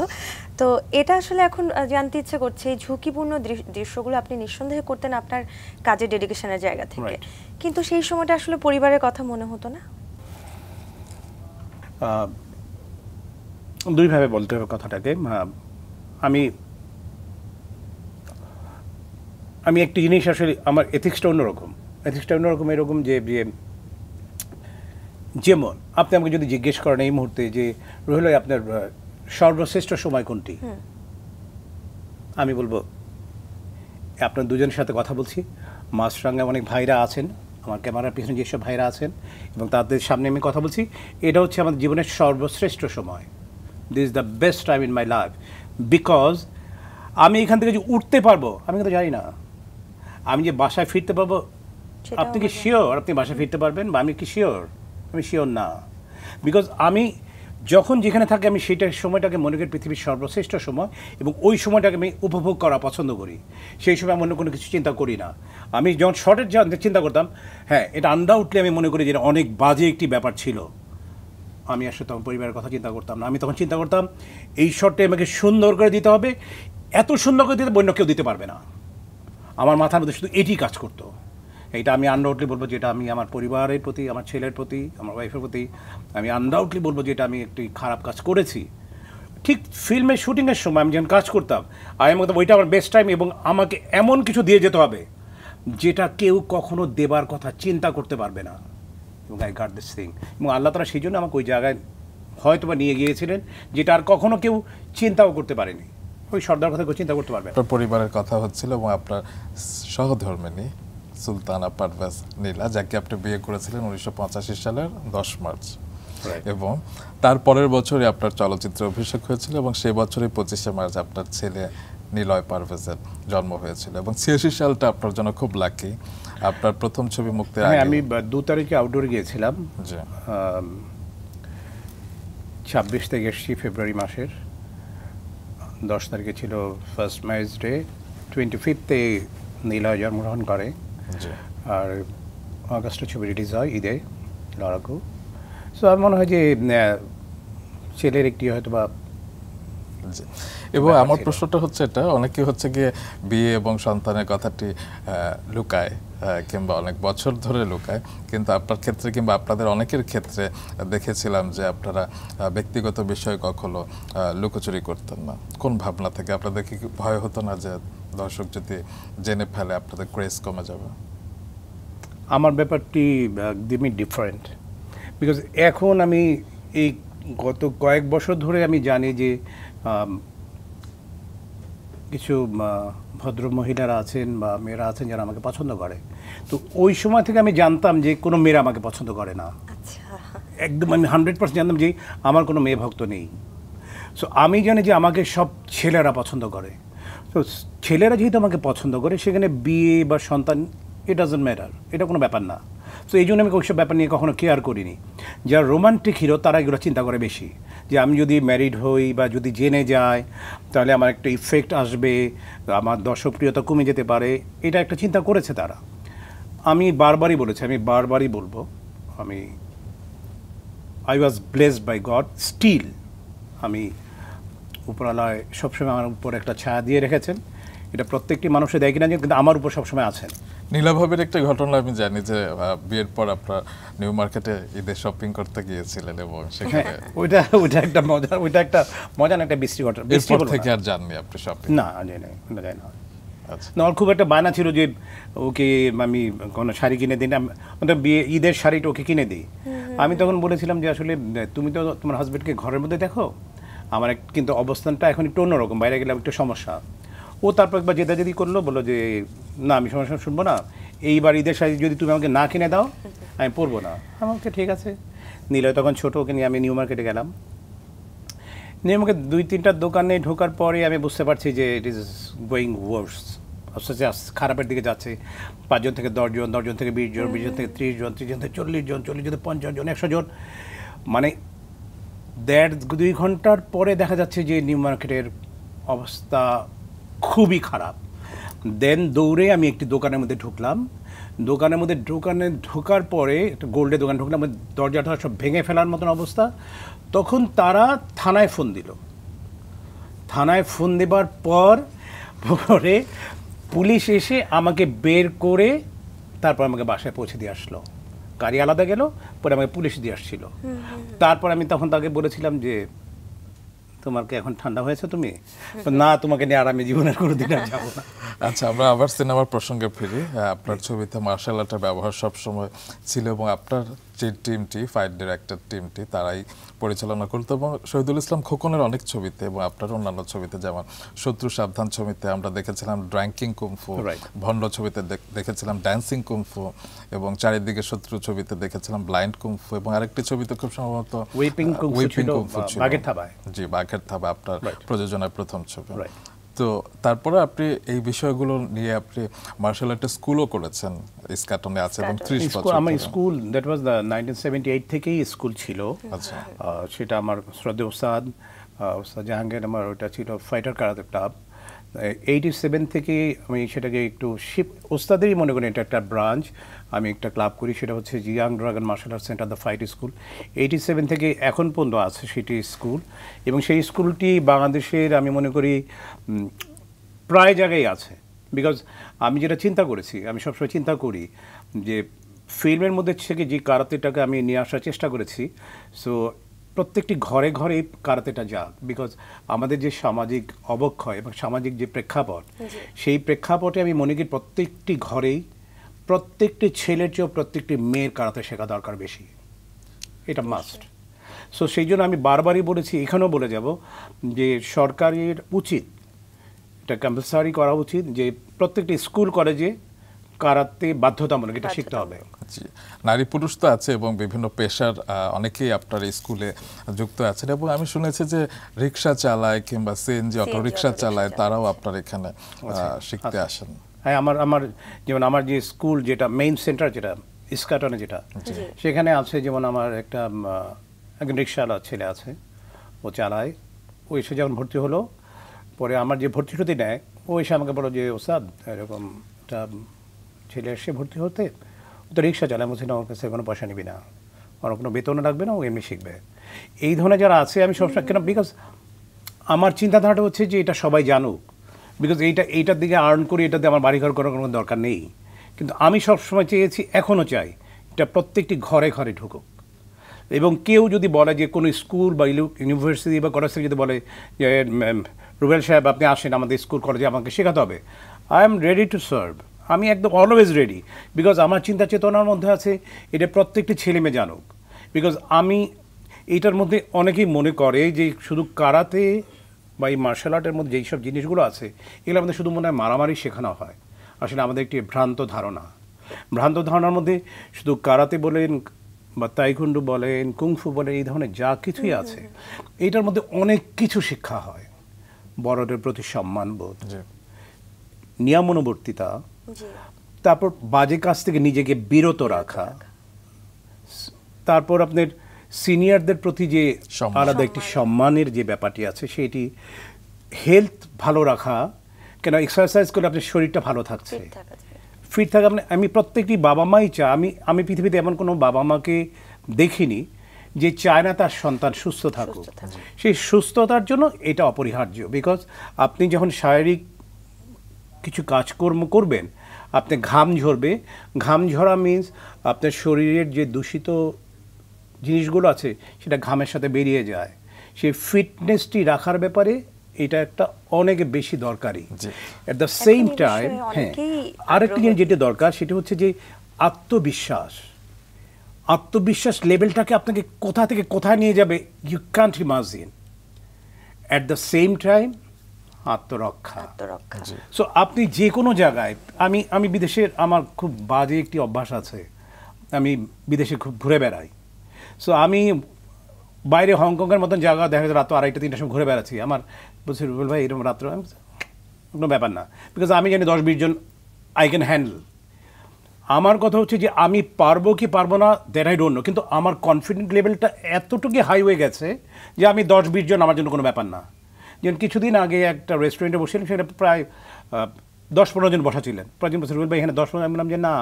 তো এটা আসলে এখন জানতে ইচ্ছে করছে এই ঝুঁকিপূর্ণ দৃশ্যগুলো আপনি নিঃসন্দেহে করতেন আপনার কাজে ডেডিকেশনের জায়গা থেকে কিন্তু সেই সময়টা আসলে পরিবারের কথা মনে হতো না দুইভাবে বলতে হবে কথাটাকে আমি আমি একটি জিনিস আসলে আমার এথিক্সটা অন্যরকম এথিক্সটা অন্যরকম এরকম যে যেমন আপনি আমাকে যদি জিজ্ঞেস করেন এই মুহূর্তে যে রহিল আপনার সর্বশ্রেষ্ঠ সময় কোনটি আমি বলবো আপনার দুজনের সাথে কথা বলছি মাছরাঙ্গা অনেক ভাইরা আছেন আমার ক্যামেরার পিছনে যেসব ভাইরা আছেন এবং তাদের সামনে আমি কথা বলছি এটা হচ্ছে আমার জীবনের সর্বশ্রেষ্ঠ সময় this is the best time in my life because আমি এখান থেকে যে উঠতে পারবো আমি কিন্তু জানি না আমি যে বাসায় ফিরতে পারবো আপনি কি শিওর আপনি বাসায় ফিরতে পারবেন বা আমি কি শিওর আমি শিওর না বিকজ আমি যখন যেখানে থাকি আমি সেটার সময়টাকে মনে করি পৃথিবীর সর্বশ্রেষ্ঠ সময় এবং ওই সময়টাকে আমি উপভোগ করা পছন্দ করি সেই সময় আমি অন্য কোনো কিছু চিন্তা করি না আমি যখন শর্টের চিন্তা করতাম হ্যাঁ এটা আনডাউটলি আমি মনে করি যে অনেক বাজে একটি ব্যাপার ছিল আমি আসলে তখন পরিবারের কথা চিন্তা করতাম না আমি তখন চিন্তা করতাম এই শর্টটা আমাকে সুন্দর করে দিতে হবে এত সুন্দর করে দিতে অন্য কেউ দিতে পারবে না আমার মাথার মধ্যে শুধু এটি কাজ করতো এটা আমি আনডাউটলি বলবো যেটা আমি আমার পরিবারের প্রতি আমার ছেলের প্রতি আমার ওয়াইফের প্রতি আমি আনডাউটলি বলবো যেটা আমি একটি খারাপ কাজ করেছি ঠিক ফিল্মের শুটিংয়ের সময় আমি যখন কাজ করতাম আমি মতো ওইটা আমার বেস্ট টাইম এবং আমাকে এমন কিছু দিয়ে যেতে হবে যেটা কেউ কখনো দেবার কথা চিন্তা করতে পারবে না এবং আই গার্ড দিস থিং এবং আল্লাহ তারা সেই জন্য আমাকে ওই জায়গায় হয়তো বা নিয়ে গিয়েছিলেন যেটা আর কখনো কেউ চিন্তাও করতে পারেনি ওই সর্দার কথা চিন্তা করতে পারবেন আপনার পরিবারের কথা হচ্ছিল এবং আপনার সহধর্মিনী সুলতানা পারভেজ নীলা যাকে আপনি বিয়ে করেছিলেন উনিশশো সালের দশ মার্চ এবং তার পরের বছরই আপনার চলচ্চিত্রে অভিষেক হয়েছিল এবং সে বছরই পঁচিশে মার্চ আপনার ছেলে নিলয় পারভেজের জন্ম হয়েছিল এবং ছিয়াশি সালটা আপনার জন্য খুব লাকি আপনার প্রথম ছবি মুক্তি হ্যাঁ, আমি দু তারিখে আউটডোর গিয়েছিলাম ছাব্বিশ থেকে এসেছি ফেব্রুয়ারি মাসের দশ তারিখে ছিল first marriage day twenty fifth Nila জন্মগ্রহণ করে আর অগাস্টের ছবি রিলিজ হয় ঈদে লড়াকু সো আমার মনে হয় যে ছেলের একটি হয়তো বা এবং আমার প্রশ্নটা হচ্ছে এটা অনেকে হচ্ছে গিয়ে বিয়ে এবং সন্তানের কথাটি লুকায় কিংবা অনেক বছর ধরে লুকায় কিন্তু আপনার ক্ষেত্রে কিংবা আপনাদের অনেকের ক্ষেত্রে দেখেছিলাম যে আপনারা ব্যক্তিগত বিষয় কখনো লুকোচুরি করতেন না কোন ভাবনা থেকে আপনাদের কি ভয় হতো না যে দর্শক যদি জেনে ফেলে আপনাদের ক্রেজ কমে যাবে আমার ব্যাপারটি একদমই ডিফারেন্ট বিকজ এখন আমি এই গত কয়েক বছর ধরে আমি জানি যে কিছু ভদ্র মহিলারা আছেন বা মেয়েরা আছেন যারা আমাকে পছন্দ করে তো ওই সময় থেকে আমি জানতাম যে কোনো মেয়েরা আমাকে পছন্দ করে না আচ্ছা। একদম আমি হান্ড্রেড পার্সেন্ট জানতাম যে আমার কোনো মেয়ে ভক্ত নেই সো আমি জানি যে আমাকে সব ছেলেরা পছন্দ করে তো ছেলেরা যেহেতু আমাকে পছন্দ করে সেখানে বিয়ে বা সন্তান ইট ডাজেন্ট ম্যাটার এটা কোনো ব্যাপার না তো এই জন্য আমি ওইসব ব্যাপার নিয়ে কখনো কেয়ার করিনি যারা রোমান্টিক হিরো তারা এগুলো চিন্তা করে বেশি যে আমি যদি ম্যারিড হই বা যদি জেনে যায় তাহলে আমার একটা ইফেক্ট আসবে আমার দর্শকপ্রিয়তা কমে যেতে পারে এটা একটা চিন্তা করেছে তারা আমি বারবারই বলেছি আমি বারবারই বলবো আমি I was blessed by God still আমি উপরালায় সবসময় আমার উপর একটা ছায়া দিয়ে রেখেছেন এটা প্রত্যেকটি মানুষে দেয় কিনা কিন্তু আমার উপর সবসময় আছেন নীলাভাবের একটা ঘটনা আমি জানি যে বিয়ের পর আপনার নিউ মার্কেটে ঈদের শপিং করতে গিয়েছিলেন এবং সেখানে হ্যাঁ, ওইটা ওইটা একটা মজা ওইটা একটা না একটা বৃষ্টি ঘটনা থেকে আর জানি আপনি শপিং না জানি না জানি আচ্ছা। না খুব একটা বায়না ছিল যে ওকে আমি কোনো শাড়ি কিনে দিই না বিয়ে ঈদের শাড়িটা ওকে কিনে দিই আমি তখন বলেছিলাম যে আসলে তুমি তো তোমার হাজব্যান্ডকে ঘরের মধ্যে দেখো আমার কিন্তু অবস্থানটা এখন একটু অন্যরকম বাইরে গেলে একটু সমস্যা ও তারপর একবার জেদাজেদি করলো বললো যে না আমি সময় শুনবো না এইবার ঈদের সাথে যদি তুমি আমাকে না কিনে দাও আমি পরবো না আমাকে ঠিক আছে নিলয় তখন ছোটো ওকে নিয়ে আমি নিউ মার্কেটে গেলাম নিউ মার্কেট দুই তিনটার দোকানে ঢোকার পরে আমি বুঝতে পারছি যে ইট ইজ গোয়িং ওয়ার্স আস্তে আস্তে খারাপের দিকে যাচ্ছে পাঁচজন থেকে দশজন দশজন থেকে বিশ জন বিশ জন থেকে ত্রিশ জন ত্রিশ জন থেকে চল্লিশ জন চল্লিশ জন থেকে পঞ্চাশ জন একশো জন মানে দেড় দুই ঘন্টার পরে দেখা যাচ্ছে যে নিউ মার্কেটের অবস্থা খুবই খারাপ দেন দৌড়ে আমি একটি দোকানের মধ্যে ঢুকলাম দোকানের মধ্যে দোকানে ঢোকার পরে একটা গোল্ডের দোকান ঢুকলাম দরজাটা সব ভেঙে ফেলার মতন অবস্থা তখন তারা থানায় ফোন দিল থানায় ফোন দেবার পর পরে পুলিশ এসে আমাকে বের করে তারপর আমাকে বাসায় পৌঁছে দিয়ে আসলো গাড়ি আলাদা গেল পরে আমাকে পুলিশ দিয়ে আসছিল তারপর আমি তখন তাকে বলেছিলাম যে তোমার কি এখন ঠান্ডা হয়েছে তুমি না তোমাকে নিয়ে আরামে জীবনের কোনো দিন আর যাবো না আচ্ছা আমরা আবার সিনেমার প্রসঙ্গে ফিরি আপনার ছবিতে মার্শাল আর্টের ব্যবহার সবসময় ছিল এবং আপনার যে টিমটি ফাইট ডিরেক্টর টিমটি তারাই পরিচালনা করতো এবং শহীদুল ইসলাম খোকনের অনেক ছবিতে এবং আপনার অন্যান্য ছবিতে যেমন শত্রু সাবধান ছবিতে আমরা দেখেছিলাম ড্র্যাঙ্কিং কুমফু ভণ্ড ছবিতে দেখেছিলাম ড্যান্সিং কুমফু এবং চারিদিকে শত্রু ছবিতে দেখেছিলাম ব্লাইন্ড কুমফু এবং আরেকটি ছবিতে খুব সম্ভবত উইপিং কুমফু ছিল জি বাঘের থাবা আপনার প্রযোজনায় প্রথম ছবি তো তারপরে আপনি এই বিষয়গুলো নিয়ে আপনি মার্শাল আর্টের স্কুলও করেছেন ইস্কাটনে আছে এবং ত্রিশ বছর আমার school that was the nineteen seventy eight থেকেই স্কুল ছিল আচ্ছা সেটা আমার শ্রদ্ধে ওসাদ ওস্তাদ জাহাঙ্গীর আমার ওটা ছিল fighter karate club eighty seven থেকে আমি সেটাকে একটু শিপ ওস্তাদেরই মনে করি এটা একটা ব্রাঞ্চ আমি একটা ক্লাব করি সেটা হচ্ছে Jiang dragon martial art centre the fight school eighty seven থেকে এখন পর্যন্ত আছে সেটি স্কুল এবং সেই স্কুলটি বাংলাদেশের আমি মনে করি প্রায় জায়গায় আছে বিকজ আমি যেটা চিন্তা করেছি আমি সবসময় চিন্তা করি যে ফিল্মের মধ্যে থেকে যে কারাতেটাকে আমি নিয়ে আসার চেষ্টা করেছি সো প্রত্যেকটি ঘরে ঘরে কারাতেটা যাক বিকজ আমাদের যে সামাজিক অবক্ষয় এবং সামাজিক যে প্রেক্ষাপট সেই প্রেক্ষাপটে আমি মনে করি প্রত্যেকটি ঘরেই প্রত্যেকটি ছেলের চেয়েও প্রত্যেকটি মেয়ের কারাতে শেখা দরকার বেশি এটা মাস্ট সো সেই জন্য আমি বারবারই বলেছি এখানেও বলে যাব যে সরকারের উচিত এটা কম্পালসারি করা উচিত যে প্রত্যেকটি স্কুল কলেজে কারাতে বাধ্যতামূলক এটা শিখতে হবে নারী পুরুষ তো আছে এবং বিভিন্ন পেশার অনেকেই আপনার স্কুলে যুক্ত আছেন এবং আমি শুনেছি যে রিক্সা চালায় কিংবা সিএনজি অটো রিক্সা চালায় তারাও আপনার এখানে আচ্ছা। শিখতে আচ্ছা। আসেন হ্যাঁ আমার আমার যেমন আমার যে স্কুল যেটা মেইন সেন্টার যেটা ইস্কাটনে যেটা সেখানে আছে যেমন আমার একটা একজন রিক্সাওয়ালা ছেলে আছে ও চালায় ও এসে যখন ভর্তি হলো পরে আমার যে ভর্তি হতে নেয় ও এসে আমাকে বলো যে ওসাদ এরকম একটা ছেলে এসে ভর্তি হতে ও তো রিক্সা চালায় বলছি না ওর কাছে কোনো পয়সা নিবি না আমার কোনো বেতনও লাগবে না ও এমনি শিখবে এই ধরনের যারা আছে আমি সবসময় কেন বিকজ আমার চিন্তাধারাটা হচ্ছে যে এটা সবাই জানুক বিকজ এইটা এইটার দিকে আর্ন করি এটাতে আমার বাড়িঘর করার কোনো দরকার নেই কিন্তু আমি সবসময় চেয়েছি এখনও চাই এটা প্রত্যেকটি ঘরে ঘরে ঢুকুক এবং কেউ যদি বলে যে কোনো স্কুল বা ইউনিভার্সিটি বা কলেজ যদি বলে যে রুবেল সাহেব আপনি আসেন আমাদের স্কুল কলেজে আমাকে শেখাতে হবে I am ready to serve আমি একদম অলওয়েজ রেডি বিকজ আমার চিন্তা চেতনার মধ্যে আছে এটা প্রত্যেকটি ছেলে মেয়ে জানুক বিকজ আমি এইটার মধ্যে অনেকেই মনে করে যে শুধু কারাতে বা এই মার্শাল আর্টের মধ্যে যেই সব জিনিসগুলো আছে এগুলো আমাদের শুধু মনে হয় মারামারি শেখানো হয় আসলে আমাদের একটি ভ্রান্ত ধারণা ভ্রান্ত ধারণার মধ্যে শুধু কারাতে বলেন বা তাইকুন্ডু বলেন কুংফু বলেন এই ধরনের যা কিছুই আছে এটার মধ্যে অনেক কিছু শিক্ষা হয় বড়দের প্রতি সম্মান বোধ নিয়মানুবর্তিতা তারপর বাজে কাজ থেকে নিজেকে বিরত রাখা তারপর আপনার সিনিয়রদের প্রতি যে আলাদা একটি সম্মানের যে ব্যাপারটি আছে সেটি হেলথ ভালো রাখা কেন এক্সারসাইজ করলে আপনার শরীরটা ভালো থাকছে ফিট থাকা মানে আমি প্রত্যেকটি বাবা মাই চা আমি আমি পৃথিবীতে এমন কোনো বাবা মাকে দেখিনি যে চায় না তার সন্তান সুস্থ থাকুক সেই সুস্থতার জন্য এটা অপরিহার্য বিকজ আপনি যখন শারীরিক কিছু কাজকর্ম করবেন আপনি ঘাম ঝরবে ঘাম ঝরা মিন্স আপনার শরীরের যে দূষিত জিনিসগুলো আছে সেটা ঘামের সাথে বেরিয়ে যায় সেই ফিটনেসটি রাখার ব্যাপারে এটা একটা অনেক বেশি দরকারি অ্যাট দ্য সেম টাইম হ্যাঁ আরেকটা জিনিস যেটা দরকার সেটা হচ্ছে যে আত্মবিশ্বাস আত্মবিশ্বাস লেভেলটাকে আপনাকে কোথা থেকে কোথায় নিয়ে যাবে you can't imagine at the same time আত্মরক্ষা আত্মরক্ষা সো আপনি যে কোনো জায়গায় আমি আমি বিদেশের আমার খুব বাজে একটি অভ্যাস আছে আমি বিদেশে খুব ঘুরে বেড়াই সো আমি বাইরে হংকংয়ের মতন জায়গা দেখা যায় রাত আড়াইটা তিনটার সময় ঘুরে বেড়াচ্ছি আমার বলছি রুবেল ভাই এরকম রাত্র কোনো ব্যাপার না বিকজ আমি জানি দশ বিশ জন আই ক্যান হ্যান্ডেল আমার কথা হচ্ছে যে আমি পারবো কি পারবো না দ্যাট আই ডোন্ট নো কিন্তু আমার কনফিডেন্ট লেভেলটা এতটুকু হাই হয়ে গেছে যে আমি দশ বিশ জন আমার জন্য কোনো ব্যাপার না যেমন কিছুদিন আগে একটা রেস্টুরেন্টে বসেছিলাম সেটা প্রায় দশ পনেরো জন বসা ছিলেন পনেরো জন বলছে রুবেল ভাই এখানে দশ পনেরো জন বললাম যে না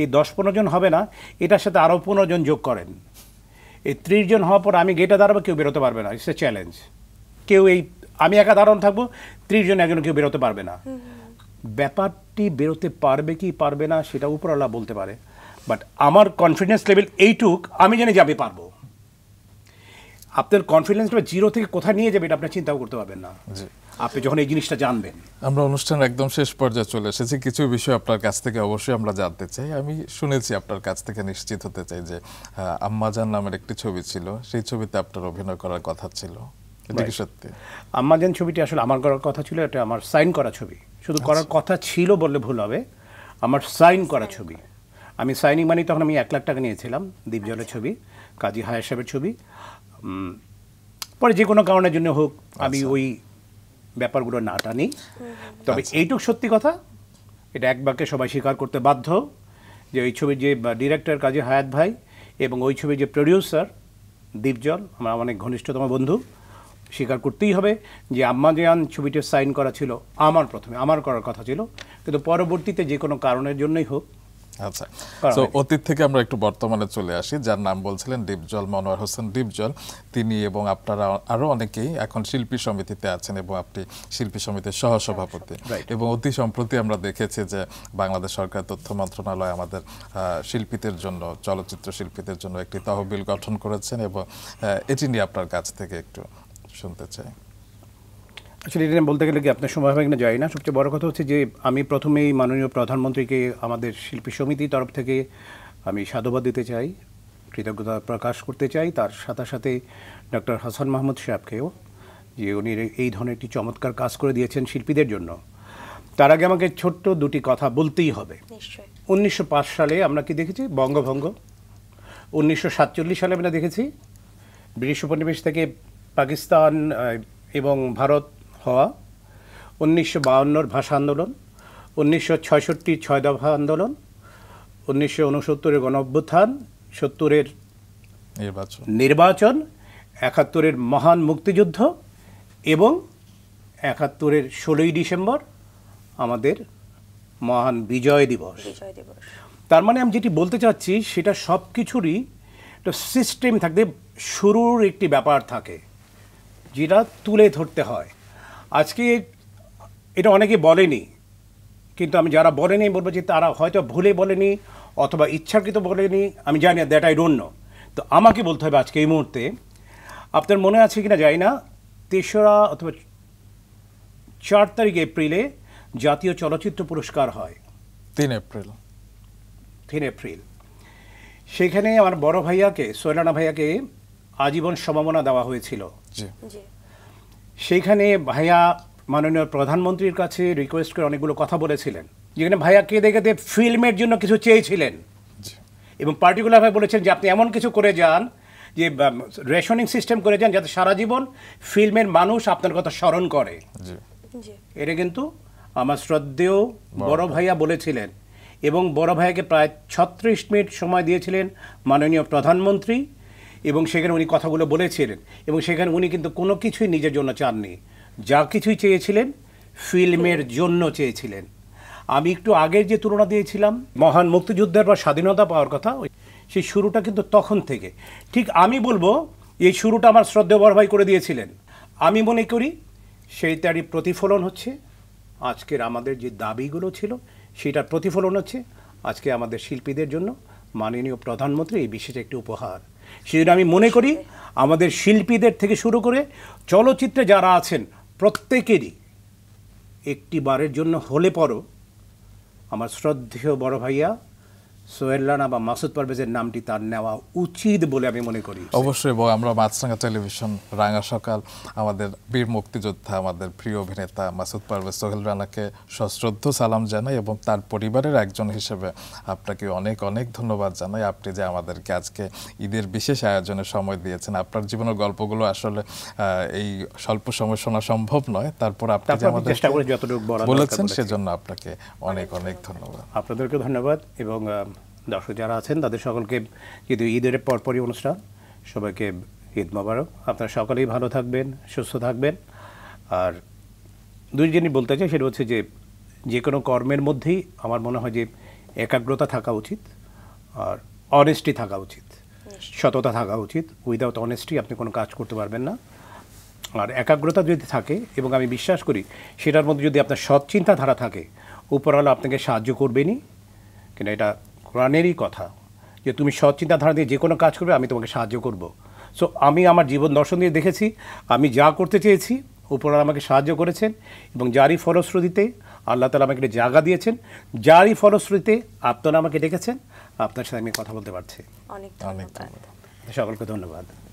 এই দশ পনেরো জন হবে না এটার সাথে আরও পনেরো জন যোগ করেন এই ত্রিশ জন হওয়ার পর আমি গেটে দাঁড়াবো কেউ বেরোতে পারবে না ইটস এ চ্যালেঞ্জ কেউ এই আমি একা দাঁড়ানো থাকবো ত্রিশ জন একজন কেউ বেরোতে পারবে না ব্যাপারটি বেরোতে পারবে কি পারবে না সেটা উপরওয়ালা বলতে পারে বাট আমার কনফিডেন্স লেভেল এইটুক আমি জানি যে আমি পারবো আপনার কনফিডেন্সটা জিরো থেকে কোথায় নিয়ে যাবে এটা আপনার চিন্তাও করতে পারবেন না আপনি যখন এই জিনিসটা জানবেন আমরা অনুষ্ঠান একদম শেষ পর্যায়ে চলে এসেছি কিছু বিষয় আপনার কাছ থেকে অবশ্যই আমরা জানতে চাই আমি শুনেছি আপনার কাছ থেকে নিশ্চিত হতে চাই যে আম্মাজান নামের একটি ছবি ছিল সেই ছবিতে আপনার অভিনয় করার কথা ছিল এটা কি সত্যি আম্মাজান ছবিটি আসলে আমার করার কথা ছিল এটা আমার সাইন করা ছবি শুধু আচ্ছা। করার কথা ছিল বললে ভুল হবে আমার সাইন করা ছবি আমি সাইনিং মানি তখন আমি এক লাখ টাকা নিয়েছিলাম দীপজলের ছবি কাজী হায়ার সাহেবের ছবি পরে যে কোনো কারণের জন্য হোক আমি আচ্ছা। ওই ব্যাপারগুলো না টানি তবে আচ্ছা। এইটুক সত্যি কথা এটা এক বাক্যে সবাই স্বীকার করতে বাধ্য যে ওই ছবির যে ডিরেক্টর কাজী হায়াত ভাই এবং ওই ছবির যে প্রডিউসার দীপজল আমার অনেক ঘনিষ্ঠতম বন্ধু স্বীকার করতেই হবে যে আম্মাজান ছবিটির সাইন করা ছিল আমার প্রথমে আমার করার কথা ছিল কিন্তু পরবর্তীতে যে কোনো কারণের জন্যই হোক আচ্ছা অতীত থেকে আমরা একটু বর্তমানে চলে আসি যার নাম বলছিলেন মনোয়ার হোসেন তিনি এবং আপনারা আরও অনেকেই এখন শিল্পী সমিতিতে আছেন এবং আপনি শিল্পী সমিতির সহসভাপতি এবং অতি সম্প্রতি আমরা দেখেছি যে বাংলাদেশ সরকার তথ্য মন্ত্রণালয় আমাদের শিল্পীদের জন্য চলচ্চিত্র শিল্পীদের জন্য একটি তহবিল গঠন করেছেন এবং এটি নিয়ে আপনার কাছ থেকে একটু শুনতে চাই আসলে এটা বলতে গেলে কি আপনার সময় হবে কিনা যাই না সবচেয়ে বড় কথা হচ্ছে যে আমি প্রথমেই মাননীয় প্রধানমন্ত্রীকে আমাদের শিল্পী সমিতির তরফ থেকে আমি সাধুবাদ দিতে চাই কৃতজ্ঞতা প্রকাশ করতে চাই তার সাথে সাথে ডক্টর হাসান মাহমুদ সাহেবকেও যে উনি এই ধরনের একটি চমৎকার কাজ করে দিয়েছেন শিল্পীদের জন্য তার আগে আমাকে ছোট্ট দুটি কথা বলতেই হবে উনিশশো সালে আমরা কি দেখেছি বঙ্গভঙ্গ উনিশশো সালে আমরা দেখেছি ব্রিটিশ উপনিবেশ থেকে পাকিস্তান এবং ভারত হওয়া উনিশশো বাউন্নর ভাষা আন্দোলন উনিশশো ছয়ষট্টি ছয় দফা আন্দোলন উনিশশো উনসত্তরের গণঅভ্যুত্থান সত্তরের নির্বাচন নির্বাচন একাত্তরের মহান মুক্তিযুদ্ধ এবং একাত্তরের ষোলোই ডিসেম্বর আমাদের মহান বিজয় দিবস তার মানে আমি যেটি বলতে চাচ্ছি সেটা সব কিছুরই একটা সিস্টেম থাকতে শুরুর একটি ব্যাপার থাকে যেটা তুলে ধরতে হয় আজকে এটা অনেকে বলেনি কিন্তু আমি যারা বলেনি বলবো যে তারা হয়তো ভুলে বলেনি অথবা ইচ্ছাকৃত বলেনি আমি জানি না দ্যাট আই ডোন্ট নো তো আমাকে বলতে হবে আজকে এই মুহূর্তে আপনার মনে আছে কিনা যাই না তেসরা অথবা চার তারিখ এপ্রিলে জাতীয় চলচ্চিত্র পুরস্কার হয় তিন এপ্রিল তিন এপ্রিল সেখানে আমার বড় ভাইয়াকে সৈলানা ভাইয়াকে আজীবন সম্ভাবনা দেওয়া হয়েছিল সেইখানে ভাইয়া মাননীয় প্রধানমন্ত্রীর কাছে রিকোয়েস্ট করে অনেকগুলো কথা বলেছিলেন যেখানে ভাইয়া কেঁদে কেঁদে ফিল্মের জন্য কিছু চেয়েছিলেন এবং পার্টিকুলারভাবে বলেছেন যে আপনি এমন কিছু করে যান যে রেশনিং সিস্টেম করে যান যাতে সারা জীবন ফিল্মের মানুষ আপনার কথা স্মরণ করে এটা কিন্তু আমার শ্রদ্ধেয় বড় ভাইয়া বলেছিলেন এবং বড় ভাইয়াকে প্রায় ছত্রিশ মিনিট সময় দিয়েছিলেন মাননীয় প্রধানমন্ত্রী এবং সেখানে উনি কথাগুলো বলেছিলেন এবং সেখানে উনি কিন্তু কোনো কিছুই নিজের জন্য চাননি যা কিছুই চেয়েছিলেন ফিল্মের জন্য চেয়েছিলেন আমি একটু আগের যে তুলনা দিয়েছিলাম মহান মুক্তিযুদ্ধের বা স্বাধীনতা পাওয়ার কথা সেই শুরুটা কিন্তু তখন থেকে ঠিক আমি বলবো এই শুরুটা আমার শ্রদ্ধেয় বরভাই করে দিয়েছিলেন আমি মনে করি সেই তারই প্রতিফলন হচ্ছে আজকের আমাদের যে দাবিগুলো ছিল সেটার প্রতিফলন হচ্ছে আজকে আমাদের শিল্পীদের জন্য মাননীয় প্রধানমন্ত্রী এই বিশেষ একটি উপহার জন্য আমি মনে করি আমাদের শিল্পীদের থেকে শুরু করে চলচ্চিত্রে যারা আছেন প্রত্যেকেরই একটি বারের জন্য হলে পরও আমার শ্রদ্ধেয় বড় ভাইয়া সোহেল রানা বা মাসুদ পারভেজের নামটি তার নেওয়া উচিত বলে আমি মনে করি অবশ্যই এবং আমরা মাছরাঙ্গা টেলিভিশন রাঙা সকাল আমাদের বীর মুক্তিযোদ্ধা আমাদের প্রিয় অভিনেতা মাসুদ পারভেজ সোহেল রানাকে সশ্রদ্ধ সালাম জানাই এবং তার পরিবারের একজন হিসেবে আপনাকে অনেক অনেক ধন্যবাদ জানাই আপনি যে আমাদেরকে আজকে ঈদের বিশেষ আয়োজনে সময় দিয়েছেন আপনার জীবনের গল্পগুলো আসলে এই স্বল্প সময় শোনা সম্ভব নয় তারপর আপনি যে আমাদের চেষ্টা করে যতটুকু বলেছেন সেজন্য আপনাকে অনেক অনেক ধন্যবাদ আপনাদেরকে ধন্যবাদ এবং দর্শক যারা আছেন তাদের সকলকে কিন্তু ঈদের পরপরই অনুষ্ঠান সবাইকে ঈদ মোবারক আপনারা সকলেই ভালো থাকবেন সুস্থ থাকবেন আর দুই জিনিস বলতে চাই সেটা হচ্ছে যে যে কোনো কর্মের মধ্যেই আমার মনে হয় যে একাগ্রতা থাকা উচিত আর অনেস্টি থাকা উচিত সততা থাকা উচিত উইদাউট অনেস্টি আপনি কোনো কাজ করতে পারবেন না আর একাগ্রতা যদি থাকে এবং আমি বিশ্বাস করি সেটার মধ্যে যদি আপনার সৎ চিন্তাধারা থাকে উপরওয়ালা আপনাকে সাহায্য করবেনই কিনা এটা কোরআনেরই কথা যে তুমি সৎ চিন্তাধারা দিয়ে যে কোনো কাজ করবে আমি তোমাকে সাহায্য করব সো আমি আমার জীবন দর্শন দিয়ে দেখেছি আমি যা করতে চেয়েছি উপরওয়ালা আমাকে সাহায্য করেছেন এবং যারই ফলশ্রুতিতে আল্লাহ তালা আমাকে জায়গা দিয়েছেন যারই ফলশ্রুতিতে আপনারা আমাকে ডেকেছেন আপনার সাথে আমি কথা বলতে পারছি অনেক অনেক সকলকে ধন্যবাদ